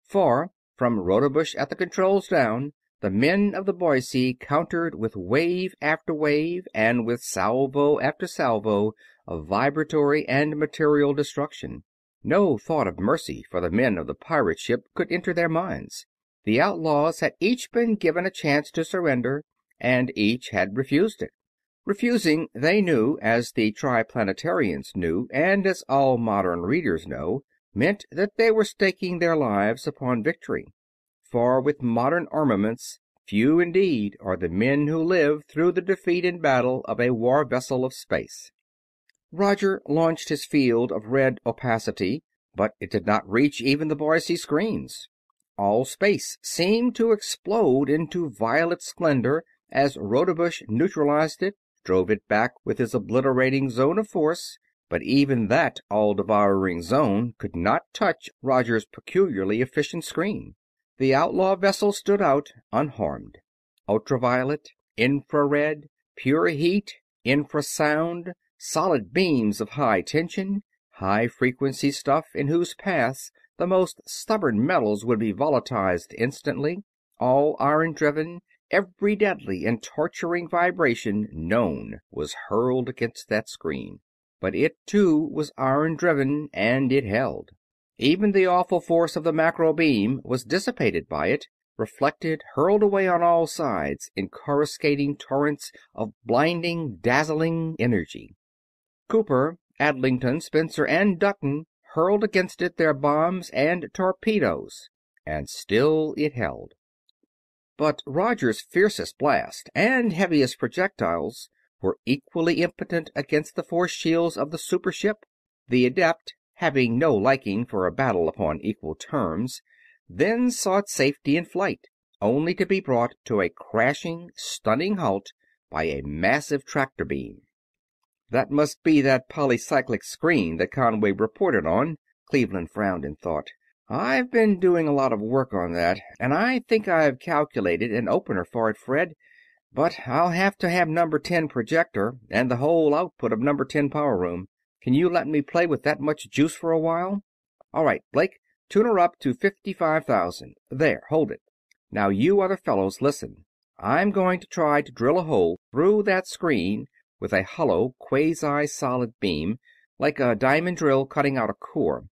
For, from Rodebush at the controls down, the men of the Boise countered with wave after wave and with salvo after salvo of vibratory and material destruction. No thought of mercy for the men of the pirate ship could enter their minds. The outlaws had each been given a chance to surrender, and each had refused it. Refusing, they knew, as the Triplanetarians knew and as all modern readers know meant that they were staking their lives upon victory. For with modern armaments few indeed are the men who live through the defeat in battle of a war vessel of space. Roger launched his field of red opacity, but it did not reach even the Boise screens. All space seemed to explode into violet splendor as Rodebush neutralized it, drove it back with his obliterating zone of force, but even that all devouring zone could not touch Roger's peculiarly efficient screen. The outlaw vessel stood out unharmed. Ultraviolet, infra red, pure heat, infra sound, solid beams of high tension, high frequency stuff in whose paths the most stubborn metals would be volatilized instantly, all iron driven, every deadly and torturing vibration known was hurled against that screen. But it, too, was iron driven, and it held. Even the awful force of the macro beam was dissipated by it, reflected, hurled away on all sides in coruscating torrents of blinding, dazzling energy. Cooper, Adlington, Spencer, and Dutton hurled against it their bombs and torpedoes, and still it held. But Roger's fiercest blast and heaviest projectiles were equally impotent against the force shields of the super ship. The adept, having no liking for a battle upon equal terms, then sought safety in flight, only to be brought to a crashing, stunning halt by a massive tractor beam. "That must be that polycyclic screen that Conway reported on." Cleveland frowned in thought. "I've been doing a lot of work on that, and I think I've calculated an opener for it, Fred. But I'll have to have number ten projector and the whole output of number ten power room. Can you let me play with that much juice for a while? All right, Blake, tune her up to fifty five thousand. There, hold it. Now you other fellows listen. I'm going to try to drill a hole through that screen with a hollow, quasi-solid beam, like a diamond drill cutting out a core.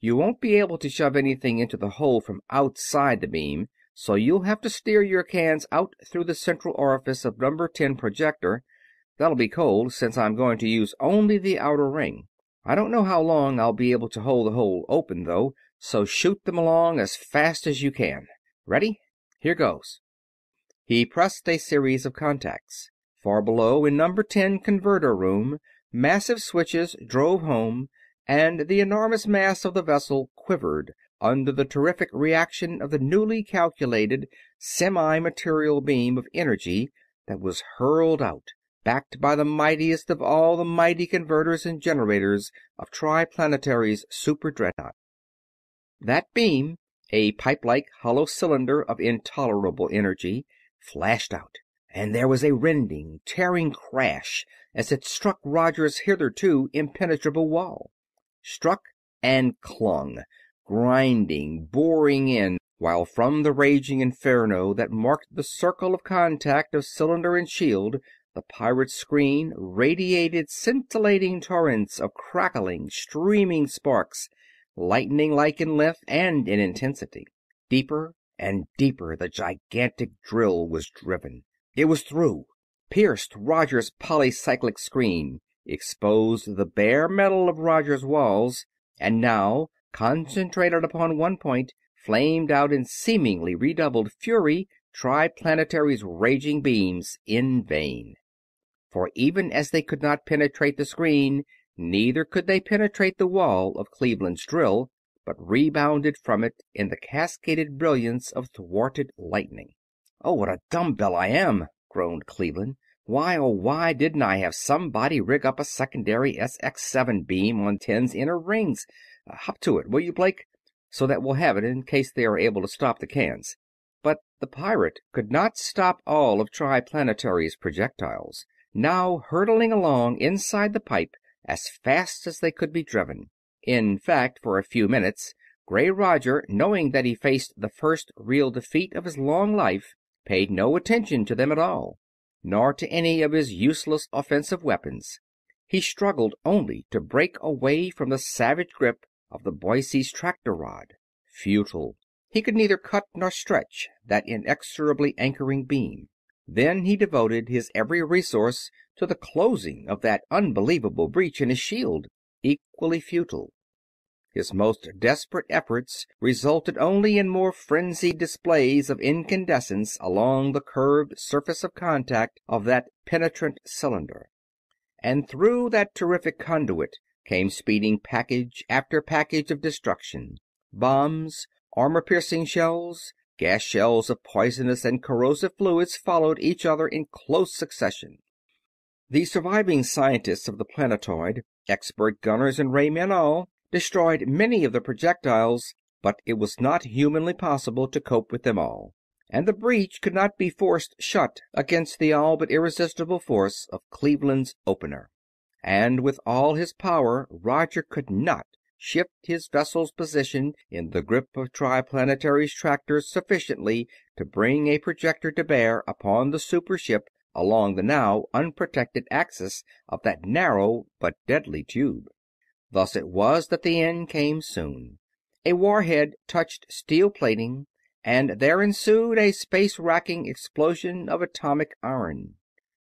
You won't be able to shove anything into the hole from outside the beam, so you'll have to steer your cans out through the central orifice of number ten projector. That'll be cold, since I'm going to use only the outer ring. I don't know how long I'll be able to hold the hole open, though, so shoot them along as fast as you can. Ready? Here goes." He pressed a series of contacts. Far below, in number ten converter room, massive switches drove home, and the enormous mass of the vessel quivered under the terrific reaction of the newly calculated semi material beam of energy that was hurled out, backed by the mightiest of all the mighty converters and generators of Triplanetary's super dreadnought. That beam, a pipe-like hollow cylinder of intolerable energy, flashed out, and there was a rending, tearing crash as it struck Roger's hitherto impenetrable wall. Struck and clung, grinding, boring in, while from the raging inferno that marked the circle of contact of cylinder and shield the pirate's screen radiated scintillating torrents of crackling, streaming sparks, lightning like in length and in intensity. Deeper and deeper the gigantic drill was driven. It was through, pierced Roger's polycyclic screen, exposed the bare metal of Roger's walls, and now concentrated upon one point, flamed out in seemingly redoubled fury Triplanetary's raging beams in vain. For even as they could not penetrate the screen, neither could they penetrate the wall of Cleveland's drill, but rebounded from it in the cascaded brilliance of thwarted lightning. "Oh, what a dumbbell I am!" groaned Cleveland. "Why, oh, why didn't I have somebody rig up a secondary SX 7 beam on Ten's inner rings? Uh, hop to it, will you, Blake, so that we'll have it in case they are able to stop the cans." But the pirate could not stop all of Triplanetary's projectiles, now hurtling along inside the pipe as fast as they could be driven. In fact, for a few minutes Gray Roger, knowing that he faced the first real defeat of his long life, paid no attention to them at all, nor to any of his useless offensive weapons. He struggled only to break away from the savage grip of the Boise's tractor rod. Futile. He could neither cut nor stretch that inexorably anchoring beam. Then he devoted his every resource to the closing of that unbelievable breach in his shield. Equally futile. His most desperate efforts resulted only in more frenzied displays of incandescence along the curved surface of contact of that penetrant cylinder. And through that terrific conduit came speeding package after package of destruction bombs, armor-piercing shells, gas shells of poisonous and corrosive fluids followed each other in close succession. The surviving scientists of the planetoid, expert gunners and raymen all, destroyed many of the projectiles, but it was not humanly possible to cope with them all, and the breach could not be forced shut against the all but irresistible force of Cleveland's opener and with all his power Roger could not shift his vessel's position in the grip of Triplanetary's tractors sufficiently to bring a projector to bear upon the super ship along the now unprotected axis of that narrow but deadly tube. Thus it was that the end came soon. A warhead touched steel plating, and there ensued a space-racking explosion of atomic iron.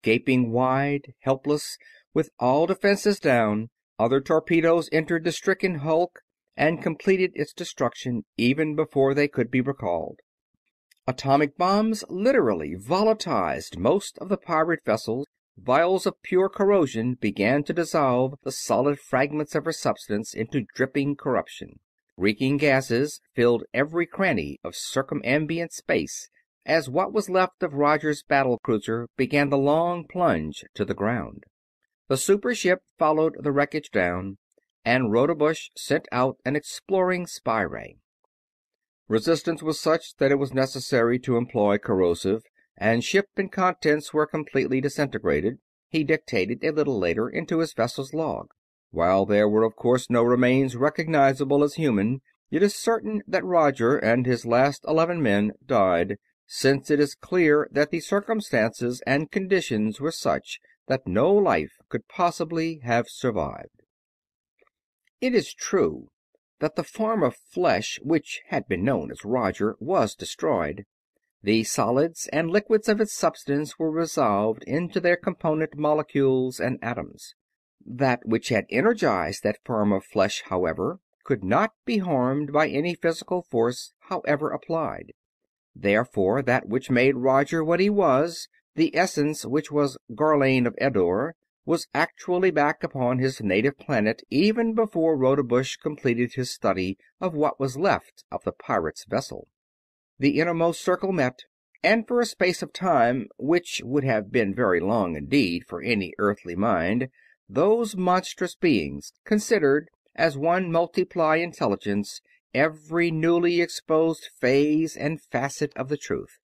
Gaping wide, helpless, with all defenses down, other torpedoes entered the stricken hulk and completed its destruction even before they could be recalled. Atomic bombs literally volatilized most of the pirate vessels. Vials of pure corrosion began to dissolve the solid fragments of her substance into dripping corruption. Reeking gases filled every cranny of circumambient space as what was left of Roger's battle cruiser began the long plunge to the ground. The super ship followed the wreckage down, and Rodebush sent out an exploring spy ray. Resistance was such that it was necessary to employ corrosive, and ship and contents were completely disintegrated, he dictated a little later into his vessel's log. While there were of course no remains recognizable as human, it is certain that Roger and his last eleven men died, since it is clear that the circumstances and conditions were such that no life could possibly have survived. It is true that the form of flesh which had been known as Roger was destroyed. The solids and liquids of its substance were resolved into their component molecules and atoms. That which had energized that form of flesh, however, could not be harmed by any physical force, however applied. Therefore that which made Roger what he was the essence which was Gharlane of Eddore was actually back upon his native planet even before Rodebush completed his study of what was left of the pirate's vessel. The innermost circle met, and for a space of time which would have been very long indeed for any earthly mind those monstrous beings considered as one multiply intelligence every newly exposed phase and facet of the truth.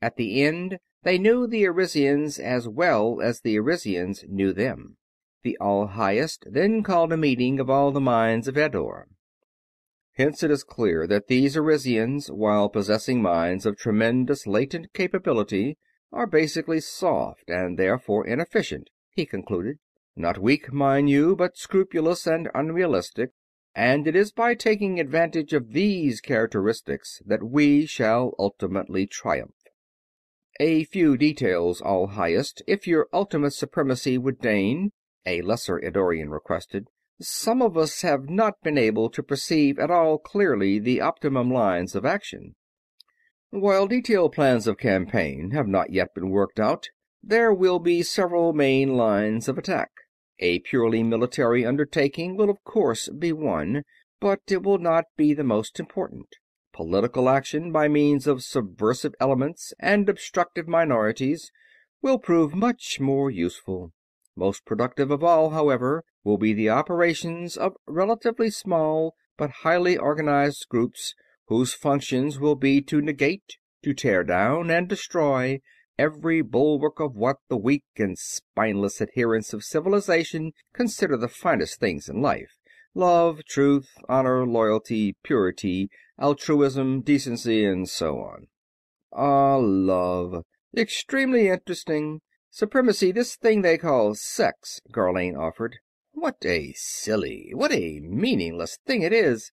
At the end they knew the Arisians as well as the Arisians knew them. The All Highest then called a meeting of all the minds of Eddore. Hence it is clear that these Arisians, while possessing minds of tremendous latent capability, are basically soft and therefore inefficient, he concluded. Not weak, mind you, but scrupulous and unrealistic, and it is by taking advantage of these characteristics that we shall ultimately triumph. A few details, All Highest, if your ultimate supremacy would deign," a lesser Eddorian requested. "Some of us have not been able to perceive at all clearly the optimum lines of action. "While detailed plans of campaign have not yet been worked out, there will be several main lines of attack. A purely military undertaking will of course be one, but it will not be the most important. Political action by means of subversive elements and obstructive minorities will prove much more useful. Most productive of all, however, will be the operations of relatively small but highly organized groups whose functions will be to negate, to tear down and destroy every bulwark of what the weak and spineless adherents of civilization consider the finest things in life, Love, truth, honor, loyalty, purity, altruism, decency, and so on. Ah, love. Extremely interesting. Supremacy, this thing they call sex, Gharlane offered. What a silly, what a meaningless thing it is.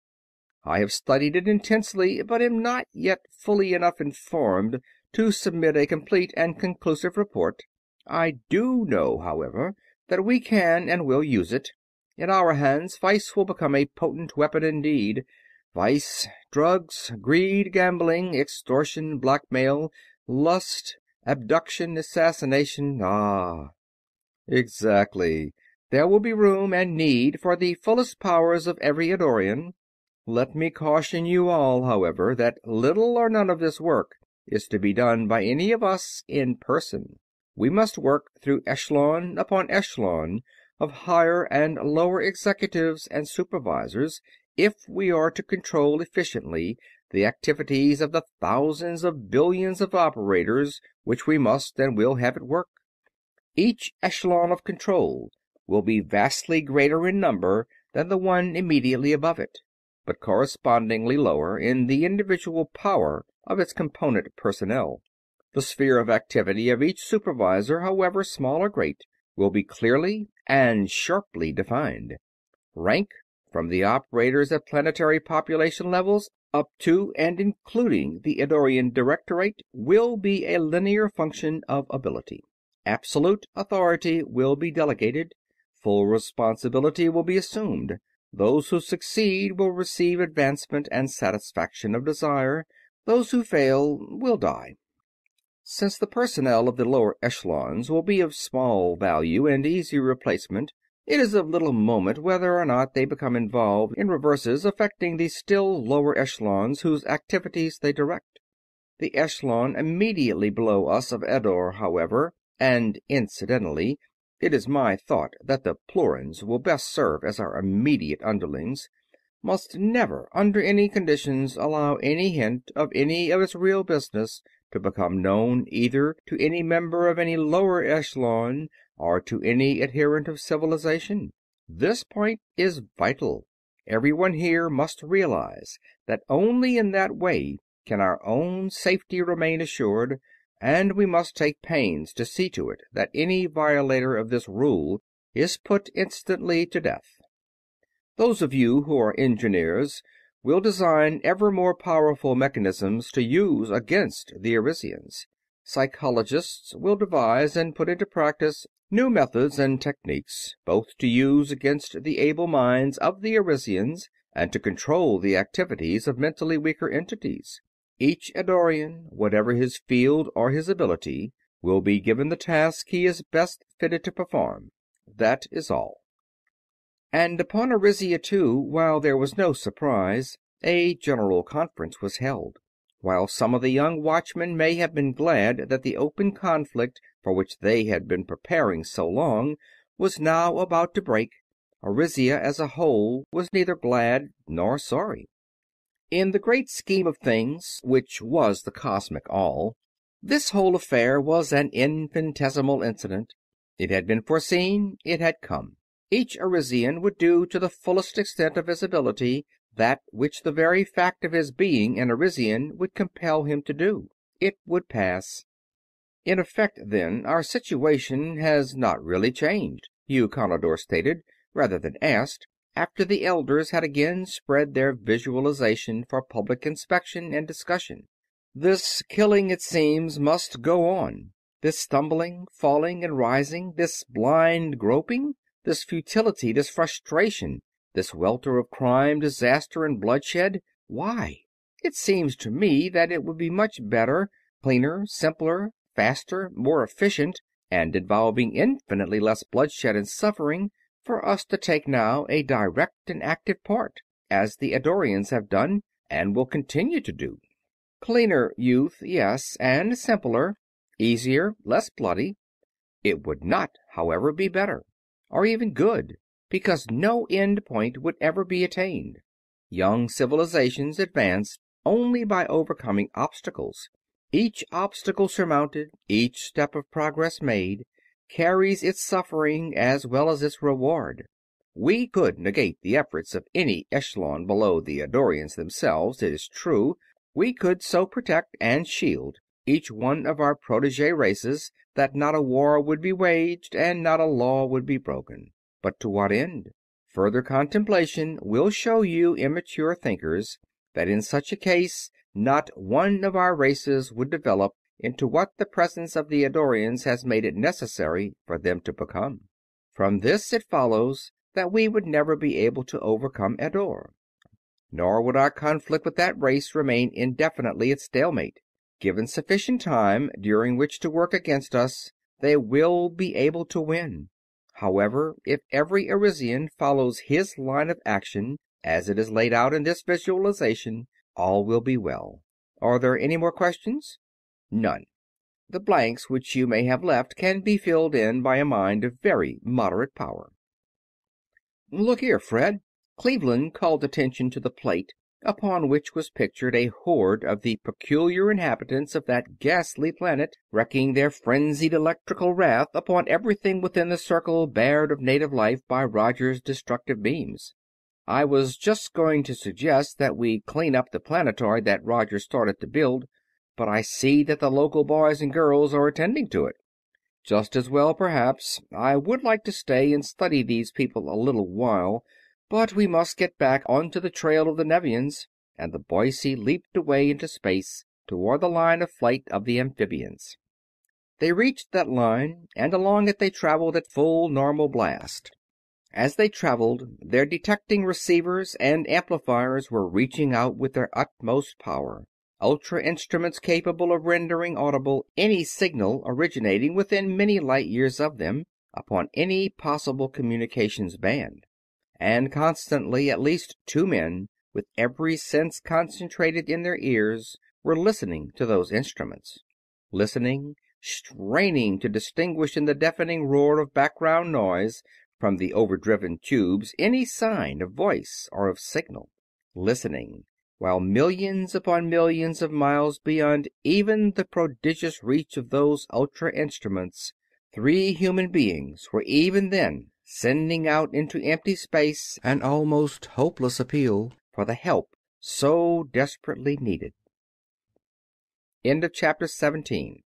I have studied it intensely, but am not yet fully enough informed to submit a complete and conclusive report. I do know, however, that we can and will use it, in our hands vice will become a potent weapon indeed. Vice, drugs, greed, gambling, extortion, blackmail, lust, abduction, assassination ah!" "Exactly. There will be room and need for the fullest powers of every Eddorian. Let me caution you all, however, that little or none of this work is to be done by any of us in person. We must work through echelon upon echelon of higher and lower executives and supervisors if we are to control efficiently the activities of the thousands of billions of operators which we must and will have at work. Each echelon of control will be vastly greater in number than the one immediately above it, but correspondingly lower in the individual power of its component personnel. The sphere of activity of each supervisor, however small or great, will be clearly and sharply defined. Rank, from the operators at planetary population levels up to and including the Eddorian Directorate, will be a linear function of ability. Absolute authority will be delegated. Full responsibility will be assumed. Those who succeed will receive advancement and satisfaction of desire. Those who fail will die. Since the personnel of the lower echelons will be of small value and easy replacement, it is of little moment whether or not they become involved in reverses affecting the still lower echelons whose activities they direct. The echelon immediately below us of Eddore, however, and incidentally it is my thought that the Plurins will best serve as our immediate underlings, must never under any conditions allow any hint of any of its real business to become known either to any member of any lower echelon or to any adherent of civilization. This point is vital. Everyone here must realize that only in that way can our own safety remain assured, and we must take pains to see to it that any violator of this rule is put instantly to death. Those of you who are engineers will design ever more powerful mechanisms to use against the Arisians. Psychologists will devise and put into practice new methods and techniques, both to use against the able minds of the Arisians and to control the activities of mentally weaker entities. Each Eddorian, whatever his field or his ability, will be given the task he is best fitted to perform. That is all. And upon Arisia, too, while there was no surprise, a general conference was held. While some of the young Watchmen may have been glad that the open conflict for which they had been preparing so long was now about to break, Arisia as a whole was neither glad nor sorry. In the great scheme of things, which was the cosmic all, this whole affair was an infinitesimal incident. It had been foreseen. It had come. Each Arisian would do to the fullest extent of his ability that which the very fact of his being an Arisian would compel him to do. It would pass. "In effect, then, our situation has not really changed," Eukonidor stated, rather than asked, after the Elders had again spread their visualization for public inspection and discussion. "This killing, it seems, must go on; this stumbling, falling, and rising; this blind groping this futility, this frustration, this welter of crime, disaster, and bloodshed? Why? It seems to me that it would be much better, cleaner, simpler, faster, more efficient, and involving infinitely less bloodshed and suffering, for us to take now a direct and active part, as the Eddorians have done and will continue to do. Cleaner, youth, yes, and simpler, easier, less bloody. It would not, however, be better or even good, because no end point would ever be attained. Young civilizations advance only by overcoming obstacles. Each obstacle surmounted, each step of progress made, carries its suffering as well as its reward. We could negate the efforts of any echelon below the Eddorians themselves, it is true; we could so protect and shield each one of our protege races that not a war would be waged and not a law would be broken. But to what end? Further contemplation will show you immature thinkers that in such a case not one of our races would develop into what the presence of the Eddorians has made it necessary for them to become. From this it follows that we would never be able to overcome Ador, Nor would our conflict with that race remain indefinitely at stalemate. Given sufficient time during which to work against us, they will be able to win. However, if every Arisian follows his line of action as it is laid out in this visualization, all will be well. Are there any more questions?" "None. The blanks which you may have left can be filled in by a mind of very moderate power." "Look here, Fred." Cleveland called attention to the plate upon which was pictured a horde of the peculiar inhabitants of that ghastly planet wreaking their frenzied electrical wrath upon everything within the circle bared of native life by Roger's destructive beams. "I was just going to suggest that we clean up the planetoid that Roger started to build, but I see that the local boys and girls are attending to it." "Just as well, perhaps. I would like to stay and study these people a little while. But we must get back onto the trail of the Nevians," and the Boise leaped away into space toward the line of flight of the amphibians. They reached that line, and along it they traveled at full normal blast. As they traveled, their detecting receivers and amplifiers were reaching out with their utmost power ultra instruments capable of rendering audible any signal originating within many light years of them, upon any possible communications band and constantly at least two men, with every sense concentrated in their ears, were listening to those instruments listening, straining to distinguish in the deafening roar of background noise from the overdriven tubes any sign of voice or of signal listening while millions upon millions of miles beyond even the prodigious reach of those ultra instruments three human beings were even then sending out into empty space an almost hopeless appeal for the help so desperately needed. CHAPTER Seventeen.